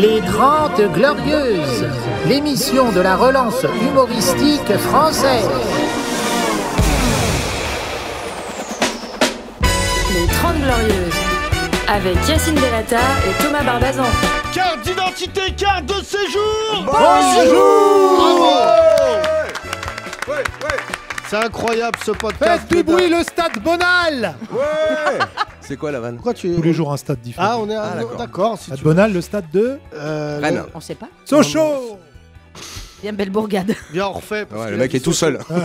Les 30 Glorieuses, l'émission de la relance humoristique française. Les 30 Glorieuses, avec Yacine Delata et Thomas Barbazan. Carte d'identité, carte de séjour Bonjour C'est incroyable ce podcast. Faites du bruit le stade Bonal ouais C'est quoi la vanne Pourquoi tu es- Tous les jours un stade différent. Ah, on est à- ah, d'accord. si Bonal, le stade de Euh, Rennes. On sait pas. Sochaux Bien belle bourgade. Bien, on refait. le mec est tout seul.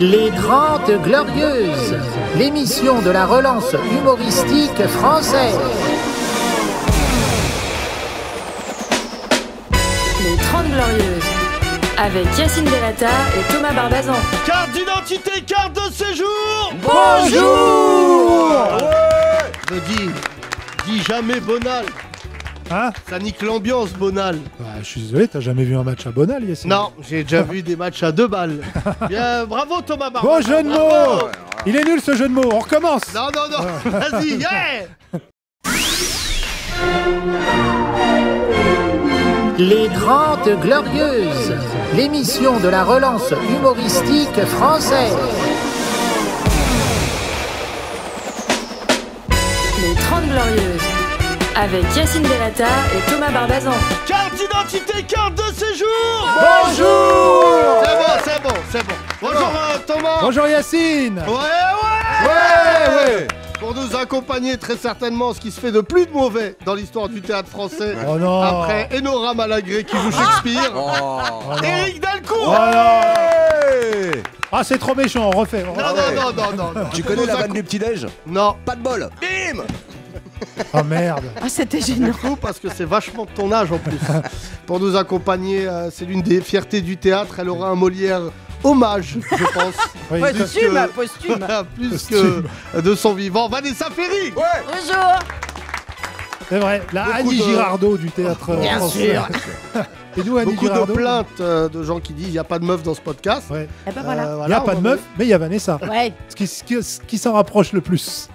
Les Grandes Glorieuses, l'émission de la relance humoristique française. Les 30 Glorieuses avec Yacine Delata et Thomas Barbazan. Carte d'identité, carte de séjour Bonjour Je dis, dis jamais Bonal. Hein Ça nique l'ambiance, Bonal. Bah, je suis désolé, t'as jamais vu un match à Bonal, Yacine Non, j'ai déjà vu des matchs à deux balles. Bien, bravo Thomas Barbazan. Bon jeu de mots Il est nul ce jeu de mots, on recommence Non, non, non, vas-y, yeah Les 30 Glorieuses, l'émission de la relance humoristique française. Les 30 Glorieuses, avec Yacine Delata et Thomas Barbazan. Carte d'identité, carte de séjour Bonjour C'est bon, c'est bon, c'est bon. Bonjour euh, Thomas Bonjour Yacine Ouais, ouais Ouais, ouais pour nous accompagner très certainement ce qui se fait de plus de mauvais dans l'histoire du théâtre français. Oh Après Enora Malagré qui joue Shakespeare. Eric oh. Oh Dalcourt. ah c'est trop méchant, on refait. non, non, non, non, non, Tu connais la vanne du petit-déj Non. Pas de bol. Bim Oh merde Ah c'était génial parce que c'est vachement de ton âge en plus. pour nous accompagner, euh, c'est l'une des fiertés du théâtre. Elle aura un Molière hommage, je pense. posthume, hein, posthume. plus que de son vivant. Vanessa Ferry Bonjour C'est vrai, la Annie Girardot du théâtre Bien français. sûr Et nous, Annie Beaucoup Girardot, de plaintes euh, de gens qui disent il n'y a pas de meuf dans ce podcast. Eh ben, euh, il n'y a pas de meuf, mais il y a Vanessa. ce qui s'en rapproche le plus.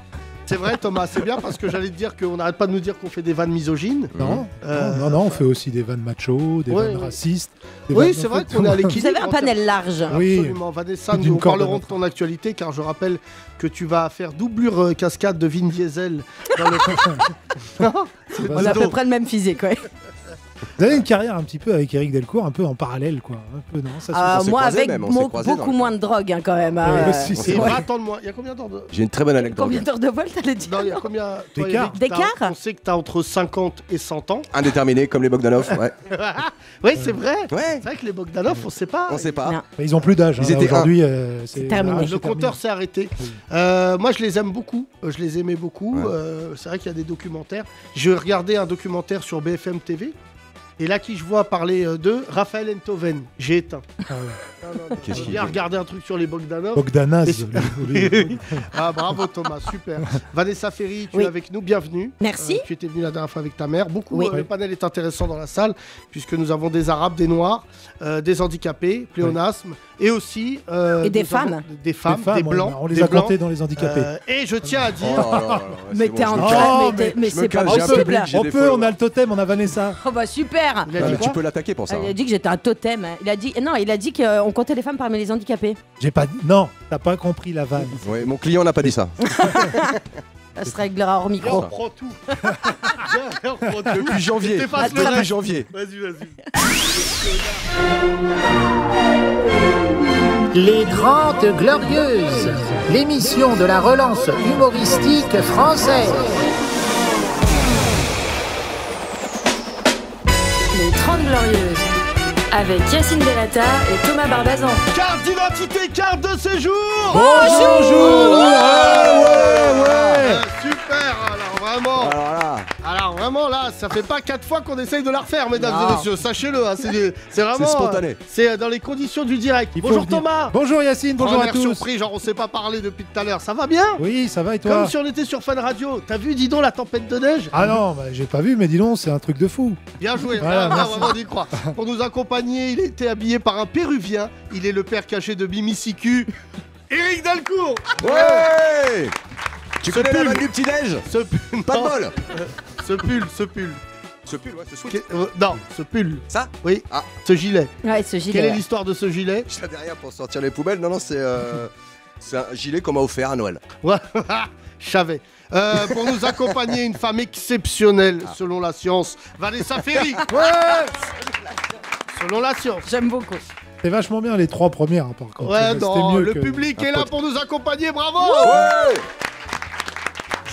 C'est vrai, Thomas, c'est bien parce que j'allais te dire qu'on n'arrête pas de nous dire qu'on fait des vannes misogynes. Non, euh, non, non, on fait aussi des vannes macho, des vannes racistes. oui, c'est vrai qu'on est à l'équilibre. Vous avez un panel large. Oui. Absolument. Vanessa, nous parlerons de ton actualité car je rappelle que tu vas faire doublure euh, cascade de Vin Diesel dans le. Bah, on a à peu près le même physique, ouais. Vous avez une carrière un petit peu avec Eric Delcourt, un peu en parallèle, quoi. Ah, moi, avec beaucoup moins de drogue, hein, quand même. Hein. Il y a combien d'heures de. J'ai une très bonne anecdote. Combien d'heures de vol, t'allais dire Non, il y a combien. D'écart On sait que t'as entre 50 et 100 ans. Indéterminé, comme les Bogdanov, ouais. oui, c'est vrai. C'est vrai que les Bogdanov, on sait pas. On sait pas. ils ont plus d'âge. Hein, ils étaient aujourd'hui. Euh, le compteur s'est arrêté. Euh, moi, je les aime beaucoup. Euh, je les aimais beaucoup. C'est vrai qu'il y a des documentaires. Je regardais un documentaire sur BFM TV. Et là, qui je vois parler euh, de d'eux Raphaël Entoven. J'ai éteint. Ah Qu'est-ce qu'il un truc sur les Bogdanov. Bogdanas. ah, bravo Thomas, super. Vanessa Ferry, tu es avec nous, bienvenue. Merci. Euh, tu étais venu la dernière fois avec ta mère. Beaucoup, euh, le panel est intéressant dans la salle, puisque nous avons des Arabes, des Noirs, des handicapés, pléonasme, et aussi euh, des, femmes. des, femmes. des blancs, on les a comptés dans les handicapés. Euh, et je tiens à dire, mais t'es en train, mais, c'est pas possible. On peut, on a le totem, on a Vanessa. Oh bah super. Il a dit tu peux l'attaquer pour ça. Il a hein. dit que j'étais un totem. Il a dit non, il a dit qu'on comptait les femmes parmi les handicapés. J'ai pas, non, t'as pas compris la vanne. mon client n'a pas dit ça. Ça se réglera hors micro. on prend tout. Depuis janvier. Depuis janvier. Vas-y, vas-y. Les 30 Glorieuses, l'émission de la relance humoristique française. Les 30 Glorieuses avec Yacine Delata et Thomas Barbazan. Carte d'identité, carte de séjour Bonjour, Bonjour. Ah, ouais, ouais, ah, ouais. Super, alors vraiment Vraiment, là, ça fait pas quatre fois qu'on essaye de la refaire, mesdames et messieurs. Sachez-le, hein, c'est, vraiment. Euh, c'est spontané. Euh, c'est dans les conditions du direct. Bonjour Thomas. Bonjour Yacine, bonjour à tous. surpris, genre on s'est pas parlé depuis tout à l'heure. Ça va bien Oui, ça va et toi Comme si on était sur Fan Radio. T'as vu, dis donc, la tempête de neige Ah non, bah, j'ai pas vu, mais dis donc, c'est un truc de fou. Bien joué. Ah, vraiment, on y croit. Pour nous accompagner, il était habillé par un Péruvien. Il est le père caché de Bimisicu. Eric Delcourt Ouais Tu connais le du petit neige Pas de bol Ce pull, ce pull. Ce pull, ouais, ce sweat. Euh, non, ce pull, Ça Oui. Ah. ce gilet. Ouais, ce gilet. Quelle est l'histoire de ce gilet Je l'ai derrière pour sortir les poubelles. Non, non, euh, c'est. un gilet qu'on m'a offert à Noël. Ouais, je savais. Euh, pour nous accompagner, une femme exceptionnelle ah. selon la science, Vanessa Ferry. Selon la science. J'aime beaucoup. C'est vachement bien les trois premières, par contre. Ouais, non, le public est là pour nous accompagner, bravo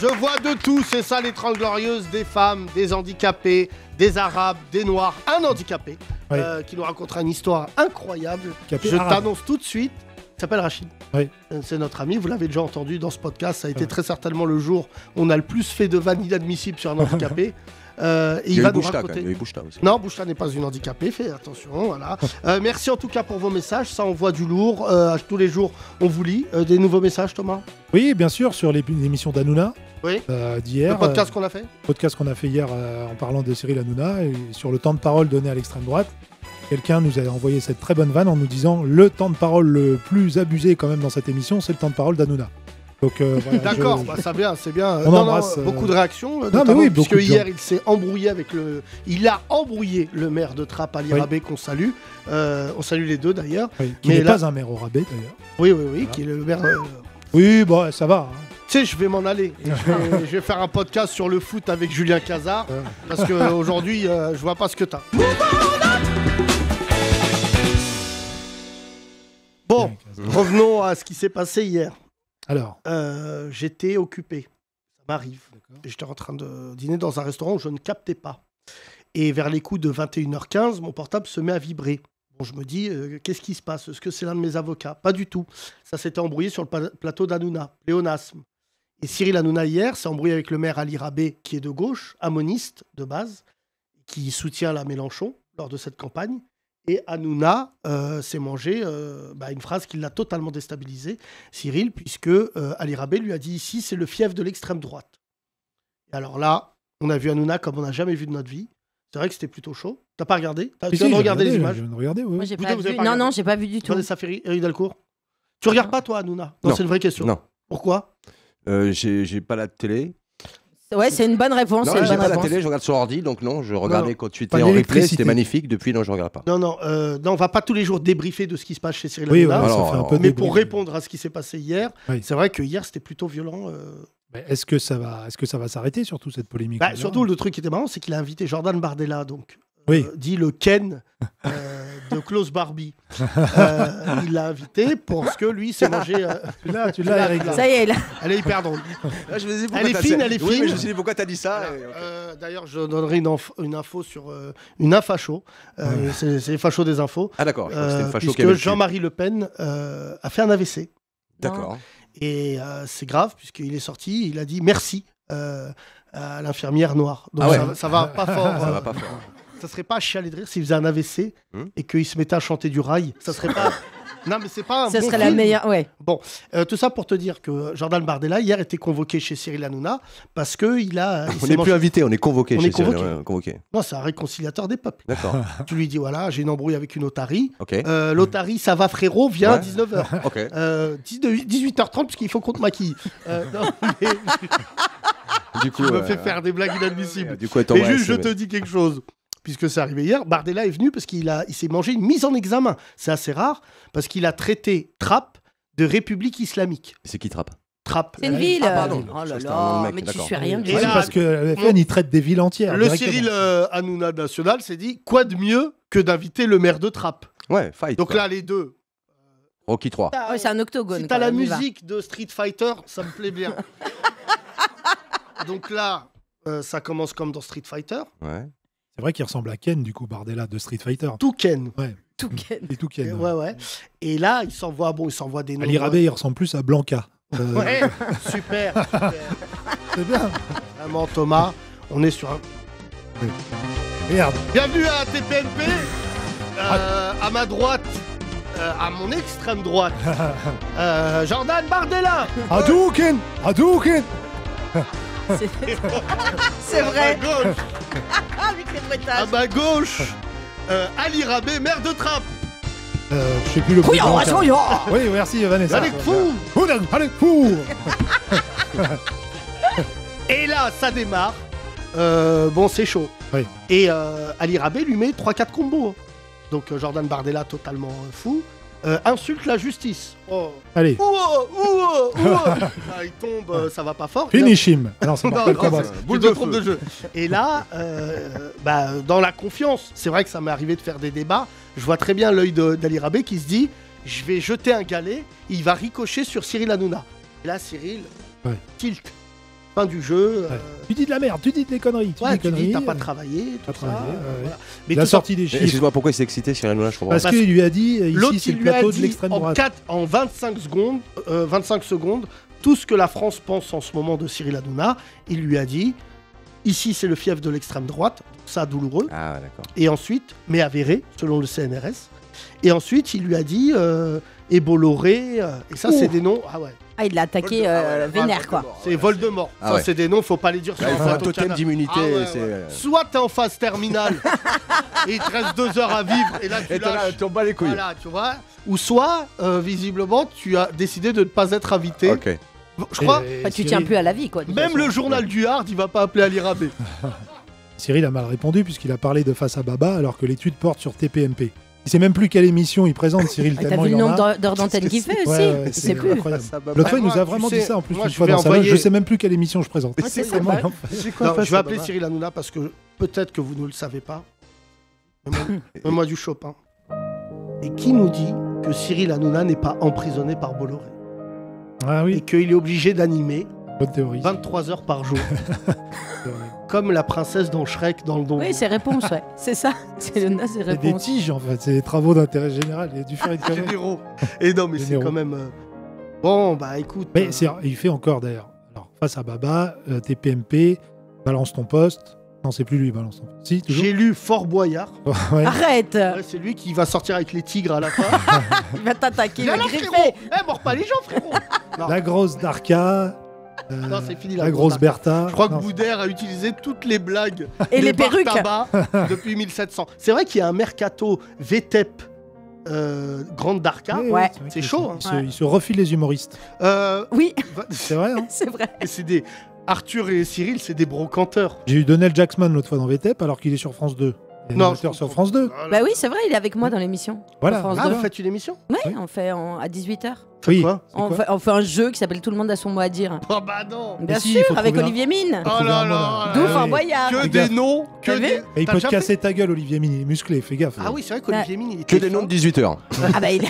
je vois de tout, c'est ça l'étrange glorieuse des femmes, des handicapés, des arabes, des noirs, un handicapé euh, qui nous racontera une histoire incroyable. Je t'annonce tout de suite, il s'appelle Rachid. Euh, c'est notre ami, vous l'avez déjà entendu dans ce podcast, ça a été ah. très certainement le jour où on a le plus fait de vanille admissible sur un handicapé. il, Non, Bouchta n'est pas une handicapée, fais attention. Voilà. Euh, merci en tout cas pour vos messages, ça envoie du lourd. Euh, tous les jours, on vous lit. Euh, des nouveaux messages, Thomas Oui, bien sûr, sur l'émission d'Anouna. Oui. d'hier. Le podcast qu'on a fait Podcast qu'on a fait hier en parlant de Cyril Hanouna et sur le temps de parole donné à l'extrême droite quelqu'un nous a envoyé cette très bonne vanne en nous disant le temps de parole le plus abusé quand même dans cette émission, c'est le temps de parole d'Anouna. Euh, D'accord, bah, ça bien, c'est bien. non, euh, beaucoup de réactions, euh, non, mais oui, puisque hier il s'est embrouillé avec le, il a embrouillé le maire de Trappes, Ali qu'on salue. on salue les deux d'ailleurs. Oui, qui n'est pas un maire au Rabé d'ailleurs. Oui, oui, oui, qui est le maire. Oui, bon, ça va. Hein. Tu sais, je vais m'en aller. je, vais, faire un podcast sur le foot avec Julien Cazard, parce qu'aujourd'hui, je vois pas ce que t'as. Bon, revenons à ce qui s'est passé hier. Alors euh, J'étais occupé. Ça m'arrive. J'étais en train de dîner dans un restaurant où je ne captais pas. Et vers les coups de 21h15, mon portable se met à vibrer. Bon, je me dis, euh, qu'est-ce qui se passe Est-ce que c'est l'un de mes avocats Pas du tout. Ça s'était embrouillé sur le plateau d'Anouna, pléonasme. Et Cyril Anouna, hier, s'est embrouillé avec le maire Ali Rabé, qui est de gauche, ammoniste de base, qui soutient la Mélenchon lors de cette campagne. Et Hanouna euh, s'est mangé euh, bah, une phrase qui l'a totalement déstabilisé, Cyril, puisque euh, Ali Rabé lui a dit ici, c'est le fief de l'extrême droite. Et alors là, on a vu Hanouna comme on n'a jamais vu de notre vie. C'est vrai que c'était plutôt chaud. T'as pas regardé T'as si, regardé les images je Moi, Non, non, j'ai pas vu du tout. Safiri, Delcourt. Tu regardes pas, toi, Hanouna Non, c'est une vraie question. Non. Pourquoi J'ai pas la télé. Ouais, c'est une bonne réponse. Non, c'est la télé, je regarde sur ordi, donc non, je regardais quand tu étais en replay, c'était magnifique. Depuis, non, je regarde pas. Non, non, euh, non, on va pas tous les jours débriefer de ce qui se passe chez Cyril Oui, un peu mais pour répondre à ce qui s'est passé hier, c'est vrai que hier c'était plutôt violent. Euh. Est-ce que ça va, est-ce que ça va s'arrêter surtout cette polémique bah, surtout, le truc qui était marrant, c'est qu'il a invité Jordan Bardella, donc oui. Euh, dit le Ken euh, de Klaus Barbie. Euh, il l'a invité parce que lui s'est mangé. tu l'as, Eric. Ça y est, là. Elle est hyper drôle. Ah, elle est fine, elle est fine. je me suis dit pourquoi t'as dit ça. d'ailleurs, je donnerai une, info sur une infacho. c'est, les fachos des infos. Ah d'accord. puisque Jean-Marie Le Pen a fait un AVC. D'accord. Et c'est grave, puisqu'il est sorti, il a dit merci à l'infirmière noire. Donc ah ça, va pas fort. ça va pas fort ça serait pas à chialer de rire s'il faisait un AVC hmm et qu'il se mettait à chanter du rail. Ça serait pas. Non, mais c'est pas. ça serait la meilleure. Ouais. Bon, euh, tout ça pour te dire que Jordan Bardella hier était convoqué chez Cyril Hanouna parce que il a. on n'est plus invité, on est convoqué on chez est convoqué. Non, c'est un réconciliateur des peuples. D'accord. tu lui dis voilà, j'ai une embrouille avec une otarie. Ok. Euh, L'otarie, ça va frérot, viens à 19h. ok. 18h30 euh, parce qu'il faut qu'on te maquille. du coup, tu me fais faire des blagues inadmissibles. Du coup, juste, je te dis quelque chose puisque c'est arrivé hier, Bardella est venu parce qu'il a, il s'est mangé une mise en examen. C'est assez rare parce qu'il a traité Trapp de République islamique. C'est qui Trapp Trapp. C'est une ville. Ah, pardon. Oh là là, mais tu suis rien du parce que la FN, il traite des villes entières. Le Cyril euh, Hanouna national s'est dit quoi de mieux que d'inviter le maire de Trapp Ouais, fight. Donc là, les deux. Rocky 3. Ah ouais, c'est un octogone. Si t'as la musique de Street Fighter, ça me plaît bien. Donc là, euh, ça commence comme dans Street Fighter. Ouais. C'est vrai qu'il ressemble à Ken, du coup, Bardella de Street Fighter. Tout Ken. Ouais. Tout Ken. Et tout Ken. Ouais, ouais. Et là, il s'envoie bon, il s'envoie des noms. Ali Rabé, euh, il ressemble plus à Blanca. Euh, ouais, super. super. C'est bien. Vraiment, Thomas, on est sur un. Merde. Bienvenue à TPNP. Euh, ah. à ma droite, à mon extrême droite, Jordan Bardella. À à Ken. C'est vrai. À ma gauche. ma gauche, euh, Ali Rabé, maire de Trappe euh, je sais plus le Couillon, Oui, merci Vanessa. Allez, fou allez, fou Et là, ça démarre. Euh, bon, c'est chaud. Et Ali Rabé lui met 3-4 combos. Hein. Donc Jordan Bardella totalement fou. Euh, insulte la justice. Oh. Allez. Oh, oh. Ah, il tombe, euh, ça va pas fort. Finish him. Boule de trompe de jeu. Et là, euh, bah, dans la confiance, c'est vrai que ça m'est arrivé de faire des débats. Je vois très bien l'œil d'Ali Rabé qui se dit je vais jeter un galet, il va ricocher sur Cyril Hanouna. Et là, Cyril, tilte tilt du jeu. Euh, tu dis de la merde, tu dis des conneries. Tu ouais, dis tu conneries, dis t'as pas euh, travaillé, tout pas travaillé, Mais la sortie des chiffres. Excuse-moi, pourquoi il s'est excité, Cyril Hanouna, je comprends Parce, qu'il lui a dit, euh, ici c'est le plateau de l'extrême droite. 4, en 25 secondes, 25 secondes, tout ce que la France pense en ce moment de Cyril Hanouna, il lui a dit, ici c'est le fief de l'extrême droite, ça douloureux. Ah, d'accord. Et ensuite, mais avéré, selon le CNRS. Et ensuite, il lui a dit, euh, et et ça c'est des noms... Ah ouais. Ah, il l'a attaqué euh, ah vénère, ah, quoi. C'est Voldemort. Ah c'est des noms, faut pas les dire sur bah, un totem d'immunité. Soit t'es en phase terminale et il te reste deux heures à vivre et là tu lâches. bats les couilles. Voilà, tu vois. Ou soit, euh, visiblement, tu as décidé de ne pas être invité. Ok. Je crois, bah, tu tiens plus à la vie, quoi. même le journal du Hard, il va pas appeler Ali Rabé. Cyril a mal répondu puisqu'il a parlé de face à Baba alors que l'étude porte sur TPMP. Il sait même plus quelle émission il présente, Cyril. Ah, t'as vu le nombre d'heures qui fait aussi C'est incroyable. Bah, L'autre fois, il nous bah, a vraiment dit ça en plus je fois dans Je sais même plus quelle émission je présente. je vais appeler Cyril Hanouna parce que peut-être que vous ne le savez pas. Un moi du Chopin. Et qui nous dit que Cyril Hanouna n'est pas emprisonné par Bolloré ah Et qu'il est obligé d'animer théorie. 23 heures par jour. Comme la princesse dans Shrek dans le don. Oui, c'est réponse, ouais. C'est ça. C'est le des tiges, en fait. C'est des travaux d'intérêt général. Il a dû faire une Généraux. Et non, mais c'est quand même. Euh, bon, bah écoute. Mais euh, il fait encore d'ailleurs. Alors, face à Baba, euh, TPMP, balance ton poste. Non, c'est plus lui, balance ton poste. Si, j'ai lu Fort Boyard. Arrête c'est lui qui va sortir avec les tigres à la fin. Il va t'attaquer, il va griffer. Eh, pas les gens, frérot La grosse Darka, c'est fini la, grosse Bertha. Je crois que Boudère a utilisé toutes les blagues et les perruques depuis 1700. C'est vrai qu'il y a un mercato VTEP euh, Grande Darka. Ouais. C'est chaud. Hein. Il, se, refile les humoristes. Euh, oui. C'est vrai. Hein. c'est vrai. Et des... Arthur et Cyril, c'est des brocanteurs. J'ai eu Donald Jackson l'autre fois dans VTEP alors qu'il est sur France 2. Non, sur France 2. Bah oui, c'est vrai, il est avec moi dans l'émission. Voilà. Ah, vous faites une émission Oui, on fait à 18h. Oui. on, fait, on, fait, un jeu qui s'appelle Tout le monde a son mot à dire. Oh bah non Bien sûr, avec Olivier Mine Oh là là D'où en voyage Que eh des ben, noms que des... Et il peut te casser ta gueule, Olivier Mine, il est musclé, fais gaffe. Ah oui, c'est vrai qu'Olivier Mine, il Que des noms de 18h. ah bah il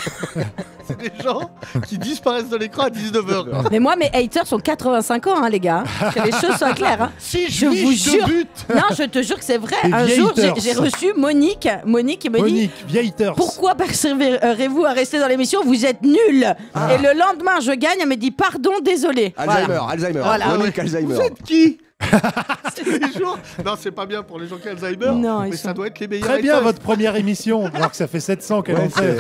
C'est des gens qui disparaissent de l'écran à 19h. mais moi, mes haters sont 85 ans, hein, les gars. Que les choses soient claires. Hein. Si je, je vous jure. Non, je te jure que c'est vrai. un jour, j'ai reçu Monique. Monique, et me dit Monique, vieille Pourquoi persévérez-vous à rester dans l'émission Vous êtes nuls ah. Et le lendemain, je gagne, elle me dit pardon, désolé. Alzheimer, Alzheimer. Voilà. Alzheimer. C'est qui jours Non, c'est pas bien pour les gens qui ont Alzheimer, Non, mais ça doit être les meilleurs. Très bien votre première émission, alors que ça fait 700 qu'elle en fait.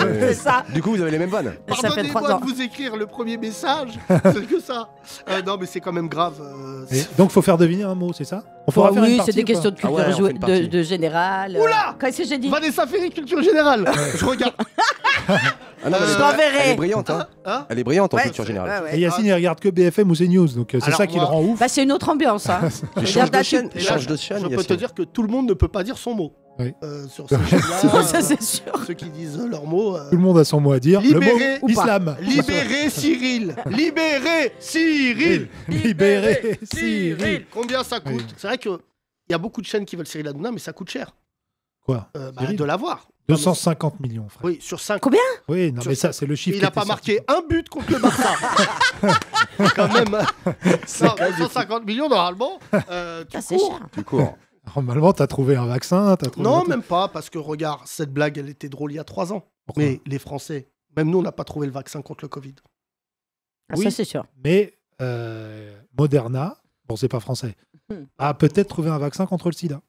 Du coup, vous avez les mêmes vannes. Pardonnez-moi de vous écrire le premier message, c'est que ça. Euh, non, mais c'est quand même grave. Donc euh, il donc faut faire deviner un mot, c'est ça On bah oui, c'est des questions de ah culture générale. Euh, Oula Qu'est-ce que j'ai dit Vanessa Ferry, culture générale. Je regarde. Ah Je elle- t'enverrai. Elle est brillante, hein. Hein hein Elle est brillante en culture générale. Et Yacine, il regarde que BFM ou CNews, donc c'est ça qui le rend ouf. Bah, c'est une autre ambiance. hein. Je peux te dire que tout le monde ne peut pas dire son mot. Euh, sur ce là ça euh, sûr. Ceux qui disent euh, leurs mots. Tout le monde a son mot à dire. Libérer le islam. Libérer Cyril. Libérer Cyril. Libérer Cyril. Combien ça coûte C'est vrai que y a beaucoup de chaînes qui veulent Cyril Hanouna, mais ça coûte cher. Quoi bah, De l'avoir. 250 millions, frère. Oui, sur 5. Combien Oui, non, mais ça, c'est le chiffre. Il n'a pas marqué un but contre le Barça. Quand même. 250 millions, normalement, euh, tu, cher. Normalement, tu as trouvé un vaccin. non, même pas, parce que regarde, cette blague, elle était drôle il y a 3 ans. mais les Français, même nous, on n'a pas trouvé le vaccin contre le Covid. Ah, ça, c'est sûr. Mais euh, Moderna, bon, c'est pas français, hmm. a peut-être trouvé un vaccin contre le sida.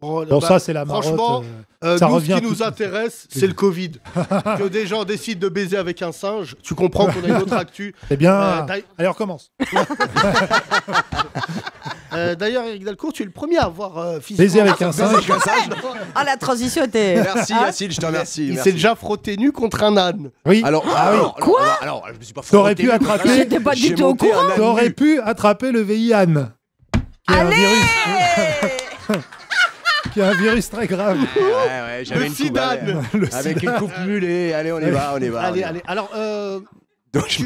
Bon, ça, bah, c'est la marotte. Franchement, euh, euh, ça revient ce qui nous intéresse, c'est le Covid. que des gens décident de baiser avec un singe, tu comprends qu'on a une autre actu. Eh bien, euh, allez, on recommence. euh, D'ailleurs, Eric Dalcourt, tu es le premier à avoir euh, physiquement... Baiser avec un singe. ah, la transition était. Merci, hein Yacine, je te remercie. Il s'est déjà frotté nu contre un âne. Oui. Alors, ah, quoi alors, je me suis pas frotté. T'aurais pu attraper. J'étais pas du tout au courant. T'aurais pu attraper le VIH. Allez il y a un virus très grave. Ouais, ouais, le sidane avec une coupe mulée. Allez, on y va, on y va. Allez, allez. Alors. Euh,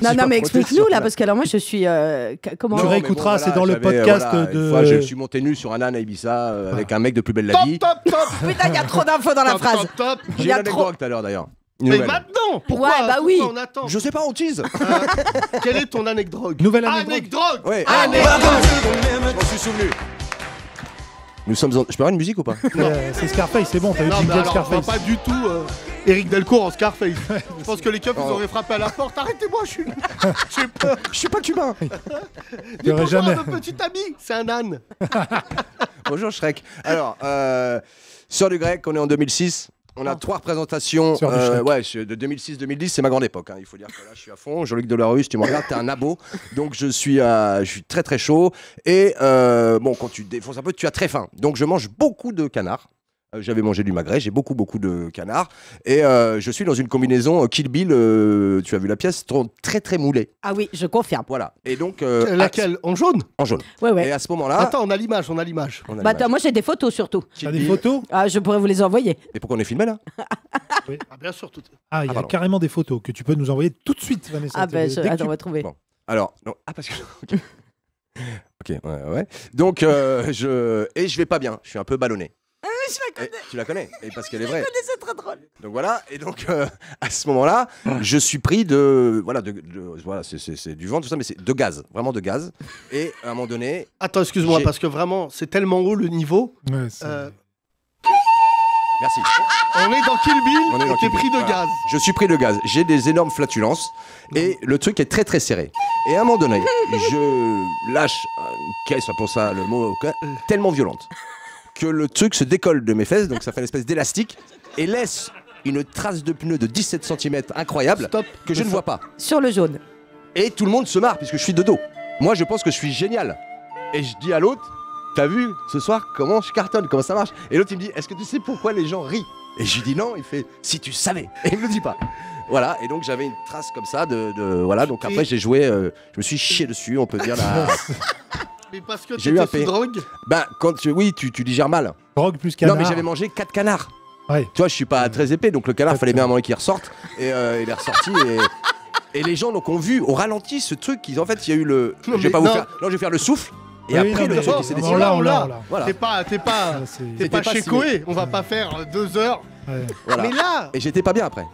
non, non, mais explique-nous là, parce que alors moi je suis. Euh, comment Tu réécouteras, c'est dans le euh, podcast de. je suis monté nu sur un âne à Ibiza avec un mec de plus belle la vie. Top, top, Putain, il y a trop d'infos dans la phrase. Top, top. J'ai une anecdote tout à l'heure d'ailleurs. Mais maintenant Pourquoi, ouais, bah oui. Je sais pas, on tease hein Quelle est ton anecdote Nouvelle anecdote Anecdote ouais. Anecdote. Ah, je m'en suis souvenu nous sommes Je peux avoir une musique ou pas euh, C'est Scarface, c'est bon, t'as eu Jingle Scarface. Pas du tout euh, Eric Delcourt en Scarface. je pense que les keufs, ils auraient frappé à la porte. Arrêtez-moi, je suis Je suis pas cubain. Dites jamais. À petit ami, c'est un âne. Bonjour Shrek. Alors, euh, sur du grec, on est en 2006. On a ah. trois représentations euh, de 2006-2010, c'est ma grande époque. Hein. Il faut dire que là, je suis à fond. Jean-Luc Delarue, si tu me regardes, t'es un abo. Donc, je suis, je suis très, très chaud. Et euh, bon, quand tu défonces un peu, tu as très faim. Donc, je mange beaucoup de canards. Euh, j'avais mangé du magret, j'ai beaucoup beaucoup de canards et euh, je suis dans une combinaison euh, Kill Bill. tu as vu la pièce très très moulée. Ah oui, je confirme. Voilà. Et donc Laquelle En jaune en jaune. Ouais, ouais. Et à ce moment-là, Attends, on a l'image, on a l'image. Bah, attends, moi j'ai des photos surtout. as des photos Ah, je pourrais vous les envoyer. Et pourquoi on est filmé là Ah, bien sûr, tout. Ah, il y a ah, carrément des photos que tu peux nous envoyer tout de suite, Vanessa. Ah, ben, je... va trouver. Alors non. Ah parce que. ok. ouais, ouais. Donc je et je vais pas bien. Je suis un peu ballonné la eh, connais. tu la connais, et eh, parce qu'elle est vraie. Je la connais, c'est très drôle. Donc voilà, et donc euh, à ce moment-là, je suis pris de. Voilà, de, voilà c'est du vent, tout ça, mais c'est de gaz, vraiment de gaz. Et à un moment donné. Attends, excuse-moi, parce que vraiment, c'est tellement haut le niveau. Merci. On est dans Kill Bill, on est dans pris de gaz. Je suis pris de gaz. J'ai des énormes flatulences et le truc est très très serré. Et à un moment donné, je lâche une ça pour ça le mot, euh, tellement violente que le truc se décolle de mes fesses, donc ça fait une espèce d'élastique, et laisse une trace de pneu de 17 cm incroyable que je ne vois pas. Sur le jaune. Et tout le monde se marre puisque je suis de dos. Moi, je pense que je suis génial. Et je dis à l'autre, t'as vu ce soir comment je cartonne, comment ça marche Et l'autre, il me dit, est-ce que tu sais pourquoi les gens rient Et je lui dis non, il fait, si tu savais. Et il me le dit pas. Voilà, et donc j'avais une trace comme ça de. voilà, donc après j'ai joué, euh, je me suis chié dessus, on peut dire la. Mais parce que tu eu sous drogue Bah, quand tu, oui, tu, tu digères mal. Drogue plus canard. Non, mais j'avais mangé 4 canards. Ouais. Tu vois, je suis pas très épais, donc le canard, il fallait bien un moment qu'il ressorte. Et euh, il est ressorti et. les gens donc, ont vu au ralenti ce truc. en fait, il y a eu le. je vais pas vous faire. Non, je vais faire le souffle. Et après, le souffle qui s'est dessiné. On l'a, Voilà. T'es pas, t'es pas, t'es pas, chez Coé, On va pas faire 2 heures. Ouais. Voilà. Mais là. Et j'étais pas bien après.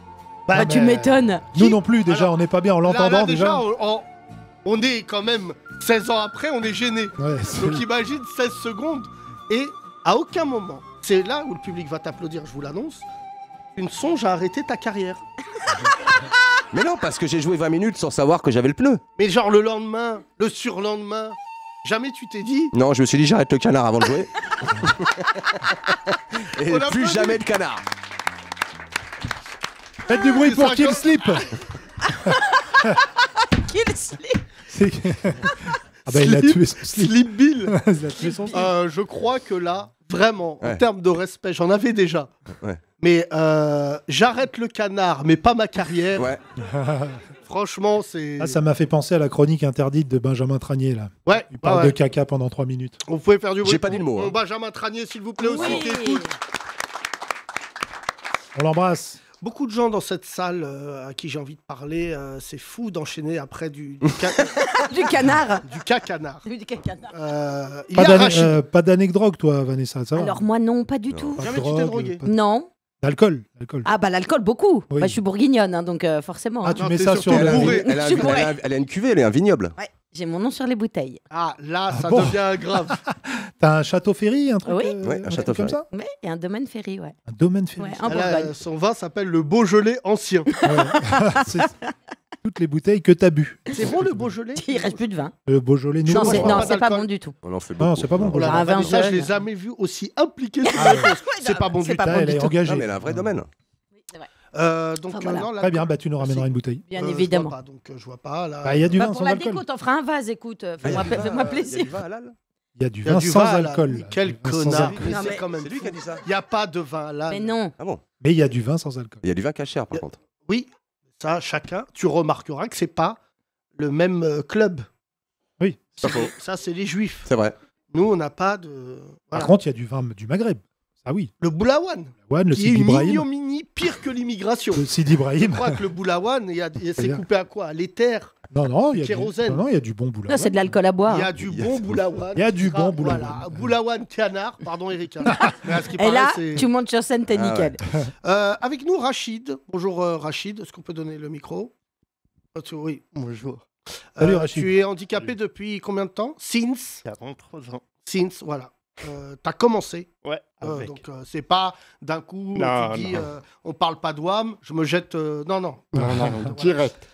Bah, tu m'étonnes. Nous non plus, déjà, on n'est pas bien en l'entendant déjà. déjà on est quand même 16 ans après, on est gêné. Donc imagine 16 secondes et à aucun moment, c'est là où le public va t'applaudir, je vous l'annonce, une songe à arrêter ta carrière. Mais non, parce que j'ai joué 20 minutes sans savoir que j'avais le pneu. Mais genre le lendemain, le surlendemain, jamais tu t'es dit Non, je me suis dit j'arrête le canard avant de jouer. Et plus jamais de canard. Faites du bruit ah, pour Kill Sleep Sleep ah bah, il a tué slip. Bill. Euh, je crois que là, vraiment, en termes de respect, j'en avais déjà. Mais euh, j'arrête le canard, mais pas ma carrière. Franchement, c'est. Ah, ça m'a fait penser à la chronique interdite de Benjamin Tranier là. ouais, Il parle de caca pendant trois minutes. On pouvait faire du J'ai pas dit mot, hein. euh, Benjamin Tranier, s'il vous plaît, aussi, On l'embrasse beaucoup de gens dans cette salle euh, à qui j'ai envie de parler. Euh, c'est fou d'enchaîner après du, du, Du canard. du cacanard. Du euh, Pas d'année toi, Vanessa, ça Alors moi non, pas du tout. Jamais tu t'es Non. L'alcool Ah bah l'alcool beaucoup. Bah, je suis bourguignonne, hein, donc forcément. Ah, tu mets ça sur Elle elle a une cuvée, elle est un vignoble. J'ai mon nom sur les bouteilles. Ah, là, ah ça devient grave. T'as un château ferry, un truc, oui. Euh, un, château truc comme ça Oui, et un domaine ferry, ouais. Un domaine ferry. Ouais, son vin s'appelle le Beaujolais ancien. Ouais. toutes les bouteilles que t'as bu. C'est bon le Beaujolais Il reste plus de vin. Le Beaujolais Non, c'est pas, pas, bon du tout. On en fait c'est pas bon. Oh voilà, un ça, je l'ai jamais vu aussi impliqué sur la ah C'est pas bon du tout. Elle est engagée. mais elle a ah un vrai domaine. Euh, donc non, Très bien, bah, tu nous ramèneras une bouteille. Bien évidemment. pas, donc je vois pas. Là, Bah, Il y a du vin sans alcool. on fera un vase, écoute. Fais-moi Il y a du fais vin, plaisir. Il y a du vin sans alcool. Quel connard. c'est lui qui a dit ça. Il n'y a pas de vin là. Mais non. Ah bon Mais il y a du vin sans alcool. Il y a du vin caché, par contre. Oui, ça, chacun. Tu remarqueras que c'est pas le même club. Oui. Ça, c'est les juifs. C'est vrai. Nous, on n'a pas de. Par contre, il y a du vin du Maghreb. Ah oui. Le Boulawan. Boulawan le qui est une pire que l'immigration. Le Sidi Ibrahim. Je crois que le Boulawan, c'est coupé à quoi l'éther non, non, il y, a du, non, il y a du bon boulawan. Non, c'est de l'alcool à boire. Il y a hein. du bon boulawan. Il y a du bon boulawan. Voilà. Boulawan canard, pardon Eric. Hein. Et là, tu montes sur scène, t'es ah nickel. Euh, avec nous, Rachid. Bonjour euh, Rachid, est-ce qu'on peut donner le micro Oui, bonjour. Salut euh, Rachid. Tu es handicapé depuis combien de temps Since 43 ans. Since, voilà euh, t'as commencé. Ouais. Euh, donc euh, c'est pas d'un coup non, tu dis euh, on parle pas d'OAM, je me jette. non non. Non non. non direct.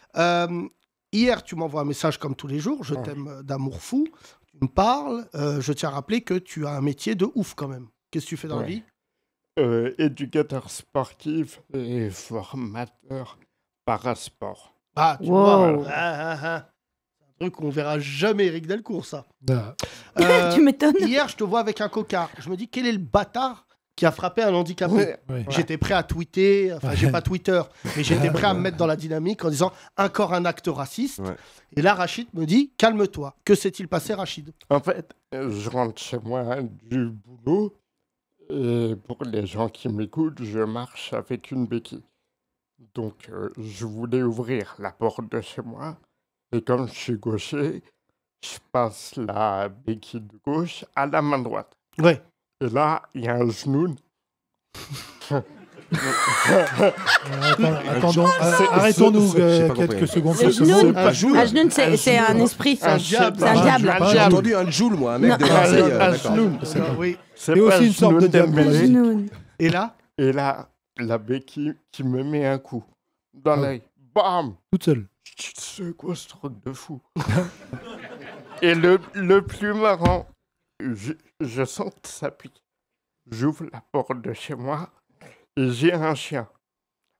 hier tu m'envoies un message comme tous les jours, je t'aime d'amour fou. Tu me parles. je tiens à rappeler que tu as un métier de ouf quand même. Qu'est-ce que tu fais dans la vie Éducateur sportif et formateur parasport. Ah tu vois. Ah, ah, ah qu'on qu'on verra jamais Eric Delcourt, ça. Bah. tu euh, m'étonnes. Hier, je te vois avec un cocard. Je me dis, quel est le bâtard qui a frappé un handicapé. J'étais prêt à tweeter, enfin, j'ai pas Twitter, mais j'étais prêt à me mettre dans la dynamique en disant encore un acte raciste. Et là, Rachid me dit calme-toi. Que s'est-il passé, Rachid En fait, je rentre chez moi hein, du boulot et pour les gens qui m'écoutent, je marche avec une béquille. Donc, euh, je voulais ouvrir la porte de chez moi et comme je suis gaucher, je passe la béquille de gauche à la main droite. Ouais. Et là, il y a un genou. Euh, euh, arrêtons-nous euh, quelques secondes. un c'est un esprit, c'est un diable. J'ai entendu un joule, moi, un mec C'est aussi une sorte de diable. Et là Et là, la béquille qui me met un coup dans ah. l'œil. Bam Toute seule c'est quoi ce truc de fou Et le, le, plus marrant, je, sens que ça pique. J'ouvre la porte de chez moi et j'ai un chien.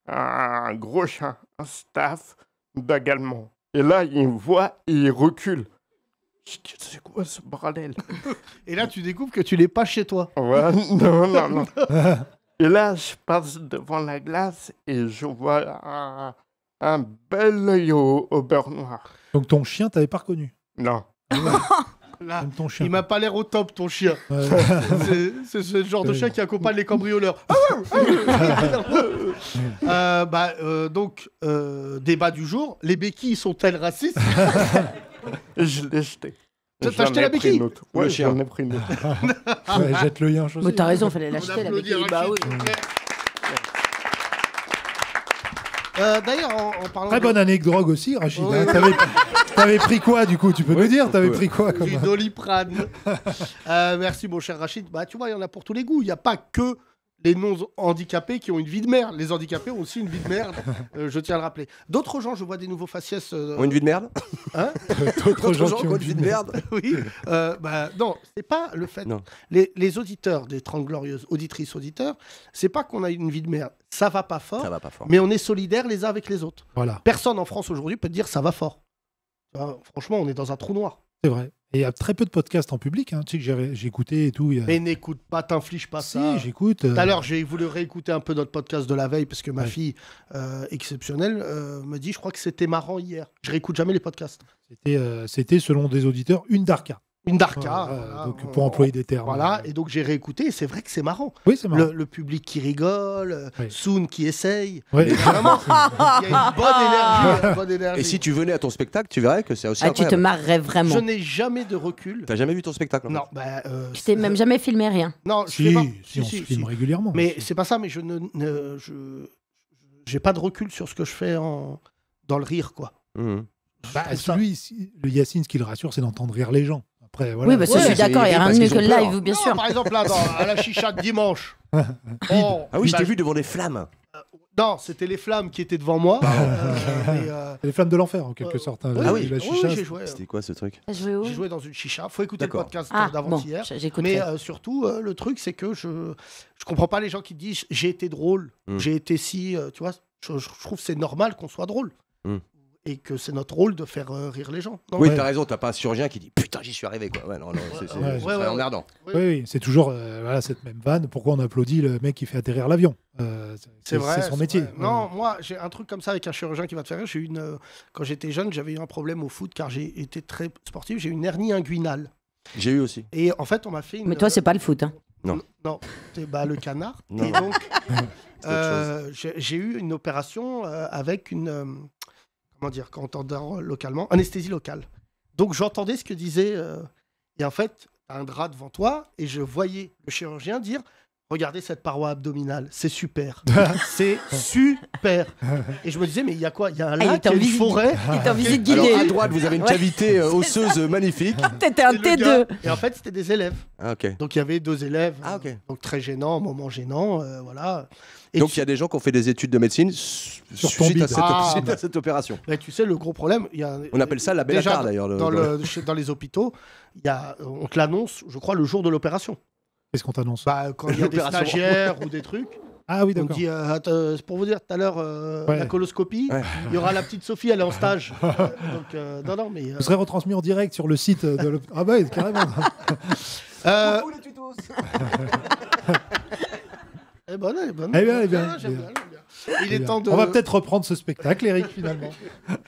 Un gros chien, un staff d'agalement. Et là, il me voit et il recule. C'est quoi ce bordel Et là, tu découvres que tu n'es pas chez toi. non, non, non. Et là, je passe devant la glace et je vois un, un bel oeil au, beurre noir. Donc ton chien, t'avais pas reconnu Non. Ah Là, ton chien. il m'a pas l'air au top, ton chien. C'est- le ce genre de chien qui accompagne les cambrioleurs. Ah ah euh, bah, euh, donc, euh, débat du jour. Les béquilles sont-elles racistes je l'ai jeté. Tu as acheté la béquille Oui, j'en ai pris une autre. jette le lien, sais. Mais t'as raison, fallait l'acheter la béquille. Bah oui. Euh, d'ailleurs, en, en, Très bonne année drogue aussi, Rachid. Tu hein. T'avais avais pris quoi du coup Tu peux nous dire T'avais pris quoi comme... Du doliprane. Euh, merci, mon cher Rachid. Bah, tu vois, il y en a pour tous les goûts. Il n'y a pas que les non-handicapés qui ont une vie de merde. Les handicapés ont aussi une vie de merde, euh, je tiens à le rappeler. D'autres gens, je vois des nouveaux faciès. Euh, ont une vie de merde hein D'autres gens, ont, une vie de merde, Oui. Euh, bah, non, c'est pas le fait. Les, les, auditeurs des 30 Glorieuses, auditrices, auditeurs, c'est pas qu'on a une vie de merde. Ça va pas fort. Ça va pas fort. Mais on est solidaires les uns avec les autres. Voilà. Personne en France aujourd'hui peut dire ça va fort. franchement, on est dans un trou noir. C'est vrai il y a très peu de podcasts en public. Hein. Tu sais que j'ai écouté et tout. Mais n'écoute pas, t'inflige pas ça. Si, j'écoute. Tout à euh. l'heure, j'ai voulu réécouter un peu notre podcast de la veille parce que ma fille, euh, exceptionnelle, euh, me dit je crois que c'était marrant hier. Je réécoute jamais les podcasts. C'était, selon des auditeurs, une Darka. Une darka. Euh, pour employer des termes. Voilà, euh. et donc j'ai réécouté, et c'est vrai que c'est marrant. Oui, c'est marrant. Le, public qui rigole, euh, Soon qui essaye. Vraiment, il y a une bonne, énergie, bonne, énergie, Et si tu venais à ton spectacle, tu verrais que c'est aussi. Ah, tu te marrerais vraiment. Je n'ai jamais de recul. T'as jamais vu ton spectacle Non, bah, euh, même jamais filmé rien. Non, je si, si, on filme régulièrement. Mais c'est pas ça, mais je ne. je... J'ai pas de recul sur ce que je fais en... dans le rire, quoi. Mmh. Bah, celui, le Yacine, ce qui le rassure, c'est d'entendre rire les gens. Oui, bah, je suis d'accord, il y a rien de mieux que le live, bien sûr. Par exemple, là, à la chicha de dimanche. Oh, ah oui, je t'ai vu devant les flammes. Euh, non, c'était les flammes qui étaient devant moi. Bah, euh, euh, les flammes de l'enfer, en quelque sorte. Ah oui, la- chicha, j'ai joué. C'était quoi ce truc J'ai joué dans une chicha. Faut écouter le podcast ah, d'avant-hier. mais surtout, le truc, c'est que je je comprends pas les gens qui disent j'ai été drôle, hmm. j'ai été si, tu vois. Je, trouve c'est normal qu'on soit drôle. Hmm et que c'est notre rôle de faire euh, rire les gens. oui, t'as raison, t'as pas un chirurgien qui dit putain, j'y suis arrivé quoi. Ouais, non, c'est Oui, oui c'est toujours euh, cette même vanne. Pourquoi on applaudit le mec qui fait atterrir l'avion euh, C'est vrai. C'est son métier. Non, moi, j'ai un truc comme ça avec un chirurgien qui va te faire rire. J'ai une, quand j'étais jeune, j'avais eu un problème au foot car j'ai été très sportif. J'ai eu une hernie inguinale. J'ai eu aussi. Et en fait, on m'a fait une. Mais toi, c'est pas le foot, hein. non. Non, c'est bah, le canard. et donc, j'ai eu une opération avec une, comment dire, quand entend euh, localement, anesthésie locale. Donc j'entendais ce que disait. Euh, et en fait, un drap devant toi, et je voyais le chirurgien dire regardez cette paroi abdominale, c'est super. Ah. c'est super. Et je me disais, mais il y a quoi Il y a un ah, lac, il une forêt. Il est en visite à droite, vous avez une cavité euh, osseuse magnifique. Ah, T'étais un T2. Et en fait, c'était des élèves. Ah, ok. Donc il y avait deux élèves. Donc très gênant, moment gênant, euh, voilà. donc il y a des gens qui ont fait des études de médecine sur suite à cette, opération. Mais tu sais, le gros problème, y a, on appelle ça la belle d'ailleurs. Dans, le, dans, les hôpitaux, y a, on te l'annonce, je crois, le jour de l'opération. Qu'est-ce qu'on t'annonce bah, Quand il y a des stagiaires ou des trucs. Ah oui, d'accord. Euh, pour vous dire, tout à l'heure, euh, la coloscopie, il y aura la petite Sophie, elle est en stage. donc, euh, non, non, mais. Euh, vous serez retransmis en direct sur le site de. l'Op... Ah bah, carrément. euh... Coucou les tutos Eh ben, eh eh bien, eh bien. Ah, on va peut-être reprendre ce spectacle, Eric, finalement.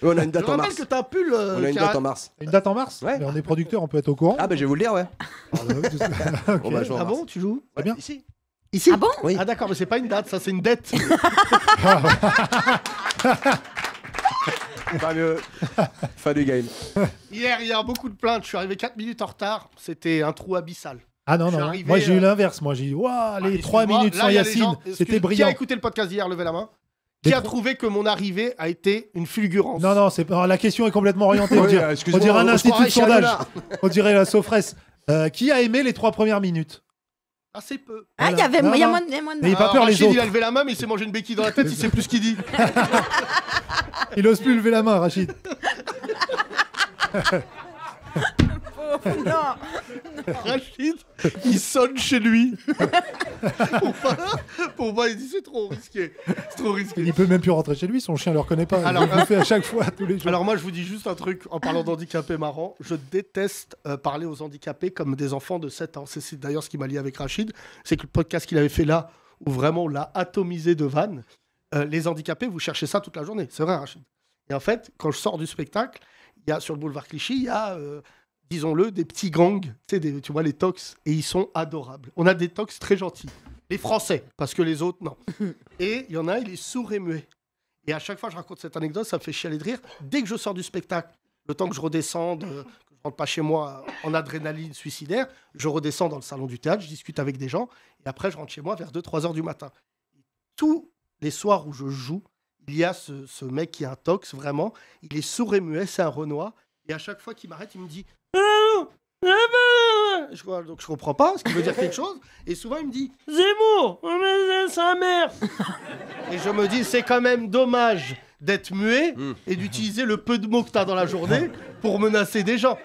on a une date en mars. que pull. on a une date en mars. Une date en mars Mais on est producteur, on peut être au courant. Ah, bah, je vais vous le dire, ouais. Ah, bah, ah bon, tu joues bien. Ici. Ah bon Ah d'accord, mais c'est pas une date, ça c'est une dette. Pas mieux. Fin du game. Hier, il y a beaucoup de plaintes. Je suis arrivé 4 minutes en retard. C'était un trou abyssal. Ah non, non, hein. moi j'ai eu euh, l'inverse. Moi j'ai dit, ah, les trois minutes sans Yacine, c'était brillant. Qui a écouté le podcast hier Levez la main. qui a trouvé que mon arrivée a été une fulgurance Non, non, c'est la question est complètement orientée. on, dirait, euh, on dirait un institut de sondage. on dirait la saufresse. Euh, qui a aimé les trois premières minutes Assez peu. Ah, il y ah, avait non, y a moins pas ah, peur, les Il a levé la main, mais il s'est mangé une béquille dans la tête, il sait plus ce qu'il dit. il ose plus lever la main, Rachid. non, Rachid, il sonne chez lui. pour, moi, il dit c'est trop risqué. C'est trop risqué. Il peut même plus rentrer chez lui, son chien le reconnaît pas. Alors, il le euh, fait à chaque fois, tous les jours. Alors moi, je vous dis juste un truc en parlant d'handicapés marrants, Je déteste euh, parler aux handicapés comme des enfants de 7 ans. C'est d'ailleurs ce qui m'a lié avec Rachid. C'est que le podcast qu'il avait fait là, où vraiment on l'a atomisé de vannes, euh, les handicapés, vous cherchez ça toute la journée. C'est vrai, Rachid. Et en fait, quand je sors du spectacle, il y a sur le boulevard Clichy, il y a disons-le, des petits gangs, des, tu vois, les tox, et ils sont adorables. On a des tox très gentils. Les Français, parce que les autres, non. Et il y en a, il est sourd et muet. Et à chaque fois que je raconte cette anecdote, ça me fait chialer de rire. Dès que je sors du spectacle, le temps que je redescende, euh, que je rentre pas chez moi en adrénaline suicidaire, je redescends dans le salon du théâtre, je discute avec des gens, et après je rentre chez moi vers 2-3 heures du matin. tous les soirs où je joue, il y a ce, ce mec qui est un tox, vraiment. Il est sourd et muet, c'est un Renoir. Et à chaque fois qu'il m'arrête, il me dit eh ben, je, donc je comprends pas ce qui veut dire quelque chose. Et souvent, il me dit Zemmour, mais sa mère Et je me dis C'est quand même dommage d'être muet hmm. et d'utiliser le peu de mots que t'as dans la journée pour menacer des gens.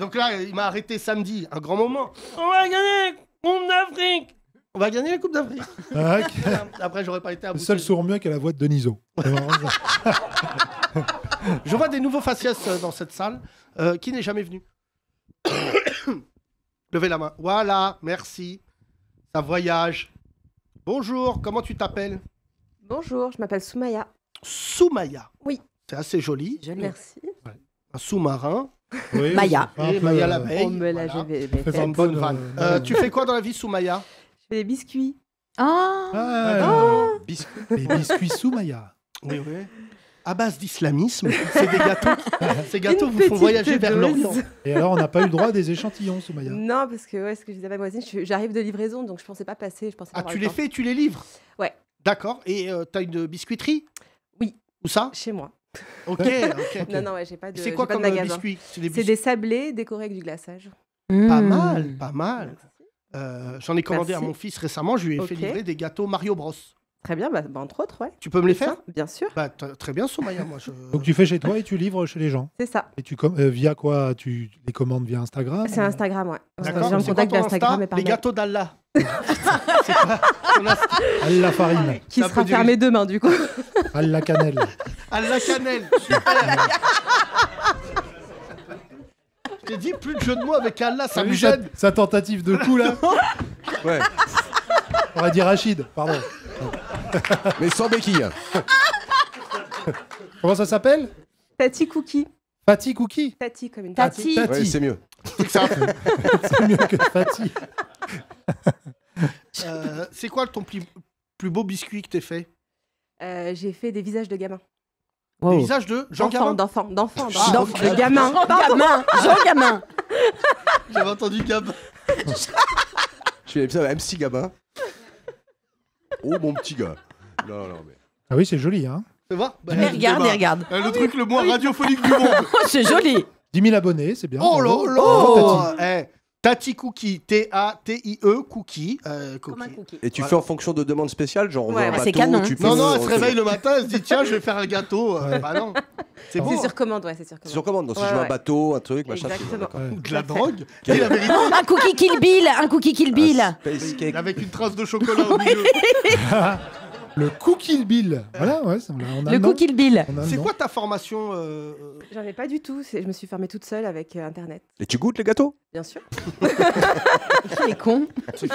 Donc là, il m'a arrêté samedi, un grand moment. On va gagner Coupe d'Afrique On va gagner la Coupe d'Afrique ah, Après, j'aurais pas été à Le seul sourd mieux qui a la voix de Deniso. je vois des nouveaux faciès euh, dans cette salle euh, qui n'est jamais venu. Levez la main. Voilà, merci. Ça voyage. Bonjour, comment tu t'appelles Bonjour, je m'appelle Soumaya. Soumaya Oui. C'est assez joli. Merci. Un sous-marin. Maya. Maya euh, la veille. Oh, euh, euh, tu fais quoi dans la vie, Soumaya Je fais des biscuits. Ah, ah, ah, ah, Biscuits. Des biscuits Soumaya. Oui, oui à base d'islamisme. des gâteaux, ces gâteaux vous font voyager vers l'Orient. Et alors, on n'a pas eu le droit à des échantillons, Soumaya Non, parce que ouais, ce que je disais à ma voisine, j'arrive de livraison, donc je ne pensais pas passer. Je ah, tu les fais et tu les livres Ouais. D'accord. Et euh, tu as une biscuiterie Oui. Où ça Chez moi. Ok, Non, non, ouais, j'ai pas de. C'est quoi comme euh, biscuit C'est des, sablés décorés avec du glaçage. Pas mmh. mal, pas mal. Euh, j'en ai commandé à mon fils récemment, je lui ai fait livrer des gâteaux Mario Bros. Très bien, bah, bah, entre autres, ouais. Tu peux me les faire Bien sûr. Bah, très bien, Soumaya. moi, je... Donc tu fais chez toi et tu livres chez les gens. C'est ça. Et tu euh, via quoi Tu les commandes via Instagram C'est Instagram, ouais. D'accord. Les gâteaux d'Allah. Allah farine. Qui sera fermé demain, du coup. Allah cannelle. Allah cannelle. Je t'ai dit plus de jeu de mots avec Allah, ça gêne. Sa tentative de coup là. Ouais. On va dire Rachid, pardon. Mais sans béquille. Comment ça s'appelle Tati Cookie. Fatty Cookie Tati comme une Tati. c'est mieux. c'est mieux que Fatty. Euh, c'est quoi ton plus, beau biscuit que t'es fait euh, J'ai fait des visages de gamins. Des visages de Jean Gamin D'enfant, d'enfant, d'enfants. Ah, de gamin. Gamin, Jean Gamin. J'avais entendu Gamin. Je suis ça si MC gamin Oh mon petit gars. Ah oui, c'est joli, hein. C'est vrai bah, Mais regarde, regarde. Euh, le ah truc le moins ah radiophonique du monde. c'est joli. 10 000 abonnés, c'est bien. Oh là là Tati Cookie, T-A-T-I-E e, euh, cookie, Et tu fais en fonction de demande spéciale, genre on Ouais, un bah, c'est tu Non, non, elle se réveille le matin, elle se dit tiens, je vais faire un gâteau. Euh, bah non. C'est bon. sur commande, ouais, c'est sur commande. sur commande. Donc, si je veux un bateau, un truc, machin. c'est Ou de la drogue. la Un cookie Kill Bill, un cookie Kill Bill. avec une trace de chocolat au milieu. Le Cookie Bill. Voilà, ouais, le Cookie Bill. C'est quoi ta formation euh, J'en ai pas du tout. Je me suis formée toute seule avec euh, Internet. Et tu goûtes les gâteaux Bien sûr. Il est con. c'est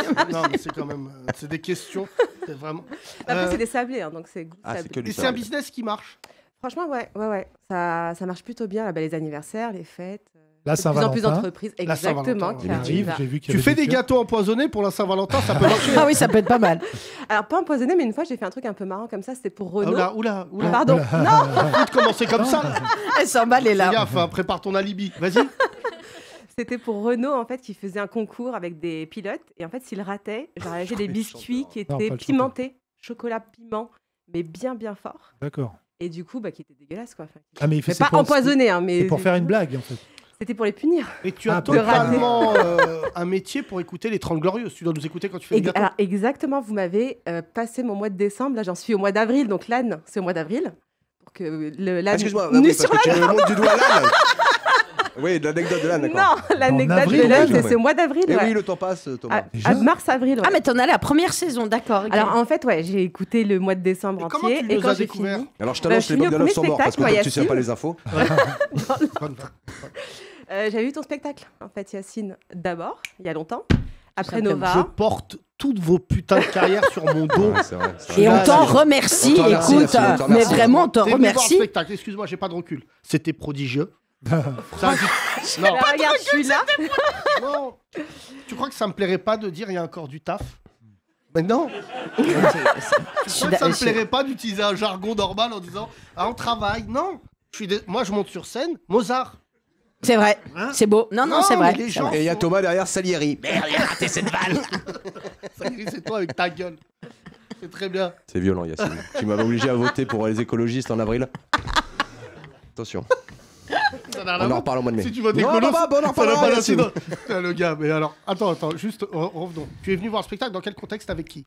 quand même. Euh, c'est des questions. C'est vraiment. Bah, c'est des sablés, hein, donc c'est. Ah, Et c'est un business qui marche. Franchement, ouais, ouais, ouais. Ça, marche plutôt bien. les anniversaires, les fêtes. La Saint-Valentin. plus en plus d'entreprises, exactement. Tu fais des gâteaux empoisonnés pour la Saint-Valentin, ça peut marcher. Ah oui, ça peut être pas mal. Alors, pas empoisonné, mais une fois, j'ai fait un truc un peu marrant comme ça, c'était pour Renault. Oula, oula, oula. Pardon. Non de commencer comme ça. Elle s'emballe, elle est Fais là. gaffe, hein, prépare ton alibi. Vas-y. C'était pour Renault, en fait, qui faisait un concours avec des pilotes. Et en fait, s'il ratait, j'ai ah, des biscuits qui étaient pimentés, chocolat piment, mais bien, bien fort. D'accord. Et du coup, bah, qui était dégueulasse quoi. Ah, mais il fait pas empoisonné, hein, mais. pour faire une blague, en fait. C'était pour les punir. Et tu as ah, totalement euh, un métier pour écouter les 30 glorieuses. Tu dois nous écouter quand tu fais les alors, exactement, vous m'avez euh, passé mon mois de décembre. Là, j'en suis au mois d'avril. Donc l'âne, c'est au mois d'avril. Pour que Excuse-moi, parce que tu doigt oui, l'anecdote de l'âne, d'accord. Non, l'anecdote de l'âne, c'est ce mois d'avril. Et eh oui, le temps passe, euh, Thomas. À, mars-avril. Ah, mais t'en as la première saison, d'accord. Alors, en fait, ouais, j'ai écouté le mois de décembre entier. et quand j'ai découvert fini... Alors, je bah, t'annonce, bah, les dialogues sont morts parce que tu ne sais pas les infos. Euh, j'avais vu ton spectacle, en fait, Yacine, d'abord, il y a longtemps. Après Nova. Je porte toutes vos putains de carrières sur mon dos. et on t'en remercie, écoute, mais vraiment, on t'en remercie. Excuse-moi, j'ai pas de recul. C'était prodigieux. tu... non. Pas je suis là. Non. Tu crois que ça me plairait pas de dire il y a encore du taf mais non ça me plairait pas d'utiliser un jargon normal en disant ah, on travaille Non Moi, je monte sur scène, Mozart. C'est vrai, hein c'est beau. Non, non, c'est vrai. Et il y a Thomas derrière Salieri. Merde, il a raté cette balle Salieri, c'est toi avec ta gueule. C'est très bien. C'est violent, Yacine. tu m'avais obligé à voter pour les écologistes en avril. Attention. Alors en reparle de mai. Si tu bon bah, bah, Le gars, mais alors, attends, attends, juste revenons. Tu es venu voir le spectacle dans quel contexte, avec qui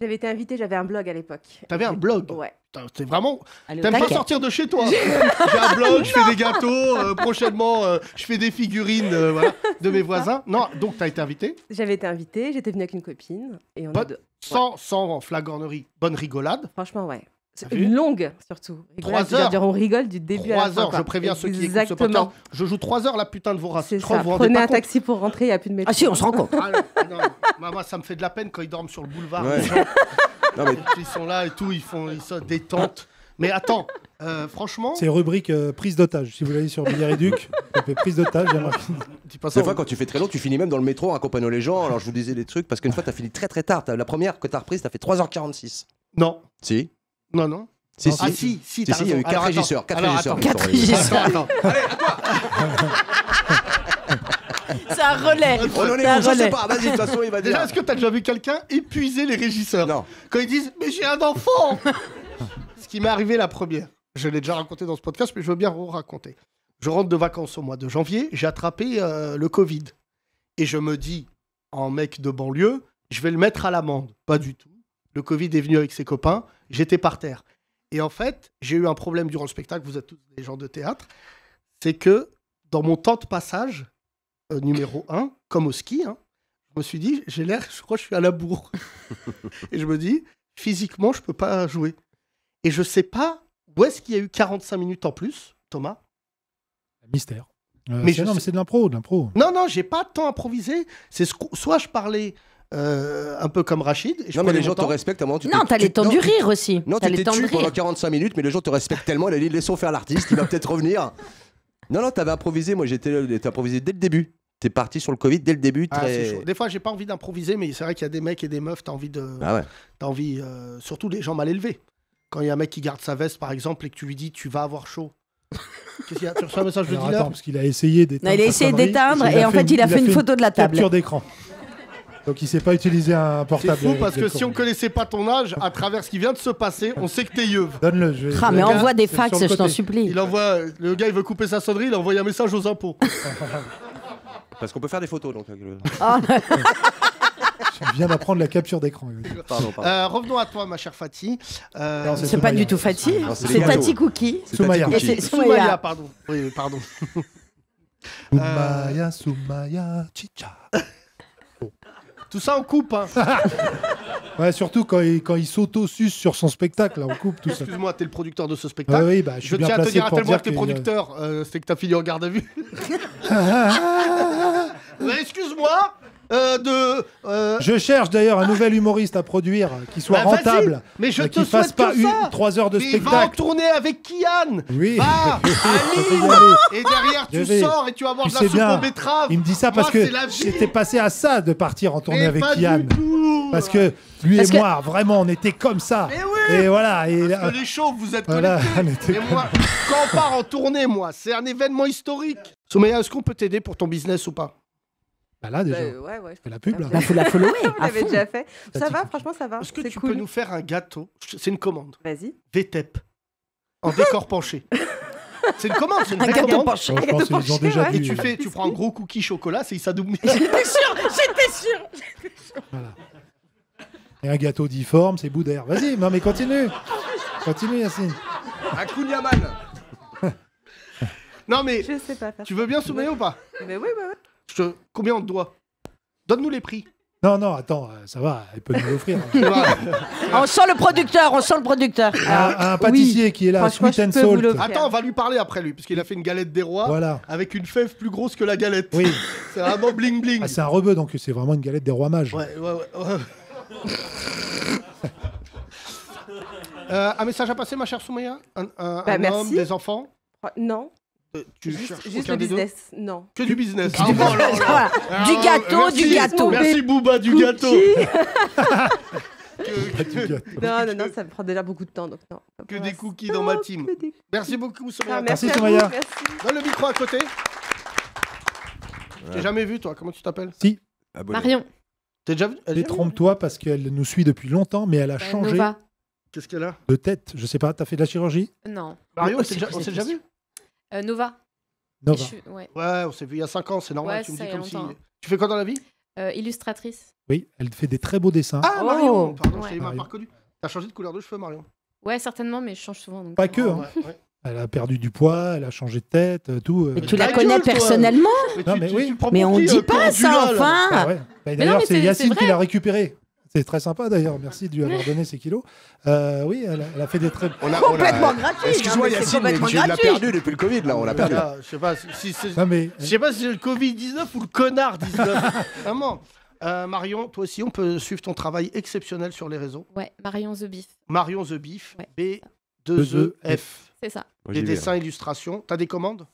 j'avais été invité, j'avais un blog à l'époque. T'avais un blog Ouais. C'est vraiment. T'aimes pas sortir de chez toi J'ai un blog, je fais des gâteaux, euh, prochainement euh, je fais des figurines euh, de mes voisins. Non, donc t'as été invité J'avais été invité, j'étais venue avec une copine. Et on a sans flagornerie, bonne rigolade. Franchement, ouais. Une longue, surtout. Trois heures. on rigole du début à la fin. heures, je préviens ceux qui écoutent ce podcast. Je joue 3 heures, la putain de vos races. C'est ça. Prenez un taxi pour rentrer, il n'y a plus de métro. Ah si, on se rend compte. Ah, Maman, ça me fait de la peine quand ils dorment sur le boulevard. Ils sont là et tout, ils font ils des tentes. Mais attends, euh, franchement, C'est rubrique euh, prise d'otage. Si vous allez sur Billard et Duc, fait prise d'otage. Des fois, quand tu fais très long, tu finis même dans le métro en accompagnant les gens. Alors, je vous disais des trucs parce qu'une fois, tu as fini très très tard. La première que t'as reprise, t'as fait 3h46. Non, Si. Non, non. Si, ah, si. si, il y a eu 4 régisseurs. 4 régisseurs. C'est un relais. pas. Vas-y, de toute façon, il va Déjà, est-ce que t'as déjà vu quelqu'un épuiser les régisseurs Non. Quand ils disent Mais j'ai un enfant Ce qui m'est arrivé la première. Je l'ai déjà raconté dans ce podcast, mais je veux bien vous raconter. Je rentre de vacances au mois de janvier, j'ai attrapé euh, le Covid. Et je me dis, en mec de banlieue, je vais le mettre à l'amende. Pas du tout. Le Covid est venu avec ses copains j'étais par terre. Et en fait, j'ai eu un problème durant le spectacle, vous êtes tous des gens de théâtre, c'est que dans mon temps de passage, euh, numéro un, comme au ski, hein, je me suis dit, j'ai l'air, je crois que je suis à la bourre. et je me dis, physiquement, je ne peux pas jouer. Et je ne sais pas où est-ce qu'il y a eu 45 minutes en plus, Thomas. Mystère. Euh, mais je non, mais c'est de l'impro, de l'impro. Non, non, j'ai pas tant improvisé. C'est soit je parlais euh, un peu comme Rachid. non, mais les gens te respectent à moment. non, t'as les temps du rire aussi. Non, t'es têtu pendant 45 minutes, mais les gens te respectent tellement. Elle a dit laissons faire l'artiste, il va peut-être revenir. Non, non, t'avais improvisé. Moi, j'étais improvisé dès le début. T'es parti sur le Covid dès le début. Ah, très... des fois, j'ai pas envie d'improviser, mais c'est vrai qu'il y a des mecs et des meufs, t'as envie de. Ah t'as envie. Euh, surtout des gens mal élevés. Quand il y a un mec qui garde sa veste, par exemple, et que tu lui dis tu vas avoir chaud. Qu'est-ce qu'il a Tu reçois un message de dealer attends, Parce qu'il a essayé d'éteindre. il a essayé d'éteindre et, en fait, il a fait, une, photo de la table. Capture d'écran. Donc il sait pas utiliser un portable. C'est fou parce que si on connaissait pas ton âge, à travers ce qui vient de se passer, on sait que t'es yeux. Donne-le. Je... Ah, mais envoie des fax, je t'en supplie. Il envoie, le gars il veut couper sa sonnerie, il envoie un message aux impôts. parce qu'on peut faire des photos donc. Ah, je viens d'apprendre la capture d'écran. Euh, revenons à toi, ma chère Fatih. Euh... C'est pas du tout Fatih, ah, c'est Tati Cookie. Soumaya. pardon. Oui, pardon. Soumaya, Chicha. Tout ça, on coupe. Hein. surtout quand il, quand il s'auto-suce sur son spectacle, là, on coupe tout ça. Excuse-moi, t'es le producteur de ce spectacle. Bah, je, tiens à te dire à tel que t'es euh, producteur, euh, c'est que ta fille regarde en garde à vue. excuse-moi, euh, de. Euh, je cherche d'ailleurs un ah. nouvel humoriste à produire qui soit bah, rentable, mais je euh, te qui fasse pas une, trois heures de mais va en tournée avec Kian Oui. Va Et derrière, tu sors et tu vas voir la il me dit ça parce que j'étais passé à ça de partir en tournée avec Kian. Parce que lui et moi, vraiment, on était comme ça. et voilà. Et que vous êtes Voilà, moi, quand on part en tournée, moi, c'est un événement historique. Soumeya, est-ce qu'on peut t'aider pour ton business ou pas bah là, déjà. Bah, euh, ouais, ouais, je fais la pub. Là. Bah, faut la follower. Vous l'avez déjà fait. Ça, va, franchement, ça va. Est-ce que tu peux nous faire un gâteau C'est une commande. Vas-y. VTEP. En décor penché. C'est une commande, c'est une un gâteau penché. Ouais, je pense qu'ils déjà ouais. Et tu, euh, fais, tu prends un gros cookie chocolat, c'est ça double. J'étais sûr, j'étais sûr, sûr. Voilà. Et un gâteau difforme, c'est Boudère. Vas-y, non mais continue. Continue, Yacine. Un Kunyaman. non mais, je sais pas tu veux bien soumettre ou pas Mais oui, oui, ouais. Combien on te doit Donne-nous les prix. Non, non, attends, euh, ça va, elle peut nous l'offrir. Hein. on sent le producteur, on sent le producteur. un, ah, pâtissier qui est là, sweet and salt. Attends, on va lui parler après lui, puisqu'il a fait une galette des rois Voilà. avec une fève plus grosse que la galette. Oui, C'est vraiment bling bling. Ah, c'est un rebeu, donc c'est vraiment une galette des rois mages. Ouais, ouais, ouais, euh, un message à passer, ma chère Soumaya bah, Un, homme, des enfants oh, Non, euh, juste, le business, non. Que du business. Ah, ah, du euh, gâteau, du gâteau. Merci Booba, du gâteau. Non, non, non, ça me prend déjà beaucoup de temps. Donc non. Que des cookies dans ma team. Merci beaucoup, ah, merci, merci le micro à côté. Je t'ai jamais vu, toi. Comment tu t'appelles Si. Marion. T'es déjà vu Détrompe-toi parce qu'elle nous suit depuis longtemps, mais elle a bah, changé. Qu'est-ce qu'elle a De tête, je sais pas. T'as fait de la chirurgie Non. Marion, oh, on s'est déjà, vu euh, Nova. Ouais. on s'est vu il y a 5 ans, c'est normal. Hein. tu fais quoi dans la vie euh, Illustratrice. Oui, elle fait des très beaux dessins. Ah, Marion oh Pardon, je pas reconnu. T'as changé de couleur de cheveux, Marion Ouais, certainement, mais je change souvent. Pas que, euh, hein. Elle a perdu du poids, elle a changé de tête, tout. Mais tu la connais personnellement Mais, mais, oui. mais on dit pas ça, enfin ah bah, D'ailleurs c'est Yacine qui l'a récupérée. C'est très sympa d'ailleurs, merci de lui avoir donné ses kilos. Euh, oui, elle a, fait des très. complètement euh, gratuit Excuse-moi hein, Yacine, mais tu l'as perdu depuis le Covid là, on l'a perdu. Ah, je sais pas si c'est euh, si le Covid-19 ou le connard 19. Vraiment. Marion, toi aussi, on peut suivre ton travail exceptionnel sur les réseaux. Ouais, Marion The Beef. Marion The Beef, B2EF. E c'est ça. Des dessins, illustrations. T'as des commandes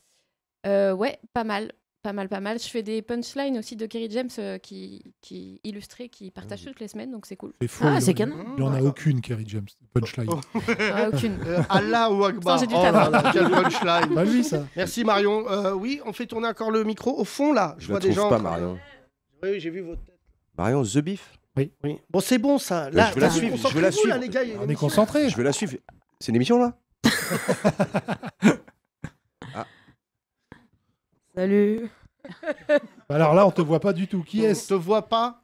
euh, Ouais, pas mal. Pas mal, pas mal. Je fais des punchlines aussi de Kerry James euh, qui, qui illustré, qui partage ah toutes les semaines, donc c'est cool. Ah, c'est canon. Il en a aucune, Kerry James. Punchline. Oh. Ah, aucune. Euh, Allah ou Akbar. j'ai du oh punchline. Bah, ça. Merci Marion. Euh, oui, on fait tourner encore le micro au fond là. Je, vois des gens. pas, Marion. Oui, j'ai vu votre tête. Marion, The Beef. Oui. Bon, c'est bon ça. Là, je veux la suivre, je la On est concentré. Je vais la suivre. C'est une émission, là Salut. Bah alors là, on te voit pas du tout. Qui est-ce te voit pas.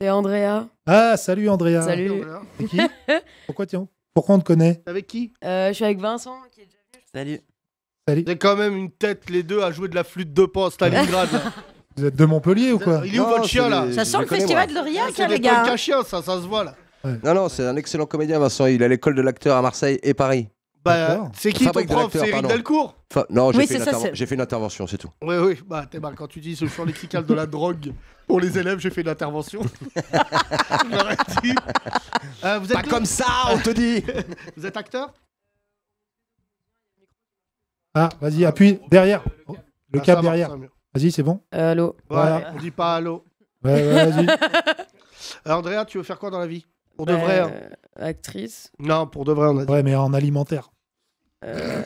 C'est Andrea. Ah, salut Andrea. Salut. qui Pourquoi tiens Pourquoi on te connaît Avec qui euh, je suis avec Vincent qui est déjà Salut. Salut. J'ai quand même une tête les deux à jouer de la flûte de pan Stalingrad. Vous êtes de Montpellier ou quoi Il est où votre chien là Ça sent le festival de L'Orient ah, les gars. C'est un chien, ça, ça se voit là. Non, non, c'est un excellent comédien, Vincent. Il est à l'école de l'acteur à Marseille et Paris. Bah, c'est qui ton prof C'est Eric Delcourt non, j'ai fait, une intervention, c'est tout. Oui, oui. Bah, t'es quand tu dis champ lexical de la drogue pour les élèves, j'ai fait une intervention. Euh, pas comme ça, on te dit vous êtes acteur Ah, vas-y, appuie derrière. Oh, le ah, cap derrière. Vas-y, c'est bon. Euh, allô Voilà. on dit pas allô. Ouais, vas-y. Euh, Andrea, tu veux faire quoi dans la vie On devrait... Bah, hein. Actrice. Non, pour de vrai, on a Ouais, mais en alimentaire. Euh,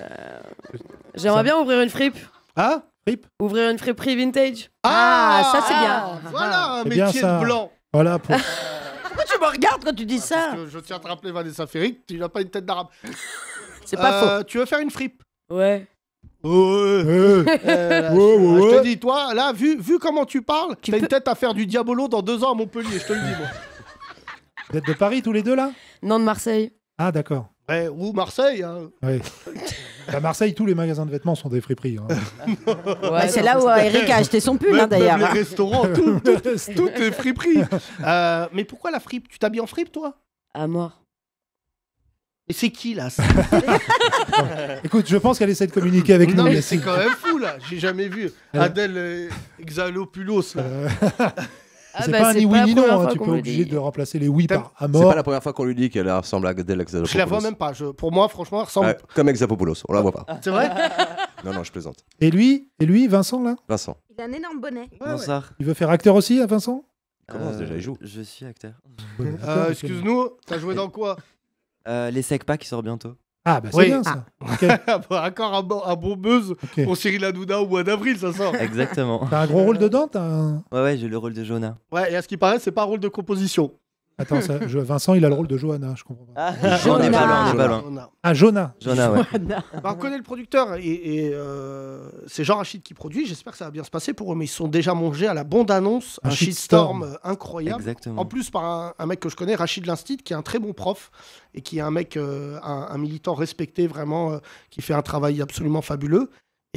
j'aimerais bien ouvrir une fripe. Ah Fripe Ouvrir une friperie vintage. Ah, ah, ça c'est bien. Voilà un métier de blanc. Voilà pour. Pourquoi tu me regardes quand tu dis ça parce que Je tiens à te rappeler, Vanessa Ferric, tu n'as pas une tête d'arabe. c'est pas euh, faux. Tu veux faire une fripe euh, Ouais. ouais, Je te dis, toi, là, vu, vu comment tu parles, tu as une tête à faire du diabolo dans deux ans à Montpellier, je te le dis, moi. Vous êtes de Paris tous les deux là Non, de Marseille. Ah, d'accord. ou Marseille. À hein. bah, Marseille, tous les magasins de vêtements sont des friperies. Hein. Bah, c'est là où Eric a acheté son pull, hein, d'ailleurs. Les restaurants, tout, toutes euh, mais pourquoi la fripe Tu t'habilles en fripe, toi À mort. Et c'est qui là Écoute, je pense qu'elle essaie de communiquer avec nous. Mais c'est quand même fou là, j'ai jamais vu euh. Adèle euh, Ah c'est bah, pas un ni oui ni non, hein, tu peux obligé de remplacer les oui par amour. C'est pas la première fois qu'on lui dit qu'elle ressemble à Adèle Exapopoulos. Je la vois même pas, pour moi franchement elle ressemble... comme Exapopoulos, on la voit pas. C'est vrai Non, non, je plaisante. Et lui, et lui Vincent là Vincent. Il a un énorme bonnet. Ouais, Il veut faire acteur aussi, à hein, Vincent Comment Commence déjà, il joue. Euh, je suis acteur. Euh, excuse-nous, t'as joué dans quoi euh, Les Secpa qui sortent bientôt. Ah, bah c'est bien ça. Ah. Ah, bah, encore un, bon, buzz pour Cyril Hanouna au mois d'avril, ça sort. Exactement. T'as un gros rôle euh, dedans t'as. Ouais, ouais, j'ai le rôle de Jonah. Ouais, et à ce qui paraît, c'est pas un rôle de composition. Attends, Vincent, il a le rôle de Johanna, je comprends pas. Ah, on est on est Ah, Jonah Jonah, ouais. Bah, on connaît le producteur et, euh, c'est Jean Rachid qui produit. J'espère que ça va bien se passer pour eux, mais ils sont déjà mangés à la bande-annonce Un shitstorm euh, incroyable, exactement. incroyable. En plus, par un, mec que je connais, Rachid Linstit, qui est un très bon prof et qui est un mec, euh, un, militant respecté vraiment, qui fait un travail absolument fabuleux.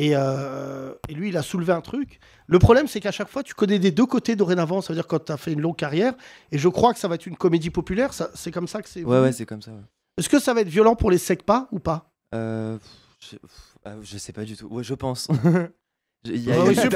Euh, et, lui, il a soulevé un truc. Le problème, c'est qu'à chaque fois, tu connais des deux côtés dorénavant. Ça veut dire quand tu as fait une longue carrière. Et je crois que ça va être une comédie populaire. C'est comme ça que c'est. Ouais, ouais, c'est comme ça. Est-ce que ça va être violent pour les pas ou pas euh, je, euh, je sais pas du tout. Ouais, je pense. Il y a, le, rire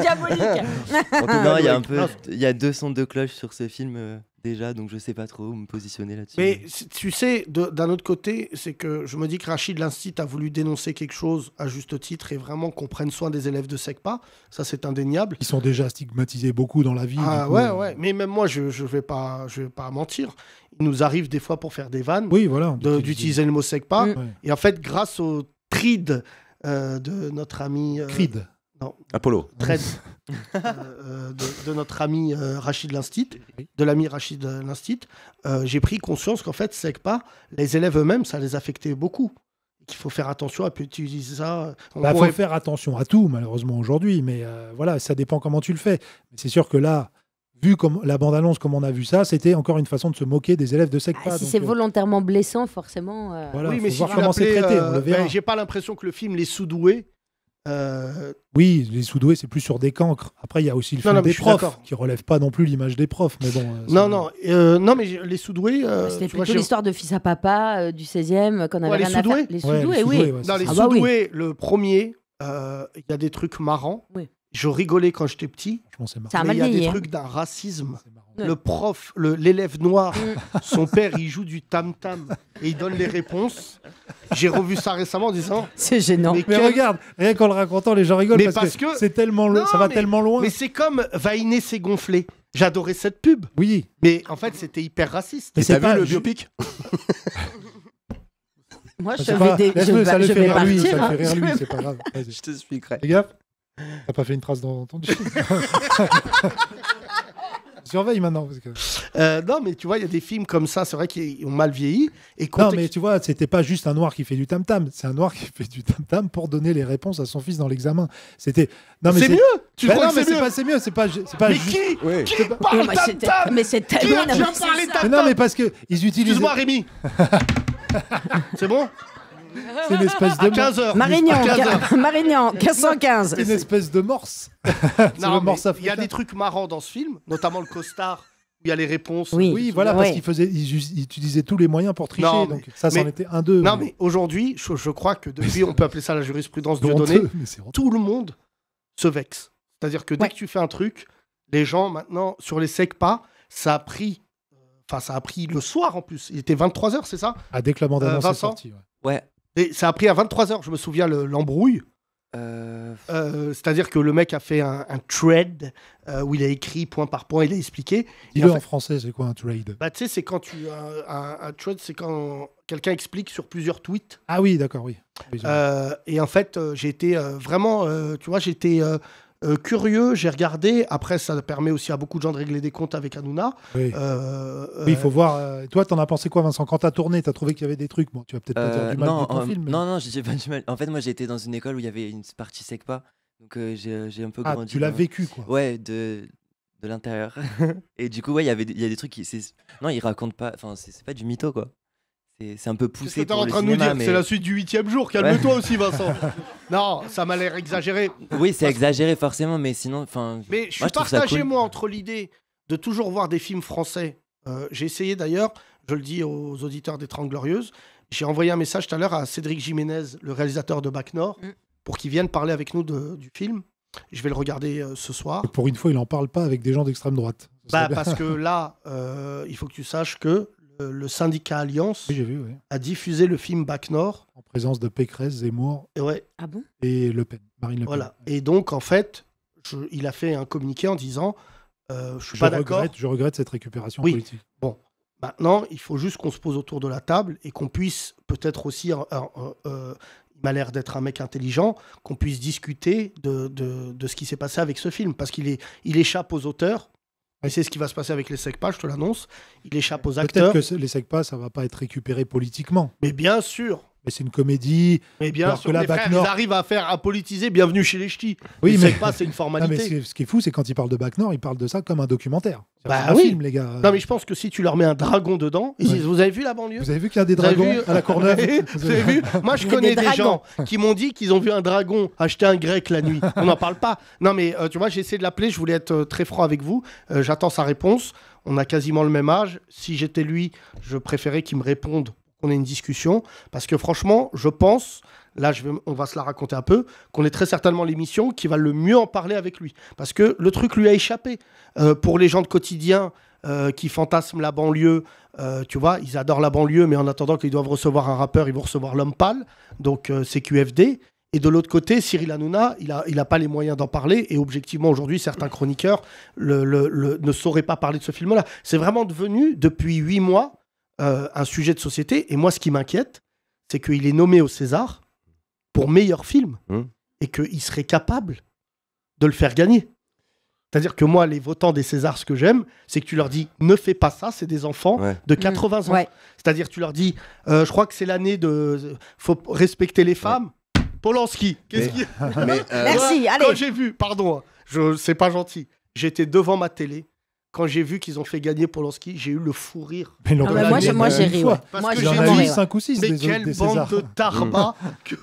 diabolique. il y a un ah peu, il y a deux sons de cloche sur ce film euh, déjà, donc je sais pas trop où me positionner là-dessus. Mais tu sais, d'un autre côté, c'est que je me dis que Rachid l'incite a voulu dénoncer quelque chose à juste titre et vraiment qu'on prenne soin des élèves de SECPA, ça c'est indéniable. Ils sont déjà stigmatisés beaucoup dans la vie. Ah ouais, euh. ouais. Mais même moi, je, ne vais pas, je vais pas mentir il nous arrive des fois pour faire des vannes, oui, voilà, d'utiliser le mot Secpa, Et en fait, grâce au tride euh, de notre ami. euh, Non, Apollo. 13. Euh, euh, de, notre ami Rachid Linstit, de l'ami Rachid Linstit, j'ai pris conscience qu'en fait, c'est que pas les élèves eux-mêmes, ça les affectait beaucoup. Qu'il faut faire attention à utiliser ça. Il On bah, faut faire attention à tout, malheureusement, aujourd'hui. Mais voilà, ça dépend comment tu le fais. C'est sûr que là, vu comme la bande-annonce, comme on a vu ça, c'était encore une façon de se moquer des élèves de SECPA. Ah, si c'est euh, volontairement blessant, forcément. Euh, oui, mais si c'est traité, euh, ben, J'ai pas l'impression que le film les Soudoués... Oui, les Soudoués, c'est plus sur des cancres. Après, il y a aussi le film des profs, qui relève pas non plus l'image des profs. Mais bon, non, non, non, mais les Soudoués... doués C'était plutôt l'histoire de fils à papa du 16e, qu'on avait rien les à Les sous-doués, oui. les ah bah Soudoués, le premier, il y a des trucs marrants. Oui je rigolais quand j'étais petit. Je pensais il y a des trucs hein. d'un racisme. Le prof, l'élève noir, mm. son père, il joue du tam-tam et il donne les réponses. J'ai revu ça récemment en disant C'est gênant. Mais regarde, rien qu'en le racontant, les gens rigolent Mais parce, que, c'est tellement ça va tellement loin. Mais c'est comme Vainé s'est gonflé. J'adorais cette pub. Oui, Mais en fait, c'était hyper raciste. et c'est le biopic Moi, je vais, ça le fait lui, c'est pas grave. Je te Je t'expliquerai. Fais T'as pas fait une trace dans ton Surveille maintenant. Parce que... Euh, non, mais tu vois, il y a des films comme ça, c'est vrai qu'ils ont mal vieilli. Et non, mais tu vois, c'était pas juste un noir qui fait du tam-tam, c'est un noir qui fait du tam-tam pour donner les réponses à son fils dans l'examen. C'était. Non, mais c'est mieux tu ben crois mais c'est mieux, c'est pas, pas. Mais qui, qui parle mais Mais c'est tellement. non, mais parce que ils utilisent. Excuse-moi, Rémi. c'est bon c'est une espèce de. 15 15 1515. C'est une espèce de morse. Il y a des trucs marrants dans ce film, notamment le costard il y a les réponses. Oui, voilà, parce qu'il faisait il tous les moyens pour tricher. donc ça, c'en était un d'eux. Non, mais, aujourd'hui, je, crois que depuis, on peut appeler ça la jurisprudence de donné, tout le monde se vexe. C'est-à-dire que dès que tu fais un truc, les gens, maintenant, sur les secs pas, ça a pris. Euh, enfin, ça a pris le soir en plus. Il était 23h, c'est ça à dès que bande euh, est sortie ouais. Et ça a pris à 23h, je me souviens, l'embrouille. Euh, euh, c'est-à-dire que le mec a fait un, un thread euh, où il a écrit point par point, il a expliqué. Il le en, français, c'est quoi un thread Bah, tu sais, c'est quand tu. Un, thread, c'est quand quelqu'un explique sur plusieurs tweets. Ah oui, d'accord, oui. et en fait, j'ai été vraiment. tu vois, j'étais euh, curieux, j'ai regardé. Après, ça permet aussi à beaucoup de gens de régler des comptes avec Hanouna. Oui, euh, il faut euh, voir. Toi, t'en as pensé quoi, Vincent Quand t'as tourné, t'as trouvé qu'il y avait des trucs. Bon, tu vas peut-être pas dire du mal non, film. Non, non, j'ai pas du mal. En fait, moi, j'étais dans une école où il y avait une partie SECPA. Donc, j'ai un peu ah, Tu l'as vécu, quoi. Ouais, de, de l'intérieur. et du coup, ouais, il y avait y a des trucs qui. Non, ils racontent pas. Enfin, c'est pas du mytho, quoi c'est un peu poussé. C'est en train de nous dire, que c'est la suite du huitième jour. Calme-toi aussi, Vincent. non, ça m'a l'air exagéré. Oui, c'est exagéré forcément, mais sinon, enfin. Mais je suis partagé moi entre l'idée de toujours voir des films français. Euh, j'ai essayé d'ailleurs, je le dis aux auditeurs des Trente Glorieuses. J'ai envoyé un message tout à l'heure à Cédric Jiménez, le réalisateur de Bac Nord, mm. pour qu'il vienne parler avec nous du film. Je vais le regarder euh, ce soir. pour une fois, il n'en parle pas avec des gens d'extrême droite. Bah, parce que là, euh, il faut que tu saches que euh, le syndicat Alliance a diffusé le film Back Nord. En présence de Pécresse, Zemmour et, ah Le Marine Voilà. Et donc, en fait, il a fait un communiqué en disant euh, Je suis pas d'accord. Je regrette cette récupération politique. Bon. Maintenant, il faut juste qu'on se pose autour de la table et qu'on puisse peut-être aussi. Euh, il m'a l'air d'être un mec intelligent, qu'on puisse discuter de, ce qui s'est passé avec ce film. Parce qu'il échappe aux auteurs, et c'est ce qui va se passer avec les SECPA, je te l'annonce. Il échappe aux acteurs. Peut-être que les SECPA, ça ne va pas être récupéré politiquement. Mais bien sûr, mais c'est une comédie. Mais bien sûr, que la les Nord... ils arrivent à faire à politiser Bienvenue chez les Ch'tis. Oui, mais pas, c'est une formalité. ce qui est fou, c'est quand ils parlent de Bac Nord, ils parlent de ça comme un documentaire. Bah un film, les gars. Non, mais je pense que si tu leur mets un dragon dedans, ils disent Vous avez vu la banlieue Vous avez vu qu'il y a des dragons à la Courneuve vu Moi, je connais des, gens qui m'ont dit qu'ils ont vu un dragon acheter un grec la nuit. On n'en parle pas. Non, mais euh, tu vois, j'ai essayé de l'appeler. Je voulais être euh, très franc avec vous. Euh, j'attends sa réponse on a quasiment le même âge. Si j'étais lui, je préférais qu'il me réponde on ait une discussion. Parce que franchement, je pense, là on va se la raconter un peu, qu'on est très certainement l'émission qui va le mieux en parler avec lui. Parce que le truc lui a échappé. Euh, pour les gens de quotidien euh, qui fantasment la banlieue, euh, tu vois, ils adorent la banlieue, mais en attendant qu'ils doivent recevoir un rappeur, ils vont recevoir l'homme pâle, donc c'est QFD. Et de l'autre côté, Cyril Hanouna, il n'a il a pas les moyens d'en parler. Et objectivement, aujourd'hui, certains chroniqueurs ne sauraient pas parler de ce film-là. C'est vraiment devenu, depuis huit mois, euh, un sujet de société. Et moi, ce qui m'inquiète, c'est qu'il est nommé au César pour meilleur film et mmh. et qu'il serait capable de le faire gagner. C'est-à-dire que moi, les votants des Césars, ce que j'aime, c'est que tu leur dis ne fais pas ça, c'est des enfants de 80 mmh. ans. C'est-à-dire tu leur dis euh, je crois que c'est l'année de. faut respecter les femmes. Polanski, qu'est-ce qu'il. Euh, Merci, allez. Quand j'ai vu, pardon, hein, je c'est pas gentil, j'étais devant ma télé quand j'ai vu qu'ils ont fait gagner Polanski, j'ai eu le fou rire. Mais non, ah, mais moi, j'ai, moi, euh, j'ai ri. Parce moi, que j'ai dit 5 ou 6 mais quelle bande de tarbas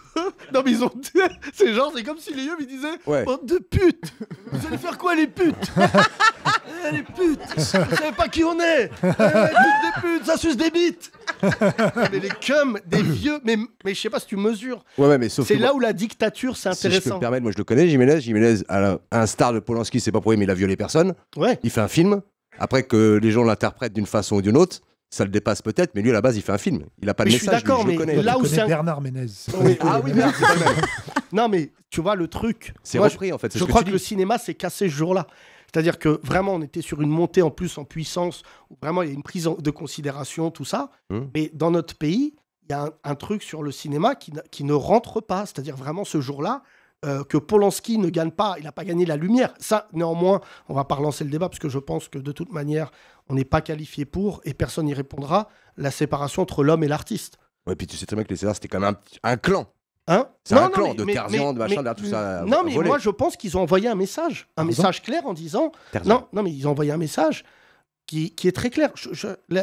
Non, mais ils ont. c'est genre, c'est comme si les yeux me disaient Bande de putes Vous allez faire quoi, les putes eh, Les putes Vous savez pas qui on est Les eh, des putes, ça suce des bites Mais les cums, des vieux. Mais, mais je sais pas si tu mesures. Ouais, mais sauf C'est là où la dictature, c'est intéressant. Si je peux me permettre, moi, je le connais, Jiménez. Jiménez, un star de Polanski, c'est pas pour lui, mais il a violé personne. Ouais. Il fait un film. Après que les gens l'interprètent d'une façon ou d'une autre, ça le dépasse peut-être, mais lui à la base il fait un film. Il n'a pas de message. Je suis d'accord, mais là où c'est Bernard Ménez. Non, mais tu vois le truc. C'est repris en fait. Je crois que, le cinéma s'est cassé ce jour-là. C'est-à-dire que vraiment on était sur une montée en plus en puissance où vraiment il y a une prise de considération, tout ça. Hum. Mais dans notre pays, il y a un, truc sur le cinéma qui, qui ne rentre pas. C'est-à-dire vraiment ce jour-là, euh, que Polanski ne gagne pas, il n'a pas gagné la lumière. Ça, néanmoins, on va pas relancer le débat parce que je pense que de toute manière, on n'est pas qualifié pour et personne n'y répondra. La séparation entre l'homme et l'artiste. Ouais, puis tu sais très bien que les Césars, c'était quand même un, clan. c'est un clan de de machin, de tout ça. Non, euh, mais moi, je pense qu'ils ont envoyé un message, un message clair en disant. Non, non, mais ils ont envoyé un message. Qui, est très clair.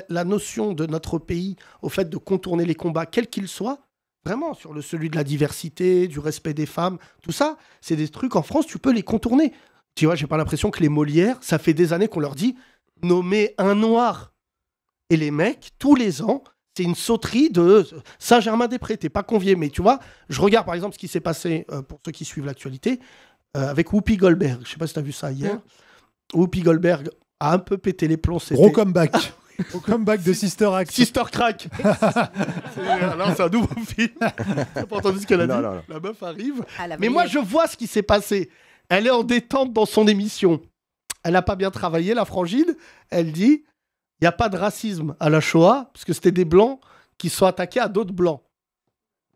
la notion de notre pays au fait de contourner les combats, quels qu'ils soient, vraiment sur le, celui de la diversité, du respect des femmes, tout ça, c'est des trucs en France, tu peux les contourner. Tu vois, j'ai pas l'impression que les Molières, ça fait des années qu'on leur dit nommer un noir. Et les mecs, tous les ans, c'est une sauterie de Saint-Germain-des-Prés, t'es pas convié. Mais tu vois, je regarde par exemple ce qui s'est passé, euh, pour ceux qui suivent l'actualité, euh, avec Whoopi Goldberg. Je sais pas si t'as vu ça hier. Whoopi Goldberg a un peu pété les plombs. Gros comeback. Au comeback de Sister Act. Sister Crack Alors, c'est un nouveau film. T'as pas entendu ce qu'elle a dit La meuf arrive. Mais moi, je vois ce qui s'est passé. Elle est en détente dans son émission. Elle n'a pas bien travaillé, la frangine. Elle dit il n'y a pas de racisme à la Shoah, parce que c'était des blancs qui sont attaqués à d'autres blancs.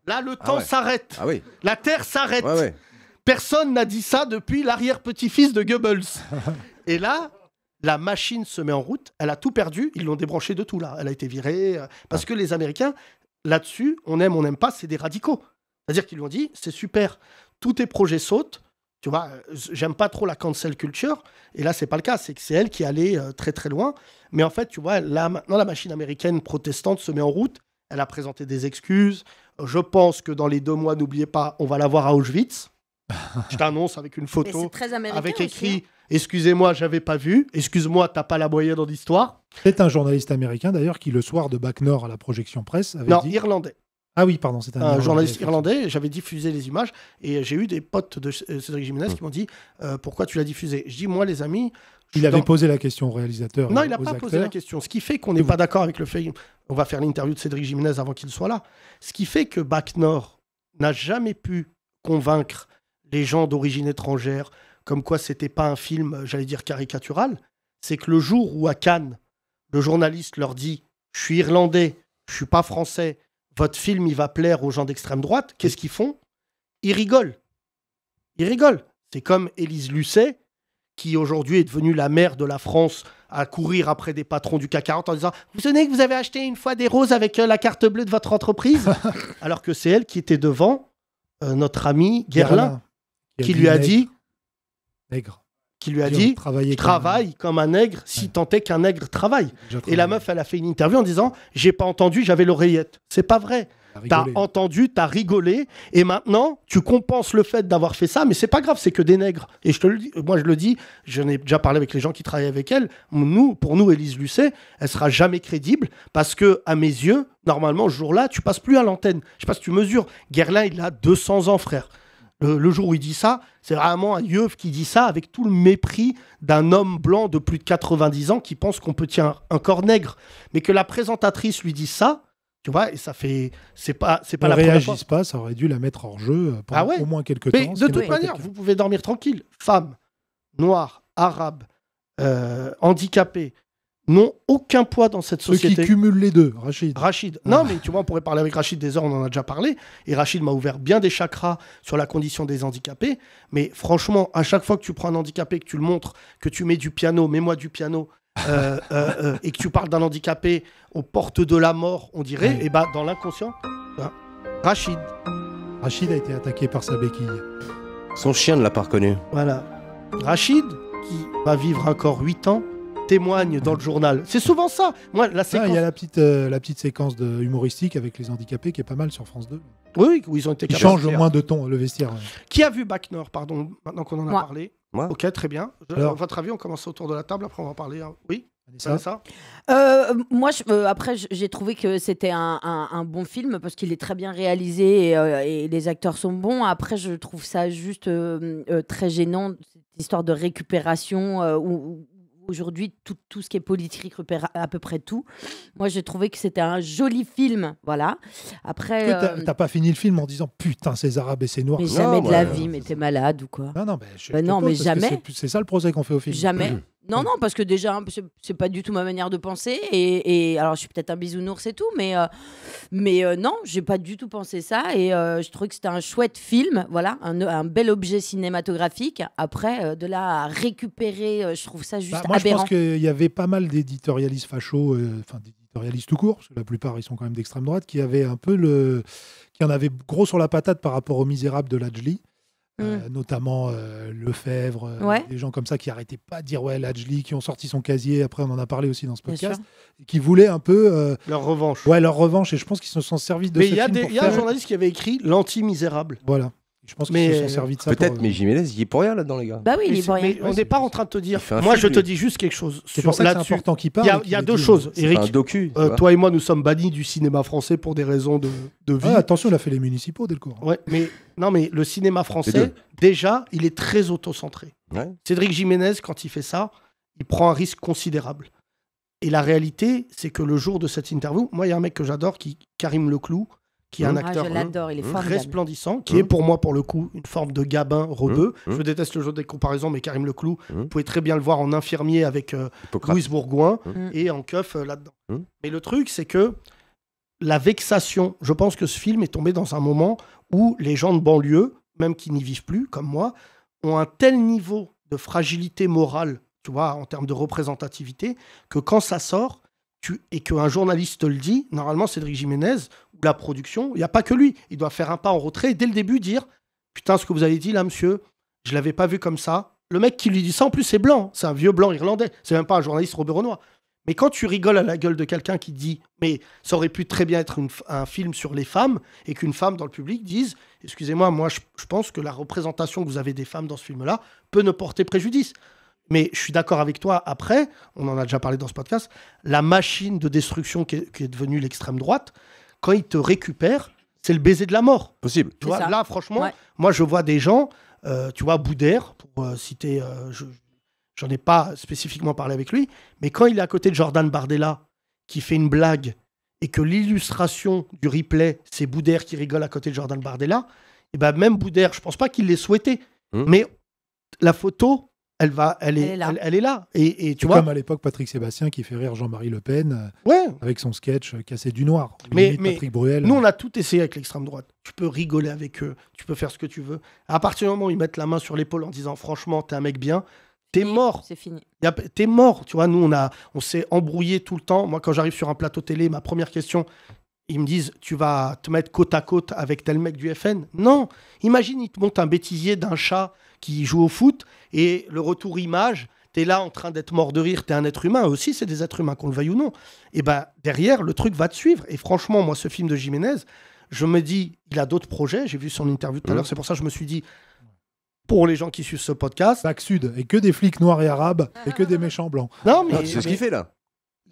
Là, le ah temps s'arrête. Ah oui. La terre s'arrête. Personne n'a dit ça depuis l'arrière-petit-fils de Goebbels. Et là, la machine se met en route, elle a tout perdu, ils l'ont débranché de tout là, elle a été virée, euh, parce ah. que les Américains, là-dessus, on aime, on n'aime pas, c'est des radicaux. C'est-à-dire qu'ils lui ont dit, c'est super, tous tes projets sautent, tu vois, euh, j'aime pas trop la cancel culture, et là, c'est pas le cas, c'est que c'est elle qui allait euh, très très loin, mais en fait, tu vois, là, maintenant, la machine américaine protestante se met en route, elle a présenté des excuses, je pense que dans les deux mois, n'oubliez pas, on va la voir à Auschwitz, je t'annonce avec une photo, avec écrit hein. Excusez-moi, j'avais pas vu. Excuse-moi, t'as pas la moyenne dans l'histoire C'est un journaliste américain d'ailleurs qui, le soir de Bac Nord à la projection presse, avait non, irlandais. Ah oui, pardon, c'est un, journaliste irlandais. J'avais diffusé les images et j'ai eu des potes de euh, Cédric Jiménez mm. qui m'ont dit euh, Pourquoi tu l'as diffusé Je dis Moi, les amis. Il avait posé la question au réalisateur. Non, il n'a pas posé la question. Ce qui fait qu'on n'est pas d'accord avec le fait. On va faire l'interview de Cédric Jiménez avant qu'il soit là. Ce qui fait que Bac Nord n'a jamais pu convaincre les gens d'origine étrangère, comme quoi c'était pas un film, euh, j'allais dire, caricatural, c'est que le jour où à Cannes, le journaliste leur dit Je suis irlandais, je suis pas français, votre film, il va plaire aux gens d'extrême droite, qu'est-ce qu'ils font Ils rigolent. Ils rigolent. C'est comme Élise Lucet, qui aujourd'hui est devenue la mère de la France à courir après des patrons du CAC 40 en disant Vous vous souvenez que vous avez acheté une fois des roses avec euh, la carte bleue de votre entreprise Alors que c'est elle qui était devant euh, notre ami Guerlain qui lui a dit nègre qui lui a dit travaille comme, un nègre si tant est qu'un nègre travaille. Et la meuf, elle a fait une interview en disant J'ai pas entendu, j'avais l'oreillette. C'est pas vrai. T'as entendu, t'as rigolé, et maintenant tu compenses le fait d'avoir fait ça, mais c'est pas grave, c'est que des nègres. Et moi je le dis, j'en ai déjà parlé avec les gens qui travaillaient avec elle. Nous, pour nous, Élise Lucet, elle sera jamais crédible parce que, à mes yeux, normalement, ce jour-là, tu passes plus à l'antenne. Je sais pas si tu mesures. Guerlain, il a 200 ans, frère. Le, jour où il dit ça, c'est vraiment un yeuf qui dit ça avec tout le mépris d'un homme blanc de plus de 90 ans qui pense qu'on peut tient un corps nègre. Mais que la présentatrice lui dit ça, tu vois, et ça fait. C'est pas, c'est pas ne réagisse pas, ça aurait dû la mettre hors jeu euh, pendant ah au moins quelques temps. De toute manière, vous pouvez dormir tranquille. Femme, noire, arabe, euh, handicapée, n'ont aucun poids dans cette société. Ceux qui cumulent les deux, Rachid. Rachid. Non, mais tu vois, on pourrait parler avec Rachid des heures, on en a déjà parlé. Et Rachid m'a ouvert bien des chakras sur la condition des handicapés. Mais franchement, à chaque fois que tu prends un handicapé, que tu le montres, que tu mets du piano, mets-moi du piano, euh, euh, euh, et que tu parles d'un handicapé aux portes de la mort, on dirait, et eh bah ben, dans l'inconscient, ben, Rachid. Rachid a été attaqué par sa béquille. Son chien ne l'a pas reconnu. Voilà. Rachid, qui va vivre encore 8 ans, témoigne dans le journal. C'est souvent ça. Moi, la séquence. Ah, il y a la petite, euh, la petite séquence de humoristique avec les handicapés qui est pas mal sur France 2. Oui, où ils ont été. Ils changent au moins de ton, le vestiaire. Qui a vu Bac Nord, pardon, maintenant qu'on en a parlé Moi. Ok, très bien. Alors... Votre avis, on commence autour de la table, après on va parler. Hein. Oui ça, ça euh, moi, je, euh, après, j'ai trouvé que c'était un, bon film parce qu'il est très bien réalisé et, les acteurs sont bons. Après, je trouve ça juste très gênant, cette histoire de récupération ou Aujourd'hui, tout, tout, ce qui est politique repère à peu près tout. Moi, j'ai trouvé que c'était un joli film. Voilà. Après. Euh, t'as pas fini le film en disant putain, ces arabes et ces noirs. Mais jamais de la vie, euh, mais t'es malade ou quoi. Non, mais, non, mais bah jamais. C'est ça le procès qu'on fait au film. Jamais. Non, mm. non, parce que déjà, hein, c'est pas du tout ma manière de penser. Et, alors, je suis peut-être un bisounours et tout, mais, euh, mais euh, non, j'ai pas du tout pensé ça. Et euh, je trouvais que c'était un chouette film, voilà, un, bel objet cinématographique. Après, de là récupérer, je trouve ça bah, juste bah, moi, Je pense qu'il y avait pas mal d'éditorialistes fachos, enfin d'éditorialistes tout court, parce que la plupart ils sont quand même d'extrême droite, qui un peu le. qui en avaient gros sur la patate par rapport au misérables de l'Adjli. Euh, notamment euh, Lefebvre, euh, des gens comme ça qui arrêtaient pas de dire ouais Ladjli, qui ont sorti son casier, après on en a parlé aussi dans ce podcast, qui voulaient un peu... leur revanche. Ouais, leur revanche, et je pense qu'ils se sont servis de... Mais il y, a, y a un journaliste qui avait écrit L'anti-misérable. Voilà. Je pense de Peut-être, mais Jiménez, il est pour rien là-dedans, les gars. Bah oui, il est pour rien. Mais on n'est pas en train de te dire. Moi, je te dis juste quelque chose. C'est pour ça que c'est important qu'il parle. Il y a, deux choses, Eric. Euh, toi et moi, nous sommes bannis du cinéma français pour des raisons de, vie. Ah, attention, il a fait les municipaux dès le cours. Ouais, mais non, mais le cinéma français, déjà, il est très autocentré. Ouais. Cédric Jiménez, quand il fait ça, il prend un risque considérable. Et la réalité, c'est que le jour de cette interview, moi, il y a un mec que j'adore, qui Karim Leclou, qui est un hein ah, acteur hein, resplendissant, qui hein est pour moi, pour le coup, une forme de gabin robeux. Je déteste le jeu des comparaisons, mais Karim Leclou, vous pouvez très bien le voir en infirmier avec Louis euh, Louise Bourgoin et en keuf là-dedans. Mais le truc, c'est que la vexation, je pense que ce film est tombé dans un moment où les gens de banlieue, même qui n'y vivent plus, comme moi, ont un tel niveau de fragilité morale, tu vois, en termes de représentativité, que quand ça sort, et qu'un journaliste te le dit, normalement, Cédric Jiménez, ou la production, il n'y a pas que lui. Il doit faire un pas en retrait dès le début dire Putain, ce que vous avez dit là, monsieur, je l'avais pas vu comme ça. Le mec qui lui dit ça, en plus, c'est blanc. C'est un vieux blanc irlandais. C'est même pas un journaliste Robert Mais quand tu rigoles à la gueule de quelqu'un qui dit Mais ça aurait pu très bien être un film sur les femmes, et qu'une femme dans le public dise Excusez-moi, moi, je, je, pense que la représentation que vous avez des femmes dans ce film-là peut ne porter préjudice. Mais je suis d'accord avec toi, après, on en a déjà parlé dans ce podcast, la machine de destruction qui est, devenue l'extrême droite, quand il te récupère, c'est le baiser de la mort. Possible. Tu vois, là, franchement, moi, je vois des gens, euh, tu vois, Boudère, pour euh, citer, euh, je j'en ai pas spécifiquement parlé avec lui, mais quand il est à côté de Jordan Bardella, qui fait une blague, et que l'illustration du replay, c'est Boudère qui rigole à côté de Jordan Bardella, et ben même Boudère, je pense pas qu'il l'ait souhaité, mmh. mais la photo elle va, elle est, là. Elle, Et, tu vois, comme à l'époque Patrick Sébastien qui fait rire Jean-Marie Le Pen, euh, avec son sketch euh, cassé du noir. Mais, Patrick Bruel. Nous, on euh. a tout essayé avec l'extrême droite. Tu peux rigoler avec eux, tu peux faire ce que tu veux. À partir du moment où ils mettent la main sur l'épaule en disant franchement, t'es un mec bien, T'es mort. C'est fini. T'es mort. Tu vois, nous, on, a, on s'est embrouillé tout le temps. Moi, quand j'arrive sur un plateau télé, ma première question, ils me disent Tu vas te mettre côte à côte avec tel mec du FN Non. Imagine, ils te montent un bêtisier d'un chat qui joue au foot. Et le retour image, tu es là en train d'être mort de rire, tu es un être humain, aussi c'est des êtres humains, qu'on le veuille ou non. Et eh ben derrière, le truc va te suivre. Et franchement, moi, ce film de Jiménez, je me dis, il a d'autres projets, j'ai vu son interview tout à mmh. l'heure, c'est pour ça que je me suis dit, pour les gens qui suivent ce podcast. Bac Sud, et que des flics noirs et arabes, et que des méchants blancs. Non, ah, mais. c'est ce qu'il fait là,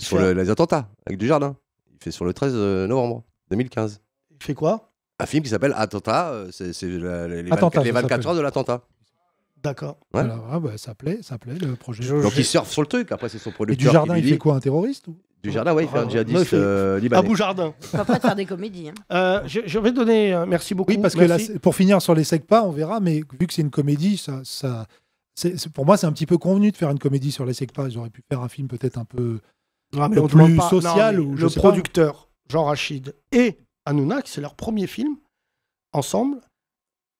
sur les attentats, avec du jardin. Il fait sur le 13 euh, novembre 2015. Il fait quoi Un film qui s'appelle euh, Attentat, c'est les, les 24 heures de l'attentat. D'accord. Ah bah, ça plaît, ça plaît le projet. Donc il surfe sur le truc. Après, c'est son producteur. Et du jardin, qui il fait quoi, un terroriste ou du jardin, oui, il fait un ah, djihadiste euh, libanais. Abou Jardin. Pas prêt de faire des comédies. Hein. Euh, je, vais donner, euh, merci beaucoup. Oui, parce que pour finir sur les secpas, on verra, mais vu que c'est une comédie, ça, pour moi, c'est un petit peu convenu de faire une comédie sur les Ils J'aurais pu faire un film peut-être un peu, ah, plus social. ou, je le producteur, Jean Rachid, et Hanouna, c'est leur premier film, ensemble,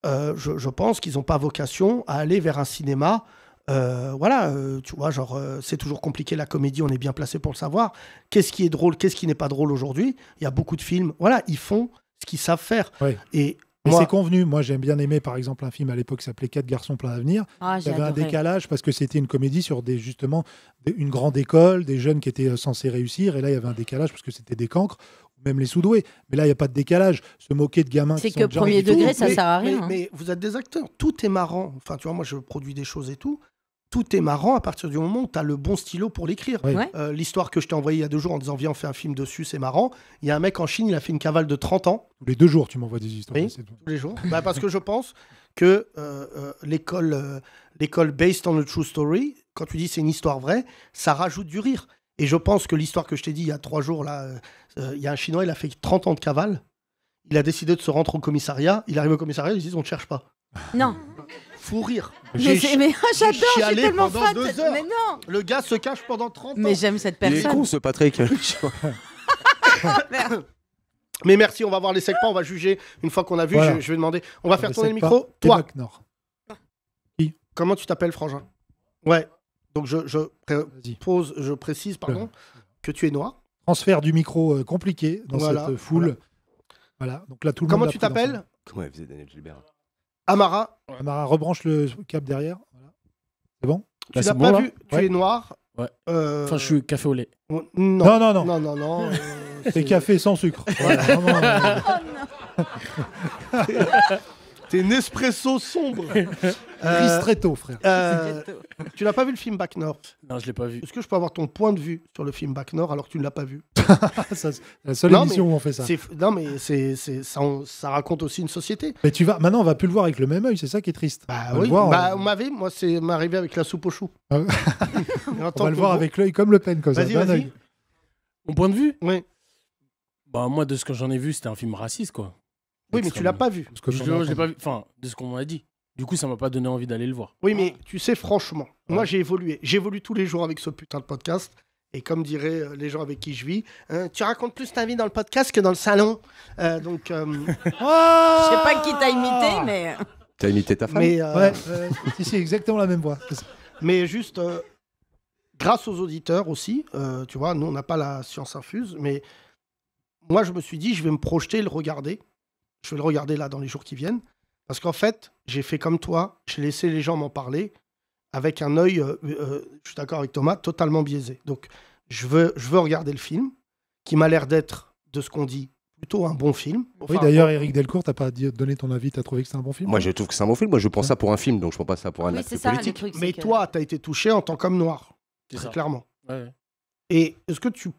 euh, je, pense qu'ils n'ont pas vocation à aller vers un cinéma. Euh, voilà, euh, tu vois, genre, c'est toujours compliqué la comédie, on est bien placé pour le savoir. Qu'est-ce qui est drôle, qu'est-ce qui n'est pas drôle aujourd'hui Il y a beaucoup de films, voilà, ils font ce qu'ils savent faire. Et c'est convenu. Moi, j'aime bien aimé, par exemple, un film à l'époque qui s'appelait Quatre garçons plein d'avenir. Ah, il y avait un décalage parce que c'était une comédie sur des justement une grande école, des jeunes qui étaient censés réussir, et là il y avait un décalage parce que c'était des cancres même les sous Mais là, il n'y a pas de décalage. Se moquer de gamins. C'est que premier degré, ça, ça arrive. sert rien. Hein. Mais, vous êtes des acteurs. Tout est marrant. Enfin, tu vois, moi, je produis des choses et tout. Tout est marrant à partir du moment où tu as le bon stylo pour l'écrire. Euh, l'histoire que je t'ai envoyée il y a deux jours en disant Viens, on fait un film dessus, c'est marrant. Il y a un mec en Chine, il a fait une cavale de 30 ans. les deux jours, tu m'envoies des histoires. Oui, tous les jours. Bah, parce que je pense que euh, euh, l'école l'école based on a true story, quand tu dis c'est une histoire vraie, ça rajoute du rire. Et je pense que l'histoire que je t'ai dit il y a trois jours, là, euh, euh, il y a un Chinois, il a fait 30 ans de cavale. Il a décidé de se rendre au commissariat. Il arrive au commissariat, ils disent on ne cherche pas. Non. Fou rire. Mais, j'ai, j'adore, j'ai tellement heures. Mais non. Le gars se cache pendant 30 ans. Mais j'aime cette personne. Il est con ce Patrick. mais merci, on va voir les segments, on va juger. Une fois qu'on a vu, je, vais demander. On va ah, faire tourner le micro. Toi. Comment tu t'appelles, Frangin Ouais. Donc je, je, pose, je précise pardon, que tu es noir. Transfert du micro euh, compliqué dans cette euh, foule. Voilà. voilà. Donc là, tout le Comment tu t'appelles Comment elle faisait Daniel Gilbert Amara. Amara, rebranche le câble derrière. Voilà. C'est bon Tu n'as pas vu Tu es noir. Ouais. Euh... Enfin, je suis café au lait. Non, non, non. Non, non, euh, C'est café sans sucre. Voilà. Oh, un espresso sombre. Euh, très tôt, frère. Euh, tu n'as pas vu le film Back North Non, je l'ai pas vu. Est-ce que je peux avoir ton point de vue sur le film Back North alors que tu ne l'as pas vu ça, La seule émission où on fait ça. Non, mais ça, raconte aussi une société. Mais tu vas, maintenant, on va plus le voir avec le même œil, c'est ça qui est triste. Bah on oui, vu, bah, moi, c'est m'arrivé avec la soupe au chou. Ah on va le voir avec l'œil comme Le Pen, comme ça. Vas-y, Mon point de vue Oui. Bah, moi, de ce que j'en ai vu, c'était un film raciste, quoi. Oui, mais tu l'as pas vu. Parce que je l'ai pas vu. Enfin, de ce qu'on m'a dit. Du coup, ça m'a pas donné envie d'aller le voir. Oui, mais tu sais, franchement, moi j'ai évolué. J'évolue tous les jours avec ce putain de podcast. Et comme diraient euh, les gens avec qui je vis, hein, tu racontes plus ta vie dans le podcast que dans le salon. Euh, donc, oh je sais pas qui t'a imité, mais t'as imité ta femme. Mais ouais, c'est exactement la même voix. Mais juste, grâce aux auditeurs aussi, tu vois, nous on n'a pas la science infuse, mais moi je me suis dit, je vais me projeter, le regarder, je vais le regarder là dans les jours qui viennent. Parce qu'en fait, j'ai fait comme toi, j'ai laissé les gens m'en parler avec un œil, euh, euh, euh, je suis d'accord avec Thomas, totalement biaisé. Donc, je veux, je veux regarder le film, qui m'a l'air d'être, de ce qu'on dit, plutôt un bon film. oui, d'ailleurs, Eric Delcourt, t'as pas donné ton avis, t'as trouvé que c'est un bon film Moi, je trouve que c'est un bon film. Moi, je prends ça pour un film, donc je prends pas ça pour un politique. Mais toi, toi, t'as été touché en tant qu'homme noir, très clairement. Et est-ce que tu...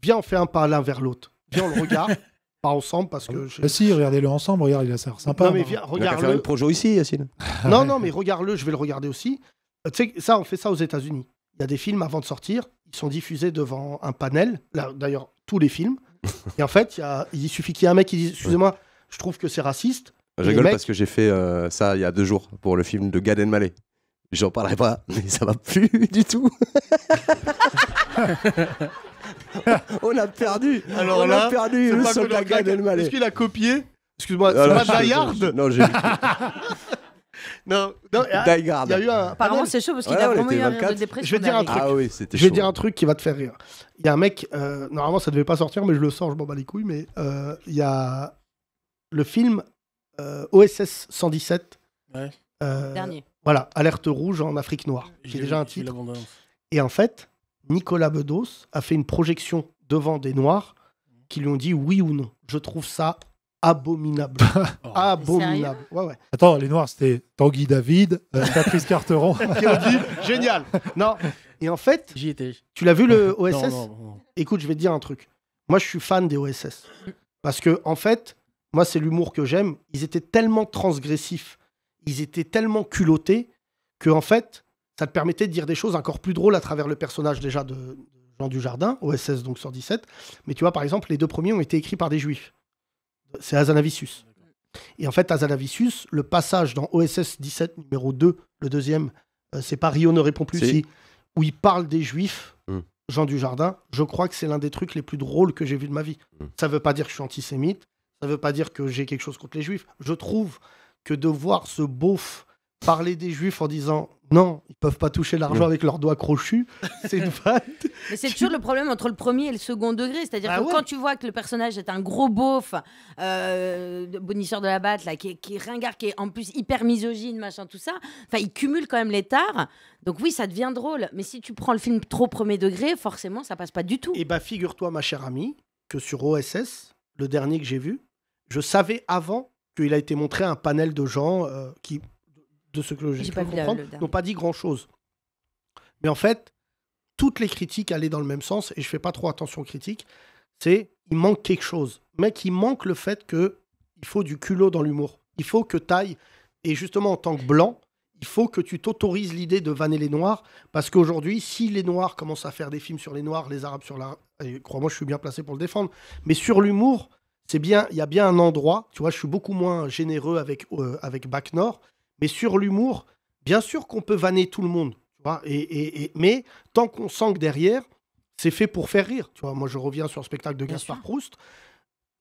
bien on fait un pas l'un vers l'autre. bien on le regarde. pas ensemble parce que. si, regardez-le ensemble, regarde, il a ça sympa. Non, mais regarde-le. projet ici, Yacine. Ah non, non, mais regarde-le, je vais le regarder aussi. Euh, tu sais, ça, on fait ça aux États-Unis. Il y a des films avant de sortir, ils sont diffusés devant un panel, d'ailleurs, tous les films. Et en fait, il suffit qu'il y ait un mec qui dise Excusez-moi, je trouve que c'est raciste. Je rigole parce que j'ai fait euh, ça il y a deux jours pour le film de Gad Elmaleh. J'en parlerai pas, mais ça va plus du tout on a perdu. on a perdu le Est-ce qu'il a copié Excuse-moi, c'est pas Dayard Non, j'ai. Non, non Il y a eu un... Apparemment, c'est chaud parce qu'il a vraiment eu un de dépression. Je vais dire un truc. Ah oui, je vais dire un truc qui va te faire rire. Il y a un mec, euh, normalement ça devait pas sortir, mais je le sors, je m'en bats les couilles. Mais euh, il y a le film euh, OSS 117. Ouais. Dernier. Voilà, Alerte rouge en Afrique noire. J'ai déjà un titre. Et en fait, Nicolas Bedos a fait une projection devant des Noirs qui lui ont dit oui ou non. Je trouve ça abominable. Oh. abominable. Attends, les Noirs, c'était Tanguy David, euh, Patrice Carteron. qui ont dit génial. Non. Et en fait, Tu l'as vu le OSS Écoute, je vais te dire un truc. Moi, je suis fan des OSS. Parce que, en fait, moi, c'est l'humour que j'aime. Ils étaient tellement transgressifs. Ils étaient tellement culottés que, en fait, ça te permettait de dire des choses encore plus drôles à travers le personnage déjà de, Jean Dujardin, OSS donc sur 17. Mais tu vois, par exemple, les deux premiers ont été écrits par des juifs. C'est Azanavicius. Et en fait, Azanavicius, le passage dans OSS 17, numéro 2, le deuxième, euh, c'est pas Rio ne répond plus, ici, où il parle des juifs. Hmm. Jean Dujardin, je crois que c'est l'un des trucs les plus drôles que j'ai vu de ma vie. Ça hmm. Ça veut pas dire que je suis antisémite, ça veut pas dire que j'ai quelque chose contre les juifs. Je trouve que de voir ce beauf parler des juifs en disant non, ils peuvent pas toucher l'argent avec leurs doigts crochus. C'est une faute. Mais c'est toujours le problème entre le premier et le second degré. C'est-à-dire bah que quand tu vois que le personnage est un gros beauf, euh, bonisseur de la batte, qui, est, qui ringard, qui est en plus hyper misogyne, machin, tout ça, enfin, il cumule quand même les tares. Donc oui, ça devient drôle. Mais si tu prends le film trop premier degré, forcément, ça passe pas du tout. Et eh bah, ben, figure-toi, ma chère amie, que sur OSS, le dernier que j'ai vu, je savais avant qu'il a été montré à un panel de gens euh, qui de ce que j'ai n'ont pas dit grand-chose. Mais en fait, toutes les critiques allaient dans le même sens, et je fais pas trop attention aux critiques, c'est il manque quelque chose. Mec, il manque le fait que il faut du culot dans l'humour. Il faut que taille, et justement en tant que blanc, il faut que tu t'autorises l'idée de vanner les Noirs, parce qu'aujourd'hui, si les Noirs commencent à faire des films sur les Noirs, les Arabes sur la... Crois-moi, je suis bien placé pour le défendre, mais sur l'humour, c'est bien, il y a bien un endroit, tu vois, je suis beaucoup moins généreux avec, euh, avec Bac Nord, mais sur l'humour, bien sûr qu'on peut vanner tout le monde. Tu vois, et, mais tant qu'on sent que derrière, c'est fait pour faire rire. Tu vois, moi, je reviens sur le spectacle de Gaspard Proust.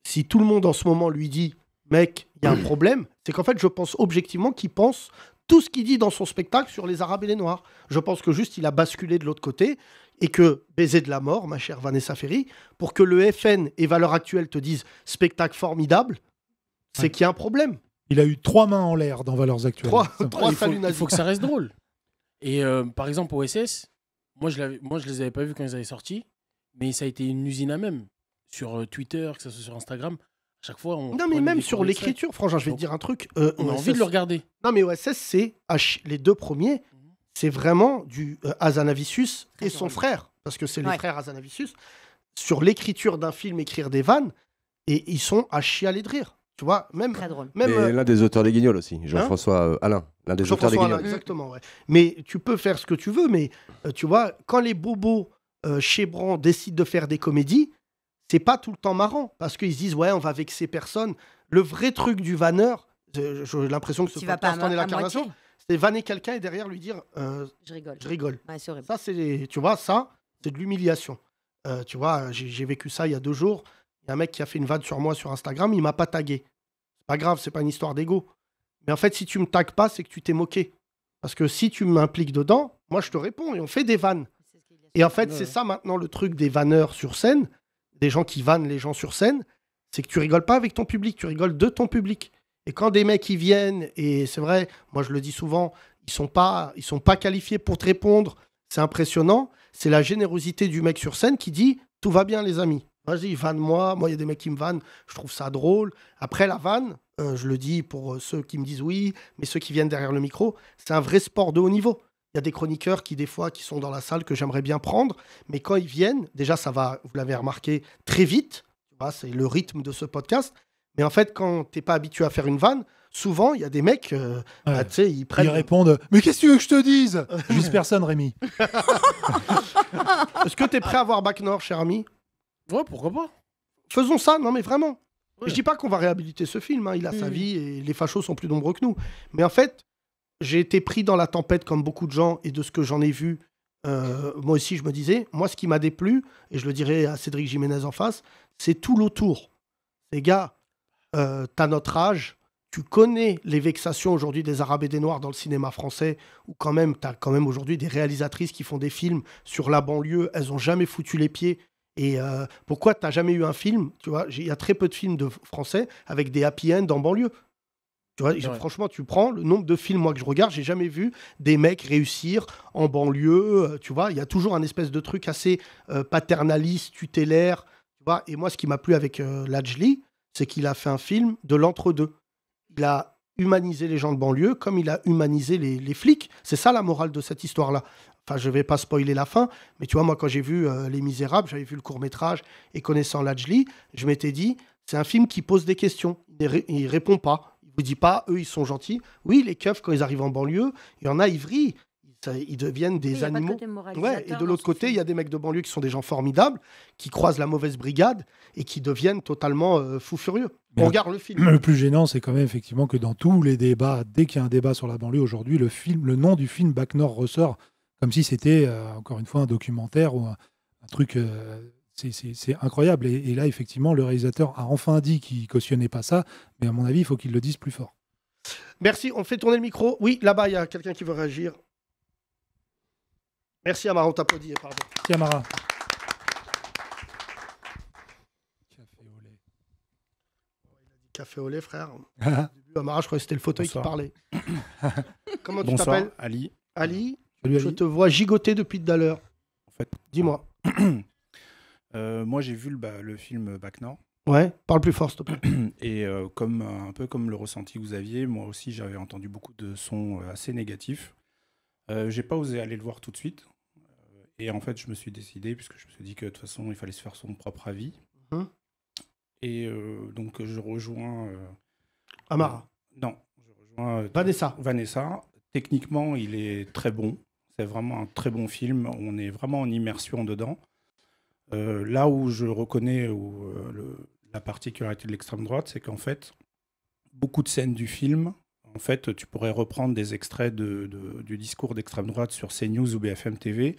Si tout le monde en ce moment lui dit, mec, il y a un problème, c'est qu'en fait, je pense objectivement qu'il pense tout ce qu'il dit dans son spectacle sur les Arabes et les Noirs. Je pense que juste, il a basculé de l'autre côté et que Baiser de la mort, ma chère Vanessa Ferry, pour que le FN et Valeurs Actuelles te disent spectacle formidable, c'est qu'il y a un problème. Il a eu trois mains en l'air dans Valeurs Actuelles. Trois, il, faut, que ça reste drôle. Et euh, par exemple, OSS, moi je, l'avais, les avais pas vus quand ils avaient sorti, mais ça a été une usine à même. Sur euh, Twitter, que ce soit sur Instagram, à chaque fois on. Non, mais même sur l'écriture, franchement, je vais te dire un truc. Euh, on, a envie de le regarder. Non, mais OSS, c'est les deux premiers, mhm. c'est vraiment du euh, et son frère, parce que c'est le frère Azanavicius, sur l'écriture d'un film, écrire des vannes, et ils sont à chialer de rire. Tu vois, même. Même, euh, l'un des auteurs des Guignols aussi, hein Jean-François euh, Alain, l'un des auteurs des Guignols. exactement, Mais tu peux faire ce que tu veux, mais euh, tu vois, quand les bobos chez décident de faire des comédies, c'est pas tout le temps marrant, parce qu'ils se disent, ouais, on va vexer personne. Le vrai truc du vanneur, j'ai l'impression que ce n'est pas la l'incarnation, c'est vanner quelqu'un et derrière lui dire, je rigole. ça, c'est, tu vois, ça, c'est de l'humiliation. tu vois, j'ai vécu ça il y a deux jours. Il y a un mec qui a fait une vanne sur moi sur Instagram, il m'a pas tagué. C'est pas grave, c'est pas une histoire d'ego. Mais en fait, si tu me tagues pas, c'est que tu t'es moqué. Parce que si tu m'impliques dedans, moi je te réponds et on fait des vannes. Et en fait, c'est ça maintenant le truc des vanneurs sur scène, des gens qui vannent les gens sur scène, c'est que tu rigoles pas avec ton public, tu rigoles de ton public. Et quand des mecs ils viennent, et c'est vrai, moi je le dis souvent, ils sont pas, ils sont pas qualifiés pour te répondre, c'est impressionnant, c'est la générosité du mec sur scène qui dit tout va bien les amis. Vas-y, vanne-moi. Moi, il y a des mecs qui me vannent. Je trouve ça drôle. Après, la vanne, euh, je le dis pour euh, ceux qui me disent oui, mais ceux qui viennent derrière le micro, c'est un vrai sport de haut niveau. Il y a des chroniqueurs qui, des fois, qui sont dans la salle que j'aimerais bien prendre, mais quand ils viennent, déjà, ça va, vous l'avez remarqué, très vite. C'est le rythme de ce podcast. Mais en fait, quand tu n'es pas habitué à faire une vanne, souvent, il y a des mecs, euh, bah, tu sais, ils prennent. Ils répondent Mais qu'est-ce que tu veux que je te dise Juste personne, Rémi. Est-ce que tu es prêt à voir Bac Nord, cher ami Ouais, pourquoi pas Faisons ça, non mais vraiment. Je dis pas qu'on va réhabiliter ce film, hein. il a sa mm. vie et les fachos sont plus nombreux que nous. Mais en fait, j'ai été pris dans la tempête comme beaucoup de gens et de ce que j'en ai vu, euh, moi aussi je me disais, moi ce qui m'a déplu, et je le dirais à Cédric Jiménez en face, c'est tout l'autour. Les gars, euh, t'as notre âge, tu connais les vexations aujourd'hui des Arabes et des Noirs dans le cinéma français, ou quand même, t'as quand même aujourd'hui des réalisatrices qui font des films sur la banlieue, elles ont jamais foutu les pieds et euh, pourquoi tu n'as jamais eu un film Tu vois, il y a très peu de films de français avec des happy dans en banlieue. Tu vois, franchement, tu prends le nombre de films moi que je regarde, j'ai jamais vu des mecs réussir en banlieue. Euh, tu vois, il y a toujours un espèce de truc assez euh, paternaliste, tutélaire. Tu vois, et moi, ce qui m'a plu avec Lajli, c'est qu'il a fait un film de l'entre-deux. Il a humanisé les gens de banlieue comme il a humanisé les flics. C'est ça la morale de cette histoire-là. Enfin, je vais pas spoiler la fin, mais tu vois, moi, quand j'ai vu euh, Les Misérables, j'avais vu le court-métrage et connaissant Lajli, je m'étais dit, c'est un film qui pose des questions. Il, ne répond pas. Il vous dit pas, eux, ils sont gentils. Oui, les keufs, quand ils arrivent en banlieue, il y en a, ils vrillent. ils deviennent des animaux. et de l'autre côté, il y a des mecs de banlieue qui sont des gens formidables, qui croisent la mauvaise brigade et qui deviennent totalement euh, fous furieux. On regarde le film. Le plus gênant, c'est quand même effectivement que dans tous les débats, dès qu'il y a un débat sur la banlieue aujourd'hui, le le nom du film Bac Nord ressort comme si c'était, euh, encore une fois, un documentaire ou un, truc. Euh, c'est incroyable. Et, là, effectivement, le réalisateur a enfin dit qu'il cautionnait pas ça, mais à mon avis, il faut qu'il le dise plus fort. Merci, on fait tourner le micro. Oui, là-bas, il y a quelqu'un qui veut réagir. Merci Amara, on t'applaudit. Pardon. Merci Amara. Café au lait, frère. Amara, je crois que c'était le fauteuil qui parlait. Comment tu t'appelles Ali. Ali, je te vois gigoter depuis tout à l'heure. En fait, Dis-moi. Euh, moi, j'ai vu le, film Bac Nord. Ouais, parle plus fort, s'il te plaît. Et euh, comme, euh, un peu comme le ressenti que vous aviez, moi aussi, j'avais entendu beaucoup de sons assez négatifs. j'ai pas osé aller le voir tout de suite. Et en fait, je me suis décidé, puisque je me suis dit que de toute façon, il fallait se faire son propre avis. Hein et donc, je rejoins. Amara, non, je rejoins. Vanessa. Vanessa, techniquement, il est très bon. C'est vraiment un très bon film. On est vraiment en immersion dedans. Euh, là où je reconnais où, euh, la particularité de l'extrême droite, c'est qu'en fait, beaucoup de scènes du film, en fait, tu pourrais reprendre des extraits de, du discours d'extrême droite sur CNews ou BFM TV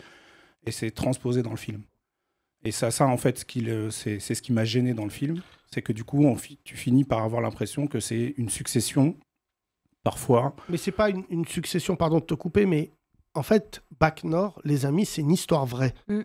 et c'est transposé dans le film. Et ça, ça en fait, c'est ce qui m'a gêné dans le film, c'est que du coup, tu finis par avoir l'impression que c'est une succession, parfois. Mais c'est pas une, succession, pardon de te couper, mais en fait, Bac Nord, les amis, c'est une histoire vraie. Mm.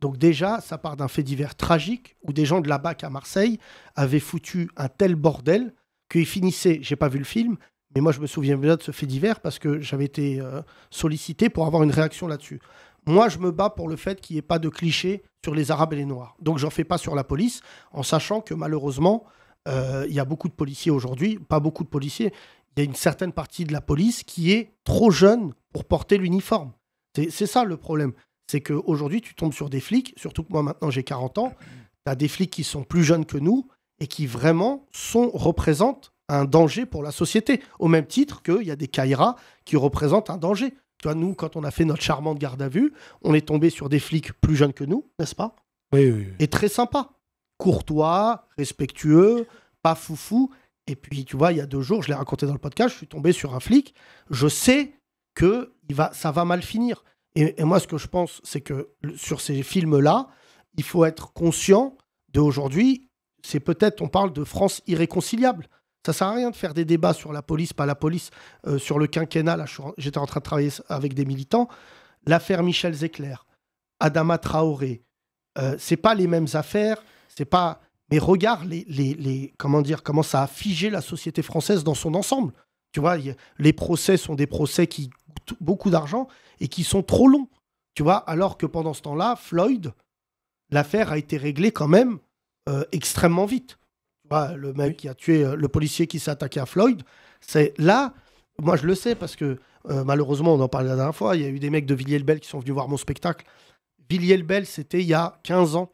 Donc déjà, ça part d'un fait divers tragique où des gens de la BAC à Marseille avaient foutu un tel bordel qu'ils finissaient, j'ai pas vu le film, mais moi je me souviens bien de ce fait divers parce que j'avais été euh, sollicité pour avoir une réaction là-dessus. Moi je me bats pour le fait qu'il n'y ait pas de clichés sur les Arabes et les Noirs. Donc j'en fais pas sur la police, en sachant que malheureusement, euh, il y a beaucoup de policiers aujourd'hui, pas beaucoup de policiers, il y a une certaine partie de la police qui est trop jeune porter l'uniforme. C'est ça le problème. C'est qu'aujourd'hui, tu tombes sur des flics, surtout que moi maintenant j'ai 40 ans, tu as des flics qui sont plus jeunes que nous et qui vraiment sont, représentent un danger pour la société. Au même titre qu'il y a des caïras qui représentent un danger. toi nous, quand on a fait notre charmante garde à vue, on est tombé sur des flics plus jeunes que nous, n'est-ce pas oui, Et très sympa. Courtois, respectueux, pas foufou. Et puis, tu vois, il y a deux jours, je l'ai raconté dans le podcast, je suis tombé sur un flic. Je sais que il va, ça va mal finir. Et, moi, ce que je pense, c'est que sur ces films-là, il faut être conscient d'aujourd'hui, c'est peut-être, on parle de France irréconciliable. Ça sert à rien de faire des débats sur la police, pas la police. Euh, sur le quinquennat, là, j'étais en train de travailler avec des militants. L'affaire Michel Zecler, Adama Traoré, euh, c'est pas les mêmes affaires, c'est pas. Mais regarde les, comment dire, comment ça a figé la société française dans son ensemble. Tu vois, les procès sont des procès qui coûtent beaucoup d'argent et qui sont trop longs. Tu vois, alors que pendant ce temps-là, Floyd, l'affaire a été réglée quand même euh, extrêmement vite. Tu le mec qui a tué, euh, le policier qui s'est attaqué à Floyd, c'est là, moi je le sais parce que euh, malheureusement, on en parlait la dernière fois, il y a eu des mecs de Villiers-le-Bel qui sont venus voir mon spectacle. Villiers-le-Bel, c'était il y a 15 ans.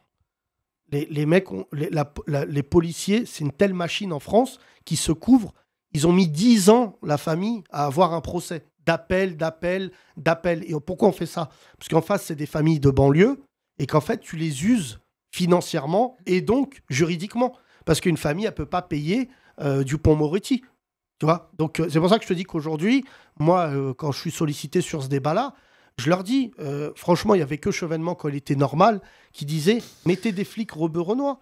Les, mecs, les policiers, c'est une telle machine en France qui se couvre ils ont mis 10 ans, la famille, à avoir un procès. D'appel, d'appel, d'appel. Et pourquoi on fait ça Parce qu'en face, c'est des familles de banlieue et qu'en fait, tu les uses financièrement et donc juridiquement. Parce qu'une famille, elle ne peut pas payer euh, du pont Moretti. Tu vois Donc, euh, c'est pour ça que je te dis qu'aujourd'hui, moi, euh, quand je suis sollicité sur ce débat-là, je leur dis, franchement, il n'y avait que Chevènement quand il était normal, qui disait mettez des flics Robert renois.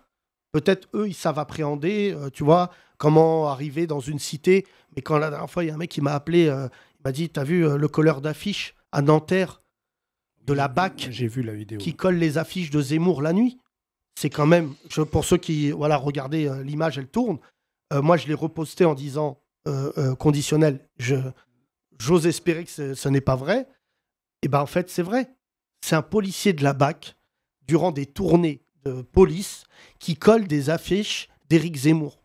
Peut-être eux, ils savent appréhender, tu vois, Comment arriver dans une cité Mais quand la dernière fois, il y a un mec qui m'a appelé, euh, il m'a dit T'as vu euh, le colleur d'affiches à Nanterre de la BAC J'ai vu la vidéo. Qui colle les affiches de Zemmour la nuit C'est quand même, pour ceux qui, voilà, regardez euh, l'image, elle tourne. moi, je l'ai reposté en disant conditionnel. j'ose espérer que ce, n'est pas vrai. Et ben en fait, c'est vrai. C'est un policier de la BAC durant des tournées de police qui colle des affiches d'Éric Zemmour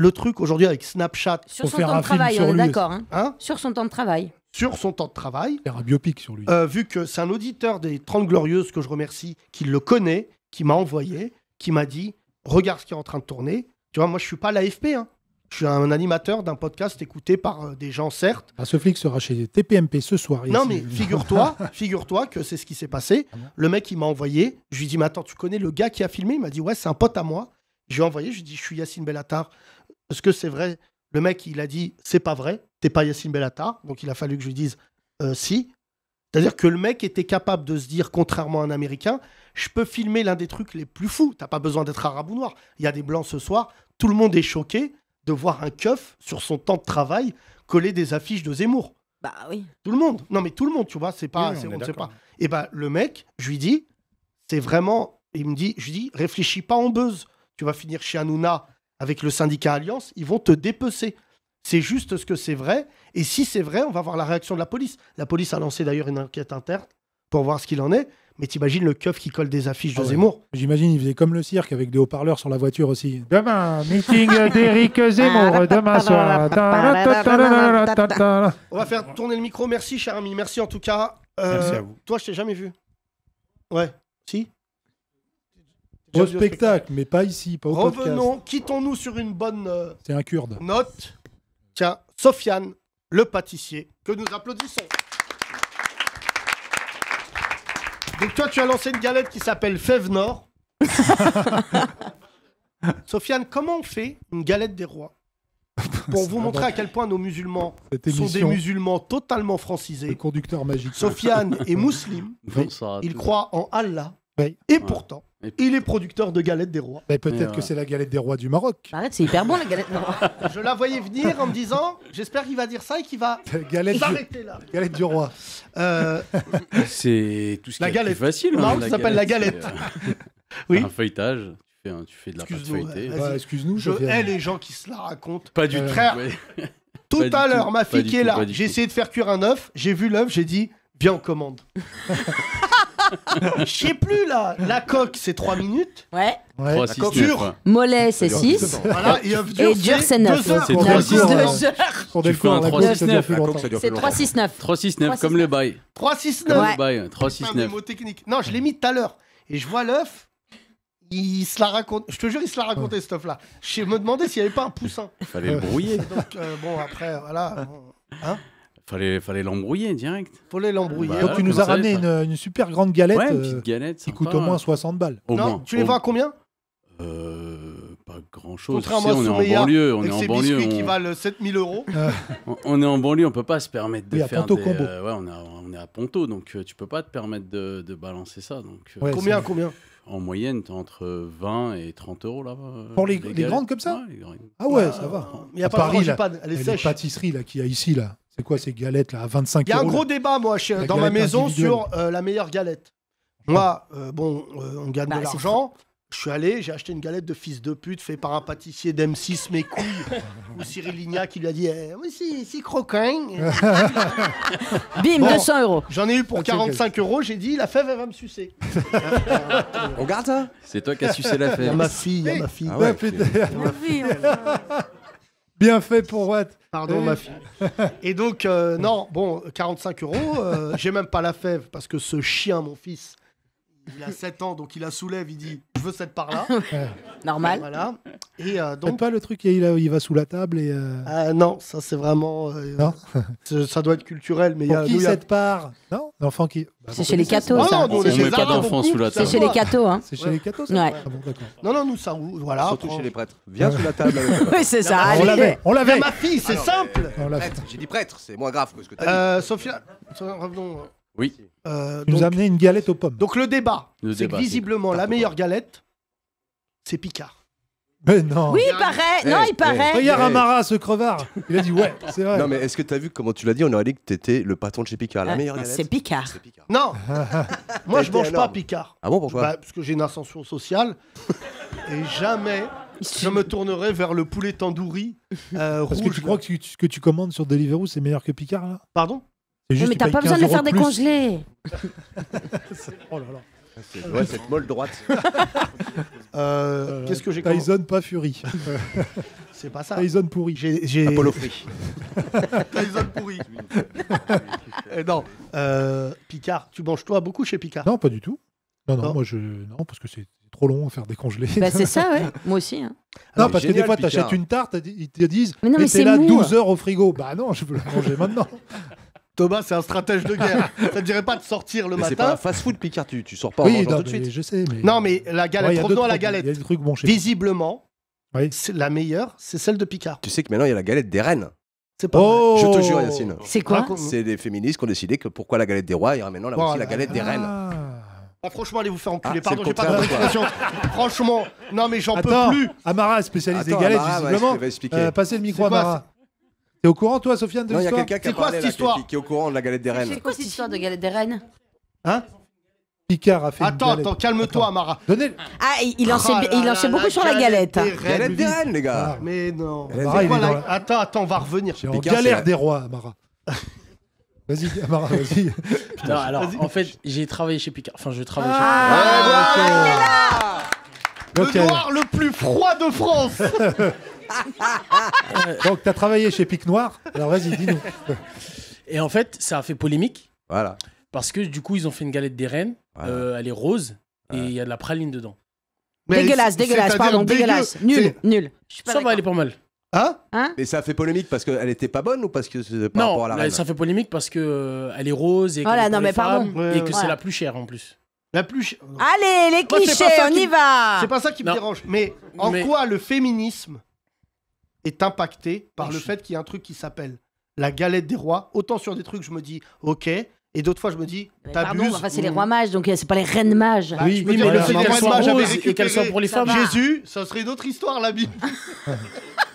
le truc aujourd'hui avec Snapchat. Sur son temps de travail, on est d'accord. Hein. Hein sur son temps de travail. Sur son temps de travail. Faire un biopic sur lui. Euh, vu que c'est un auditeur des 30 Glorieuses que je remercie, qui le connaît, qui m'a envoyé, qui m'a dit regarde ce qui est en train de tourner. Tu vois, moi, je suis pas l'AFP. Hein. Je suis un animateur d'un podcast écouté par euh, des gens, certes. Ah, ce flic sera chez TPMP ce soir. Non, mais figure-toi figure que c'est ce qui s'est passé. Ah le mec, il m'a envoyé. Je lui dis, mais attends, tu connais le gars qui a filmé Il m'a dit, ouais, c'est un pote à moi. Je lui ai envoyé, je lui dit, je suis Yacine Bellatar. Est-ce que c'est vrai, le mec, il a dit c'est pas vrai, t'es pas Yacine Bellata. Donc il a fallu que je lui dise euh, si. C'est-à-dire que le mec était capable de se dire, contrairement à un Américain, je peux filmer l'un des trucs les plus fous. T'as pas besoin d'être arabe ou noir. Il y a des blancs ce soir. Tout le monde est choqué de voir un keuf sur son temps de travail coller des affiches de Zemmour. Bah oui. Tout le monde. Non mais tout le monde, tu vois, c'est pas, pas. Et eh bah ben, le mec, je lui dis, c'est vraiment, il me dit, je lui dis, réfléchis pas en buzz. Tu vas finir chez Hanouna avec le syndicat Alliance, ils vont te dépecer. C'est juste ce que c'est vrai. Et si c'est vrai, on va voir la réaction de la police. La police a lancé d'ailleurs une enquête interne pour voir ce qu'il en est. Mais t'imagines le keuf qui colle des affiches de ah Zemmour J'imagine il faisait comme le cirque avec des haut-parleurs sur la voiture aussi. Demain, meeting d'Éric Zemmour, demain soir. On va faire tourner le micro. Merci, cher ami. Merci en tout cas. Euh, Merci à vous. Toi, je t'ai jamais vu. Ouais. Si au spectacle, mais pas ici, pas au Revenons, quittons-nous sur une bonne euh, C'est un kurde. note. Tiens, Sofiane, le pâtissier, que nous applaudissons. Donc toi, tu as lancé une galette qui s'appelle Fève Nord. Sofiane, comment on fait une galette des rois Pour vous ah montrer bah, à quel point nos musulmans sont des musulmans totalement Le francisés. conducteur magique. Sofiane est musulman. Il croit en Allah. Et pourtant, il est producteur de galettes des rois. Mais peut-être que c'est la galette des rois du Maroc. Bah, c'est hyper bon la galette des Je la voyais venir en me disant, j'espère qu'il va dire ça et qu'il va galette s'arrêter là. Galette du roi. Euh, c'est tout ce qui est facile. Hein, ça s'appelle la galette. c'est euh, oui. Un feuilletage. Tu fais, tu fais de la pâte feuilletée. Excuse-nous. Je hais les gens qui se la racontent. Pas du euh, tout. tout à l'heure, ma fille qui est là, j'ai essayé de faire cuire un œuf, j'ai vu l'œuf, j'ai dit, bien en commande. Je sais plus là. La coque, c'est 3 minutes. Ouais. Ouais. 3, 6, Mollet, c'est 6. Voilà, et dur, Et dur, c'est 9. C'est 3, 6, 9. Tu fais un 3, 6, 9. C'est 3, 6, 9. 3, 6, 9, comme le bail. 3, 6, 9. Comme le bail, 3, 6, 9. Non, je l'ai mis tout à l'heure. Et je vois l'œuf il se la raconte. Je te jure, il se la racontait ouais. ce stuff là. Je me demandais s'il n'y avait pas un poussin. Il fallait brouiller. Donc euh, bon après voilà. Hein Fallait, fallait l'embrouiller direct. Fallait l'embrouiller. Bah, donc tu nous as ramené une, une, super grande galette, euh, qui coûte au moins 60 balles. non, tu les vois à combien euh, pas grand chose. on est en banlieue. On est en banlieue. qui euh. on... valent 7000 euros. on, est en banlieue, on peut pas se permettre de faire. À des, on, est à Ponto, donc tu tu peux pas te permettre de, de balancer ça. Donc, combien Combien en moyenne, tu entre 20 et 30 euros là-bas. Pour les, grandes comme ça Ah ouais, bah, ça va. Il y a pas là, qu'il y a ici, là, c'est quoi ces galettes là à 25 Il y a un gros débat, moi, dans ma maison, sur euh, la meilleure galette. Moi, euh, bon, euh, on gagne bah, de l'argent. Je suis allé, j'ai acheté une galette de fils de pute fait par un pâtissier d'M6, mes couilles, ou Cyril Lignac qui lui a dit Oui, si, si, croquin. Bim, 200 euros. J'en ai eu pour 45 ah, euros, j'ai dit La fève, elle va me sucer. Regarde ça. C'est toi qui as sucé la fève. ma fille, ma ah fille. Bien fait pour Watt. Pardon, eh ma fille. Et donc, euh, non, bon, 45 euros. Euh, j'ai même pas la fève parce que ce chien, mon fils, il a 7 ans, donc il la soulève, il dit Je veux cette part-là. Normal. Voilà. Et euh, donc. pas le truc, il, euh, il va sous la table et. Euh, ah, non, ça c'est vraiment. ça doit être culturel, mais il y a. Pour qui cette part Non L'enfant qui. C'est chez les bah, cathos, ça. Ah non, on pas d'enfant sous la table. C'est chez les cathos, hein. C'est chez les cathos, Ouais. Ah non, non, nous, ça. Voilà. Surtout chez les prêtres. Viens sous la table. Oui, c'est ça. on l'avait On l'avait Ma fille, c'est simple prêtre, J'ai dit prêtre, c'est moins grave que ce que as dit. Sophia, revenons. Oui. Euh, nous amener une galette aux pommes. Donc le débat, c'est visiblement la meilleure galette, c'est Picard. Mais non. Oui, il paraît. Eh, non, il eh. paraît. Regarde eh. Amara, ce crevard. Il a dit ouais, c'est vrai. Non, mais est-ce que t'as vu comment tu l'as dit On aurait dit que t'étais le patron de chez Picard. La euh, meilleure galette. C'est Picard. Non, moi je mange pas Picard. Ah bon, pourquoi bah, parce que j'ai une ascension sociale et jamais je me tournerai vers le poulet tandoori euh, Parce que tu crois que ce que tu, commandes sur Deliveroo, c'est meilleur que Picard, Pardon mais t'as pas besoin de le faire décongeler. oh là là. Ouais, cette molle droite. Euh, Qu'est-ce que j'ai Tyson pas Fury. C'est pas ça. Tyson pourri. J'ai Apollo Free. Tyson pourri. Euh, non, euh, Picard, tu manges toi beaucoup chez Picard Non, pas du tout. Non, non, moi je non parce que c'est trop long à faire décongeler. Bah, c'est ça, ouais. moi aussi. Hein. Non, parce que des fois, t'achètes une tarte, ils te disent, mais, c'est là 12 heures au frigo. Bah non, je veux la manger maintenant. Thomas, c'est un stratège de guerre. ça ne dirait pas de sortir le matin. C'est pas fast-food, Picard. Tu, tu sors pas en tout de suite. Je sais. Mais... Non, mais la galette. Ouais, revenons à la galette. Visiblement, la meilleure, c'est celle de Picard. Tu sais que maintenant, il y a la galette des reines. C'est pas Je te jure, Yacine. C'est quoi C'est les féministes qui ont décidé que pourquoi la galette des rois, il y aura maintenant la la galette des ah. reines. Ah, franchement, allez vous faire enculer. Ah, Pardon, j'ai pas compris expressions. franchement, non mais j'en peux plus. Amara, spécialiste des galettes, Amara, visiblement. expliquer. Euh, passez le micro, Amara. T'es au courant, toi, Sofiane, de C'est quoi cette histoire est au courant de la galette des reines. C'est quoi cette histoire de galette des reines Hein Picard a fait Attends, attends, calme-toi, Mara. Ah, il en sait, il ah beaucoup sur la galette. Galette des reines, les gars. Ah, mais non. Attends, attends, on va revenir. C'est en galère des rois, Amara. Vas-y, Amara, vas-y. Non, alors, en fait, j'ai travaillé chez Picard. Enfin, je travaille Ah, Le noir le plus froid de France. donc, tu as travaillé chez Pic Noir. Alors, vas-y, dis-nous. Et en fait, ça a fait polémique. Voilà. Parce que du coup, ils ont fait une galette des reines. Euh, elle est rose et il y a de la praline dedans. dégueulasse, dégueulasse, pardon, dégueulasse. Nul, nul. ça va, elle est pas mal. Hein, hein Mais ça a fait polémique parce qu'elle était pas bonne ou parce que par non, rapport à la reine ça fait polémique parce que euh, elle est rose et, voilà, mais et que c'est la plus chère en plus. La plus chère. Allez, les clichés, on y va. C'est pas ça qui me dérange. Mais en quoi le féminisme est impacté par le fait qu'il y a un truc qui s'appelle la galette des rois. Autant sur des trucs, je me dis, ok. Et d'autres fois, je me dis, euh, t'abuses. Enfin, c'est les mm. rois mages, donc euh, c'est pas les reines mages. Bah, oui, mais le fait qu'elles soient roses et qu'elles soient pour les femmes. Jésus, ça serait une autre histoire, la Bible.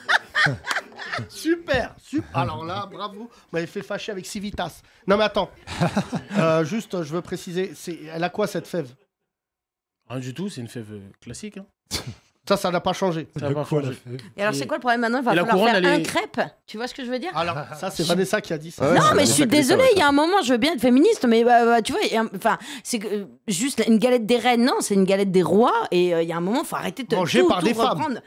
super, super. Alors là, bravo, vous m'avez fait fâcher avec Civitas. Non, mais attends. Euh, juste, je veux préciser, elle a quoi cette fève Rien du tout, c'est une fève classique. Hein. Ça, ça n'a pas changé. Et alors, c'est quoi le problème maintenant Il va falloir faire est... un crêpe. Tu vois ce que je veux dire Alors, ah, ça, c'est Vanessa qui a dit ça. non, mais je suis désolée. Il y a un moment, je veux bien être féministe, mais euh, euh, tu vois, enfin, c'est euh, juste une galette des reines. Non, c'est une galette des rois. Et il y a un moment, faut arrêter de Manger par des Femmes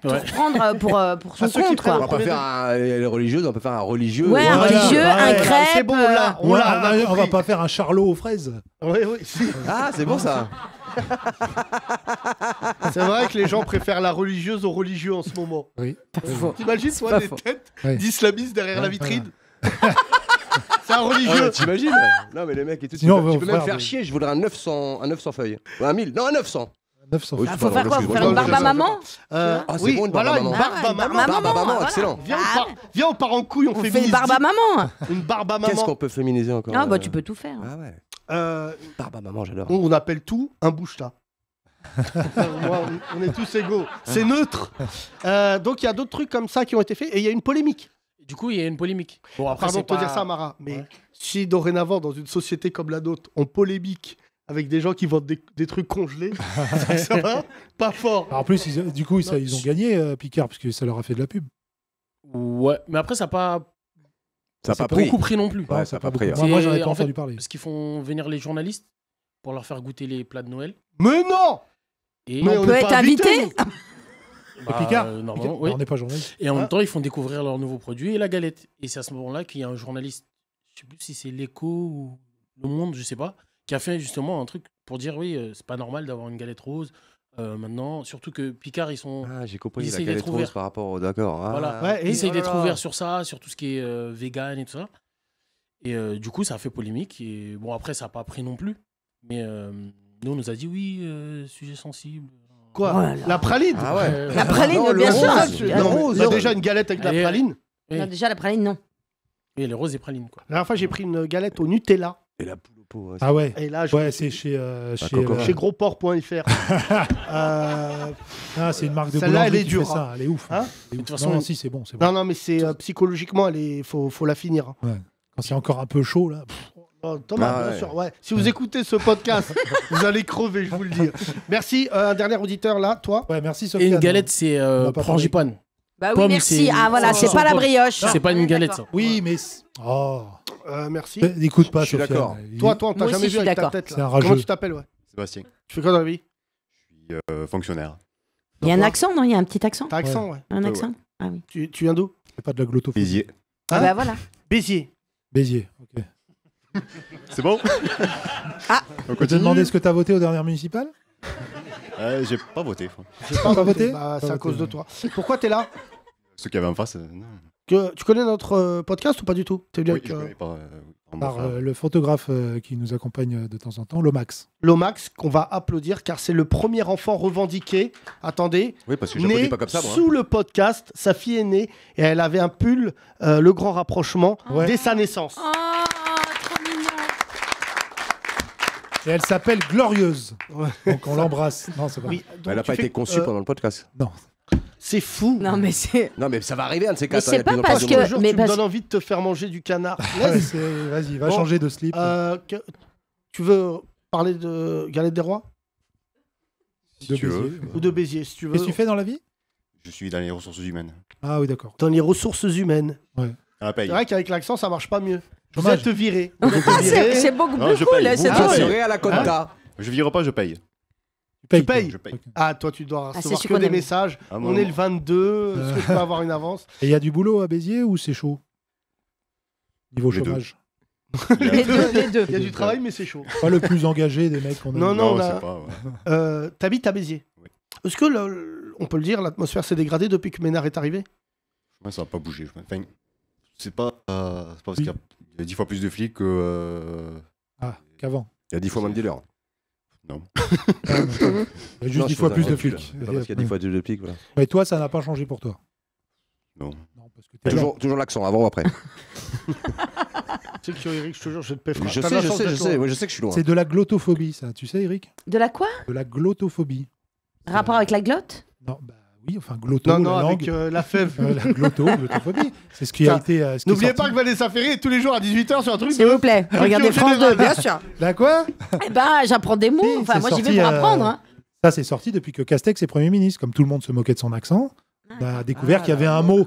tout ouais. prendre euh, pour, euh, pour son compte. quoi. On va pas faire un euh, religieux, on va faire un religieux. Ouais, un religieux, un crêpe. C'est bon, là, on, l'a, on, va pas faire un charlot aux fraises. Oui, oui. Ah, c'est bon ça. C'est vrai que les gens préfèrent la religieuse au religieux en ce moment. Oui. T'imagines, toi, des têtes d'islamistes derrière la vitrine C'est un religieux. T'imagines Non, mais les mecs, ils tout, tu, peux, même faire chier. Je voudrais un 900 feuilles. Ou un 1000. Non, un 900. 900 Il faut faire quoi Faire une euh, barbe à maman ah, Oui, bon, une barbe à maman. Une barbe à maman, excellent. Viens, on ah part, viens, on part en couille, on, on fait une barbe maman. Une barbe maman. Qu'est-ce qu'on peut féminiser encore Ah, bah euh tu peux tout faire. Ah ouais. Euh, barbe maman, j'adore. On appelle tout un bouche-là. on est tous égaux. Ah. C'est neutre. donc il y a d'autres trucs comme ça qui ont été faits et il y a une polémique. Du coup, il y a une polémique. Bon, après, Pardon de te dire ça, Mara, mais si dorénavant, dans une société comme la nôtre, on polémique avec des gens qui vendent des, trucs congelés. ça, va pas fort. en plus, du coup, ils ont gagné euh, Picard parce que ça leur a fait de la pub. Ouais, mais après, ça n'a pas. Ça pas, pris. beaucoup pris non plus. Ouais, ça n'a pas, Moi, j'en ai pas entendu parler. Parce qu'ils font venir les journalistes pour leur faire goûter les plats de Noël. Mais non Et mais on, peut être invité Picard, bah, on n'est pas journaliste. Et en même ah. temps, ils font découvrir leurs nouveaux produits et la galette. Et c'est à ce moment-là qu'il y a un journaliste, je ne sais plus si c'est l'écho ou le monde, je ne sais pas, qui a fait justement un truc pour dire oui, c'est pas normal d'avoir une galette rose. maintenant, surtout que Picard, ils sont. Ah, j'ai compris, ils la galette rose par rapport au. D'accord. Ah. Voilà, ils essayent oh d'être ouverts sur ça, sur tout ce qui est vegan et tout ça. Et du coup, ça a fait polémique. Et bon, après, ça n'a pas pris non plus. Mais nous, on nous a dit oui, sujet sensible. Quoi La praline ah euh, La praline, bien sûr a déjà une galette avec la praline non, Déjà, la praline, non. Et les roses et pralines, quoi. La dernière fois, j'ai pris une galette au Nutella. Et la poule euh, ah ouais Ouais, c'est chez, euh, bah, chez, euh, grosport.fr. Ah, c'est une marque de Celle-là, elle est dure, ça. Hein. Elle est ouf. Hein de toute façon- non, si, c'est bon. Non, non, mais c'est psychologiquement, il faut, faut la finir. Hein. Ouais. Quand c'est encore un peu chaud, là. Oh, Thomas, ah Si vous écoutez ce podcast, vous allez crever, je vous le dis. Merci. un dernier auditeur là, toi. Ouais, merci, Et une galette, c'est bah oui, merci. Ah voilà, c'est pas la brioche. C'est pas une galette, ça. Oui, mais. Oh. Euh, merci. N'écoute euh, pas, Je suis d'accord. Toi, toi, on t'a jamais vu avec ta tête. C'est un rageux. Comment tu t'appelles, ouais Sébastien, Tu fais quoi dans la vie je suis euh, fonctionnaire. Il y a un accent, non Il y a un petit accent T'as accent, ouais. Un Ah oui. Tu, tu viens d'où pas de la glottophonie. Béziers. Ah bah hein voilà. Béziers. Béziers. ok. C'est bon Ah On Tu continue demandé ce que t'as voté aux dernières municipales Euh, j'ai pas voté. J'ai pas, voté, bah, C'est à cause de toi. Pourquoi t'es là Ceux qui avaient en face, euh, non. Que, tu connais notre euh, podcast ou pas du tout es oui, je connais pas, par le photographe qui nous accompagne de temps en temps, Lomax. Lomax, qu'on va applaudir car c'est le premier enfant revendiqué. Attendez. Oui, parce que né pas comme ça, hein. Sous le podcast, sa fille est née et elle avait un pull, le grand rapprochement, dès sa naissance. Oh, Et elle s'appelle Glorieuse. Donc on l'embrasse. Non, c'est pas. Elle n'a pas été conçue euh, pendant le podcast. Non. C'est fou. Non, mais c'est. Non, mais ça va arriver, un de ces quatre. c'est hein, pas parce que- tu me donnes envie de te faire manger du canard. Vas-y, va changer de slip. Euh, tu veux parler de Galette des Rois Si tu veux. ou de Béziers, si tu veux. Qu'est-ce que tu fais dans la vie Je suis dans les ressources humaines. Ah oui, d'accord. Dans les ressources humaines. C'est vrai qu'avec l'accent, ça marche pas mieux. Vous te virer. C'est beaucoup plus je cool. Hein, c'est drôle. à la compta. Hein je vire pas, je paye. Tu payes, Ah, toi, tu dois ah, recevoir que des messages. Ah, on est le 22, est-ce que tu peux avoir une avance Et il y a du boulot à Béziers ou c'est chaud Niveau chômage deux, Il y a du travail, mais c'est chaud. Pas le plus engagé des mecs qu'on a. Non, non, non euh, T'habites à Béziers. Est-ce que, on peut le dire, l'atmosphère s'est dégradée depuis que Ménard est arrivé ouais, Ça va pas bougé. c'est pas, euh, pas parce qu'il y a il y a dix fois plus de flics que. Euh, ah, qu'avant. Il y a dix fois moins de dealers. Non. Ah, il y a Juste dix fois plus de flics. parce qu'il y a dix fois plus de flics, voilà. Mais toi, ça n'a pas changé pour toi. Non. Non, parce que Toujours, toujours l'accent, avant ou après. Tu sais que Eric, je te jure, je te paie Je sais, je sais, je sais, ouais, je sais que je suis loin. C'est de la glottophobie, ça. Tu sais, Eric De la quoi De la glottophobie. Rapport avec la glotte Non, bah, enfin, glotto, non, non, la avec euh, la fève. Euh, la glotto, C'est ce qui a été. Euh, n'oubliez pas que Vanessa Ferry est tous les jours à 18h sur un truc. S'il vous plaît, regardez France 2, bien sûr. La quoi Eh ben, j'apprends des mots. enfin, moi, j'y vais pour apprendre. Hein. Ça, c'est sorti depuis que Castex est Premier ministre. Comme tout le monde se moquait de son accent, ah, on a découvert qu'il y avait un ah, mot.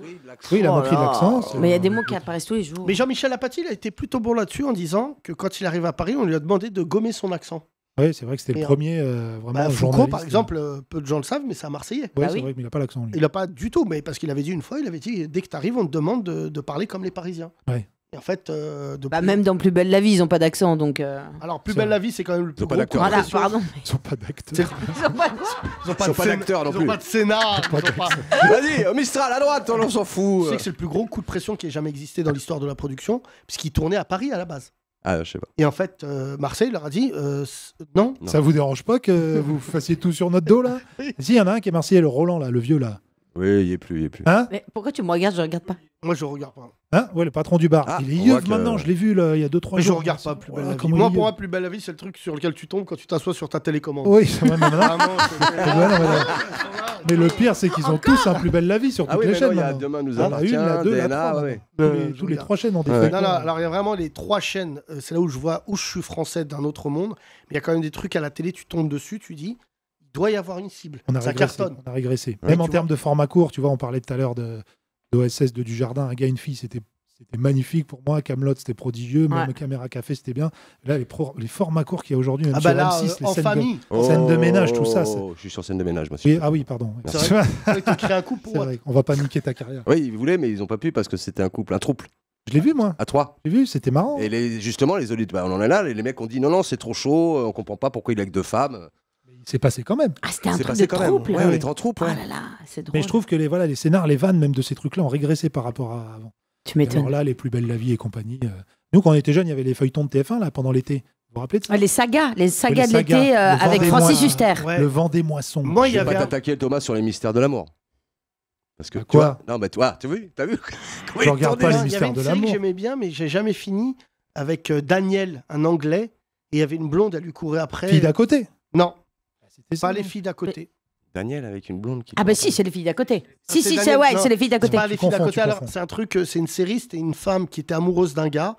Oui, la moquerie de l'accent. Oh Mais il y a des mots qui apparaissent tous les jours. Mais Jean-Michel Apathy, il a été plutôt bon là-dessus en disant que quand il arrive à Paris, on lui a demandé de gommer son accent. Oui, c'est vrai que c'était le premier euh, vraiment. Bah, Foucault, par euh. exemple, euh, peu de gens le savent, mais c'est un Marseillais. Oui, bah c'est vrai, mais il n'a pas l'accent. Il n'a pas du tout, mais parce qu'il avait dit une fois, il avait dit dès que tu arrives, on te demande de, parler comme les Parisiens. Ouais. Et en fait, de bah, même dans Plus belle la vie, ils n'ont pas d'accent, donc. Alors Plus belle la vie, c'est quand même le plus. Ils n'ont pas d'acteur. pardon. Ils n'ont pas d'acteur. Ils n'ont pas, pas d'acteur non plus. Ils n'ont pas de scénar. Vas-y, Mistral à droite, on s'en fout. Tu sais que c'est le plus gros coup de pression qui ait jamais existé dans l'histoire de la production, puisqu'il tournait à Paris à la base. Ah, je sais pas. Et en fait, euh, Marseille leur a dit euh, non. Ça vous dérange pas que vous fassiez tout sur notre dos là Si, il y en a un qui est marseillais, le Roland là, le vieux là. Oui, il est plus, il est plus. Hein Mais pourquoi tu me regardes, je regarde pas Moi, je regarde pas. Hein ouais, le patron du bar. Ah, il est on maintenant, euh, je l'ai vu là, il y a 2-3 jours. Mais je regarde pas plus belle vie. Moi, pour euh moi, plus belle la vie, c'est le truc sur lequel tu tombes quand tu t'assois sur ta télécommande. Oui, c'est vrai, ah, mais ah, Vraiment, mais le pire, c'est qu'ils ont tous un plus belle la vie sur toutes les chaînes. y a demain nous Ah, la une, la deux, la trois. Tous les- trois chaînes ont des Ouais. il y a vraiment les trois chaînes. Euh, c'est là où je vois où je suis français d'un autre monde. Mais il y a quand même des trucs à la télé, tu tombes dessus, tu dis doit y avoir une cible. On a ça régressé, cartonne. On a régressé. Même en termes de format court, tu vois, on parlait tout à l'heure de d'OSS de Dujardin, un gars, une fille, c'était c'était magnifique pour moi. Camelot, c'était prodigieux. Même Caméra Café, c'était bien. Là, les, formats courts qu'il y a aujourd'hui, même ah bah en famille. De, de ménage, tout ça. Je suis sur scène de ménage, monsieur. ah oui, pardon. C'est vrai. un couple. On va pas niquer ta carrière. Oui, ils voulaient, mais ils ont pas pu parce que c'était un couple, un trouble. Je l'ai vu, moi. À trois j'ai vu, c'était marrant. Et les, justement, les auditeurs, bah, on en est là. Les, mecs ont dit non, non, c'est trop chaud. On comprend pas pourquoi il a avec deux femmes. C'est passé quand même. Ah, c'était un truc de troupe. Ouais, on était en troupe. Ah là là, c'est drôle. Mais je trouve que les, voilà, les scénars, les vannes même de ces trucs-là ont régressé par rapport à avant. Tu m'étonnes. Alors là, les plus belles la vie et compagnie. Euh. Nous, quand on était jeunes, il y avait les feuilletons de TF1 là, pendant l'été. Vous vous rappelez de ça ah, Les sagas, les sagas de l'été euh, avec Francis Juster. Le vent des moissons. Moi, il y avait. t'attaquer Thomas sur les mystères de l'amour. Parce que quoi Non, mais toi, tu vu as vu Je regarde pas les mystères de l'amour. J'aimais bien, mais j'ai jamais fini avec euh, Daniel, un Anglais, et il y avait une blonde à lui courir après. Fille d'à côté. Non pas les filles d'à côté. Daniel avec une blonde qui. Ah, bah si, c'est les filles d'à côté. si, ah, si, c'est ouais, les filles d'à côté. C'est pas les filles d'à côté. c'est un truc, euh, c'est une série, c'était une femme qui était amoureuse d'un gars.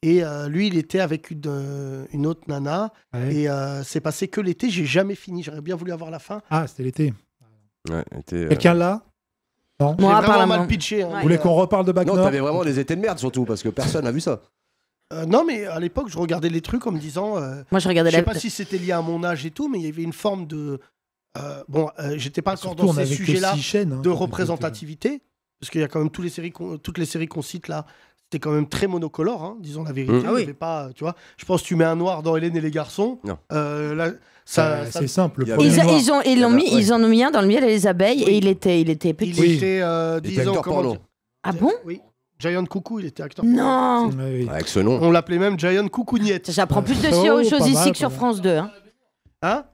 Et euh, lui, il était avec une, euh, autre nana. Et c'est passé que l'été, j'ai jamais fini. J'aurais bien voulu avoir la fin. Ah, c'était l'été. Ouais, Quelqu'un là Non, Moi, vraiment mal pitché. Hein. Vous voulez qu'on reparle de Back Non, t'avais vraiment des étés de merde surtout, parce que personne n'a vu ça. Euh, non, mais à l'époque, je regardais les trucs en me disant. Euh, Moi, je regardais. Je sais pas si c'était lié à mon âge et tout, mais il y avait une forme de. Euh, bon, bon, j'étais pas encore dans ces sujets-là hein, de représentativité, parce qu'il y a quand même toutes les séries qu'on, toutes les séries cite là. C'était quand même très monocolore, hein, disons la vérité. Mmh. Ah pas, tu vois, je pense que tu mets un noir dans Hélène et les garçons. Non. ça, c'est simple. ils, ils, ont, mis, ils en ont mis un dans le miel et les abeilles, et il était, il était petit. Il était, disons, comment... Ah bon Oui. Giant Coucou, il était acteur. Non ah Avec ce nom. On l'appelait même Giant Niette. J'apprends plus de oh, choses ici que sur France 2. Hein, hein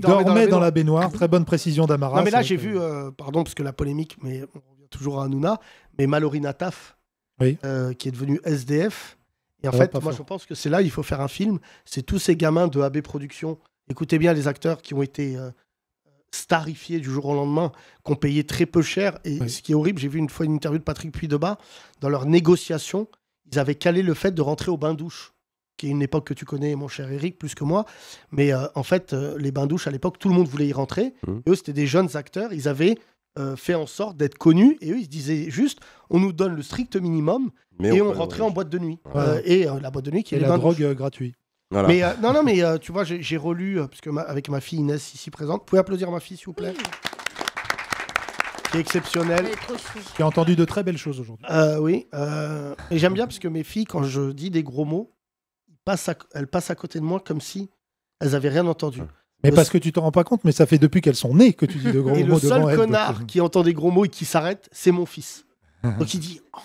dormait dans, la baignoire. Très bonne précision d'Amara. Non, mais là, j'ai vu, euh, pardon, parce que la polémique, mais on revient toujours à Hanouna, mais Malorina Taf, euh, qui est devenue SDF. Et en oh, fait, moi, je pense que c'est là il faut faire un film. C'est tous ces gamins de AB Productions. Écoutez bien les acteurs qui ont été euh, starifiés du jour au lendemain, qu'on payait très peu cher. Et ce qui est horrible, j'ai vu une fois une interview de Patrick puy de dans leurs négociations, ils avaient calé le fait de rentrer au bain-douche qui est une époque que tu connais, mon cher Eric, plus que moi. Mais euh, en fait, euh, les bains douches, à l'époque, tout le monde voulait y rentrer. Mmh. Eux, c'était des jeunes acteurs. Ils avaient euh, fait en sorte d'être connus. Et eux, ils se disaient juste, on nous donne le strict minimum. et on, rentrait en boîte de nuit. et la boîte de nuit qui est la drogue gratuite. Mais euh, non, non, mais euh, tu vois, j'ai, relu, euh, parce que avec ma fille Inès ici présente, vous pouvez applaudir ma fille, s'il vous plaît, qui est exceptionnelle. Qui a entendu de très belles choses aujourd'hui. oui. et j'aime bien parce que mes filles, quand je dis des gros mots, passent elles passent à côté de moi comme si elles n'avaient rien entendu. Mais parce que tu t'en rends pas compte, mais ça fait depuis qu'elles sont nées que tu dis de gros mots le en seul le seul connard qui entend des gros mots et qui s'arrête, c'est mon fils. Donc il dit oh,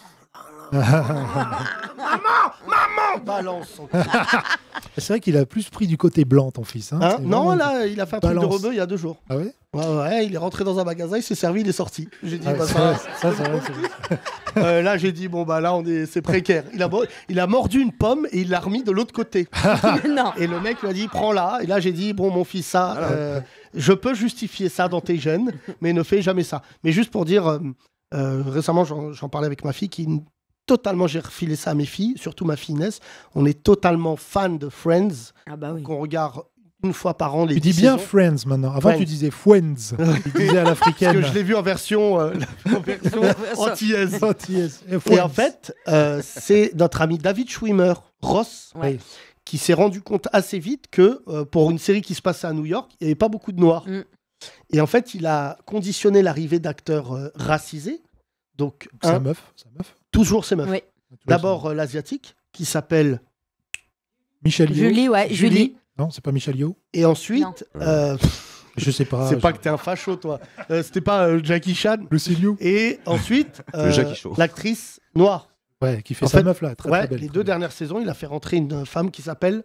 maman Maman Balance C'est vrai qu'il a plus pris du côté blanc, ton fils. Hein. Hein non, là, il a fait un truc de rebeu il y a deux jours. Ah ouais ouais, il est rentré dans un magasin, il s'est servi, il est sorti. J'ai dit, là, j'ai dit, bon, bah là, on est, c'est précaire. Il a, il a mordu une pomme et il l'a remis de l'autre côté. non. Et le mec lui a dit, prends-la. Et là, j'ai dit, bon, mon fils, ça, ah euh, je peux justifier ça dans tes gènes, mais ne fais jamais ça. Mais juste pour dire, euh, euh, récemment, j'en parlais avec ma fille qui totalement, j'ai refilé ça à mes filles, surtout ma finesse, On est totalement fan de Friends, ah bah qu'on regarde une fois par an les Tu dis bien Friends maintenant. Avant, tu disais Friends. à l'africaine. Parce que je l'ai vu en version, euh, antillaise. Et, en fait, euh, c'est notre ami David Schwimmer, Ross, qui s'est rendu compte assez vite que euh, pour une série qui se passait à New York, il n'y avait pas beaucoup de noirs. Mm. Et en fait, il a conditionné l'arrivée d'acteurs racisés. Donc, meuf, sa meuf. Toujours ces meufs. D'abord euh, l'asiatique qui s'appelle Michel Julie, ouais, Julie. Non, c'est pas Michel Et ensuite, euh, Je sais pas. c'est pas que t'es un facho toi. Euh, c'était pas Jackie Chan. Le Et ensuite, l'actrice noire. qui fait là, très très belle. les deux dernières saisons, il a fait rentrer une femme qui s'appelle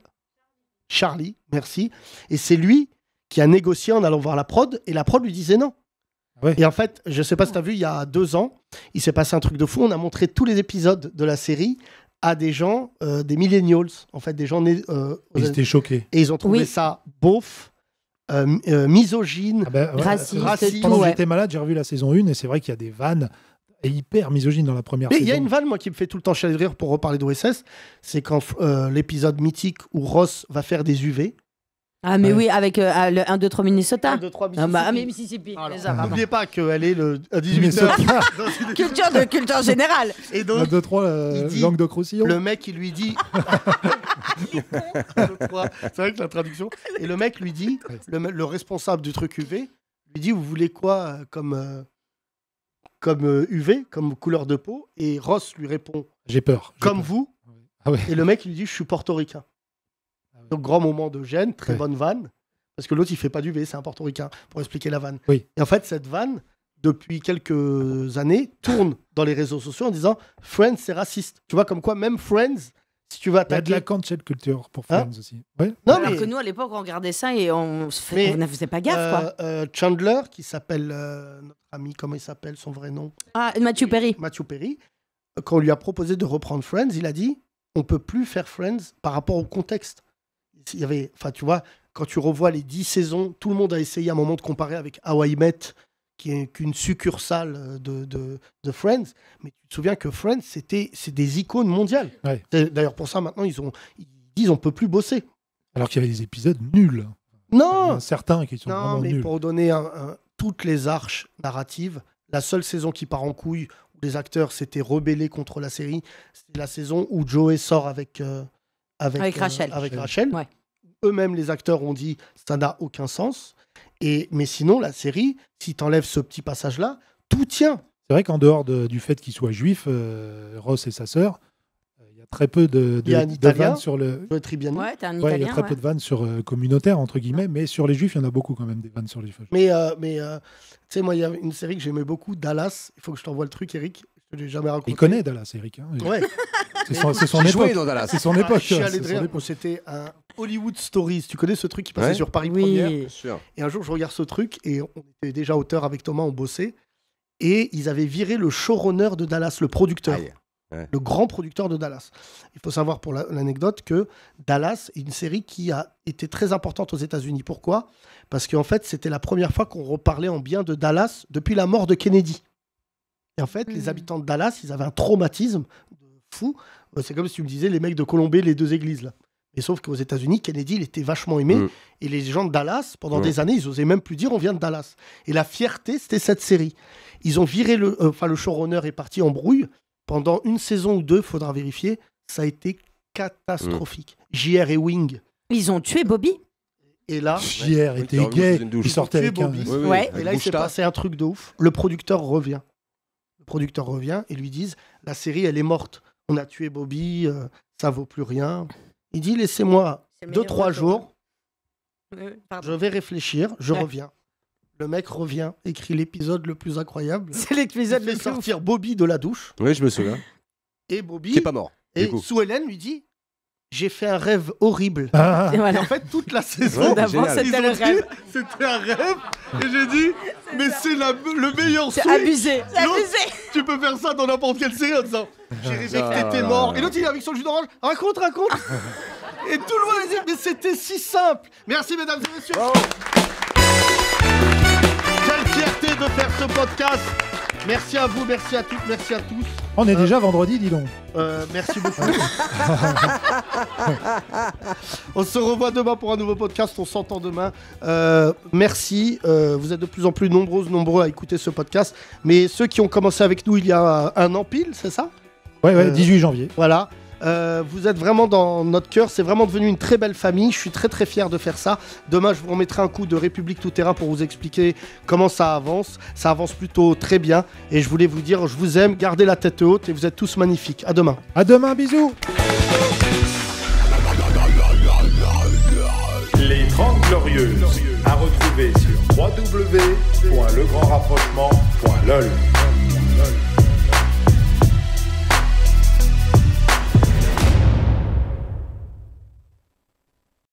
Charlie, merci. Et c'est lui qui a négocié en allant voir la prod, et la prod lui disait non. Ah et en fait, je sais pas si tu as vu, il y a deux ans, il s'est passé un truc de fou. On a montré tous les épisodes de la série à des gens, euh, des millennials, en fait, des gens nés. Euh, ils étaient choqués. Et ils ont trouvé ça beauf. Euh, misogyne, ah ben, raciste, Pendant j'étais malade, j'ai revu la saison 1 et c'est vrai qu'il y a des vannes hyper misogynes dans la première Mais il y a une vanne, moi, qui me fait tout le temps rire pour reparler d'OSS. C'est quand l'épisode mythique où Ross va faire des UV ah, mais oui, avec euh, ah, le 1, 2, 3 Minnesota. 1, 2, 3 Mississippi. Ah, bah, Mississippi. N'oubliez pas qu'elle est le, à 18h. culture, de, culture générale. Et donc, 1, 2, 3, euh, dit, langue de Croussillon. Le mec, il lui dit. C'est vrai que la traduction. Et le mec lui dit, le, responsable du truc UV, lui dit Vous voulez quoi euh, comme, euh, comme UV, comme couleur de peau Et Ross lui répond J'ai peur. Comme vous. Ah ouais. Et le mec il lui dit Je suis portoricain. Donc, grand moment de gêne, très bonne vanne. Parce que l'autre, il fait pas du V, c'est un portoricain, pour expliquer la vanne. Et en fait, cette vanne, depuis quelques années, tourne dans les réseaux sociaux en disant Friends, c'est raciste. Tu vois, comme quoi, même Friends, si tu vas Il y a de la cancel culture pour hein Friends aussi. Non, Alors mais... que nous, à l'époque, on regardait ça et on, ne faisait pas gaffe. quoi. Euh, euh, Chandler, qui s'appelle euh, notre ami, comment il s'appelle, son vrai nom Ah, Mathieu Perry. Mathieu Perry, quand on lui a proposé de reprendre Friends, il a dit on peut plus faire Friends par rapport au contexte il y avait, enfin, tu vois, quand tu revois les 10 saisons, tout le monde a essayé à un moment de comparer avec Hawaii Met, qui est qu'une succursale euh, de, de, Friends. Mais tu te souviens que Friends, c'était c'est des icônes mondiales. D'ailleurs, pour ça, maintenant, ils, ont, ils disent on peut plus bosser. Alors qu'il y avait des épisodes nuls. Non Certains qui sont non, vraiment mais Pour donner toutes les arches narratives, la seule saison qui part en couille, où les acteurs s'étaient rebellés contre la série, c'est la saison où Joey sort avec, euh, euh, avec, Rachel. Eux-mêmes, les acteurs, ont dit ça n'a aucun sens. Et, mais sinon, la série, si t'enlèves ce petit passage-là, tout tient. C'est vrai qu'en dehors du fait qu'il soit juif, euh, Ross et sa sœur, euh, il y a très peu de, vannes sur le. Ouais, il y a très peu de vannes sur communautaire entre guillemets, mais sur les juifs, il y en a beaucoup quand même des vannes sur les juifs. Mais mais tu sais moi, il y a une série que j'aimais beaucoup, Dallas. Il faut que je t'envoie le truc, Eric. Je l'ai jamais raconté. Il connaît Dallas, Eric. Hein. C'est son, époque. C'est son époque. C'était un Hollywood Stories. Tu connais ce truc qui passait sur Paris oui. Bien sûr. Et un jour, je regarde ce truc et on était déjà auteur avec Thomas, on bossait. Et ils avaient viré le showrunner de Dallas, le producteur. le grand producteur de Dallas. Il faut savoir pour l'anecdote que Dallas est une série qui a été très importante aux États-Unis. Pourquoi Parce qu'en fait, c'était la première fois qu'on reparlait en bien de Dallas depuis la mort de Kennedy en fait, les mmh. habitants de Dallas, ils avaient un traumatisme fou. Euh, c'est comme si tu me disais les mecs de Colombey, les deux églises là. Et sauf qu'aux États-Unis, Kennedy, il était vachement aimé. Mmh. Et les gens de Dallas, pendant des années, ils osaient même plus dire on vient de Dallas. Et la fierté, c'était cette série. Ils ont viré le. Euh, enfin, le showrunner est parti en brouille. Pendant une saison ou deux, faudra vérifier, ça a été catastrophique. Mmh. JR et Wing. Ils ont tué Bobby et là, JR était gay, il sortait avec Bobby. Et là, il s'est passé un truc de ouf. Le producteur revient producteur revient et lui disent La série, elle est morte. On a tué Bobby, euh, ça vaut plus rien. Il dit Laissez-moi deux, trois jours. Hein. je vais réfléchir, je reviens. Le mec revient, écrit l'épisode le plus incroyable. C'est l'épisode le sortir Bobby de la douche. Oui, je me souviens. Et Bobby. Qui est pas mort. Et sous Hélène lui dit j'ai fait un rêve horrible. Ah. en fait, toute la saison, c'était rêve. C'était un rêve. Et j'ai dit, mais c'est le meilleur C'est abusé. abusé. Tu peux faire ça dans n'importe quelle série en disant, j'ai rêvé que t'étais mort. Et l'autre, il est avec son jus d'orange. Raconte, raconte. et tout le monde dit mais c'était si simple. Merci, mesdames et messieurs. Quelle fierté de faire ce podcast. Merci à vous, merci à toutes, merci à tous. On est euh, déjà vendredi, dis donc. Euh, merci beaucoup. on se revoit demain pour un nouveau podcast. On s'entend demain. Euh, merci. vous êtes de plus en plus nombreuses, nombreux à écouter ce podcast. Mais ceux qui ont commencé avec nous il y a un an pile, c'est ça Ouais, ouais, 18 janvier. Voilà. Euh, vous êtes vraiment dans notre cœur, c'est vraiment devenu une très belle famille, je suis très très fier de faire ça. Demain je vous remettrai un coup de République Tout Terrain pour vous expliquer comment ça avance. Ça avance plutôt très bien et je voulais vous dire je vous aime, gardez la tête haute et vous êtes tous magnifiques. À demain. À demain, bisous. Les 30 glorieuses à retrouver sur www.legrandrapprochement.lol.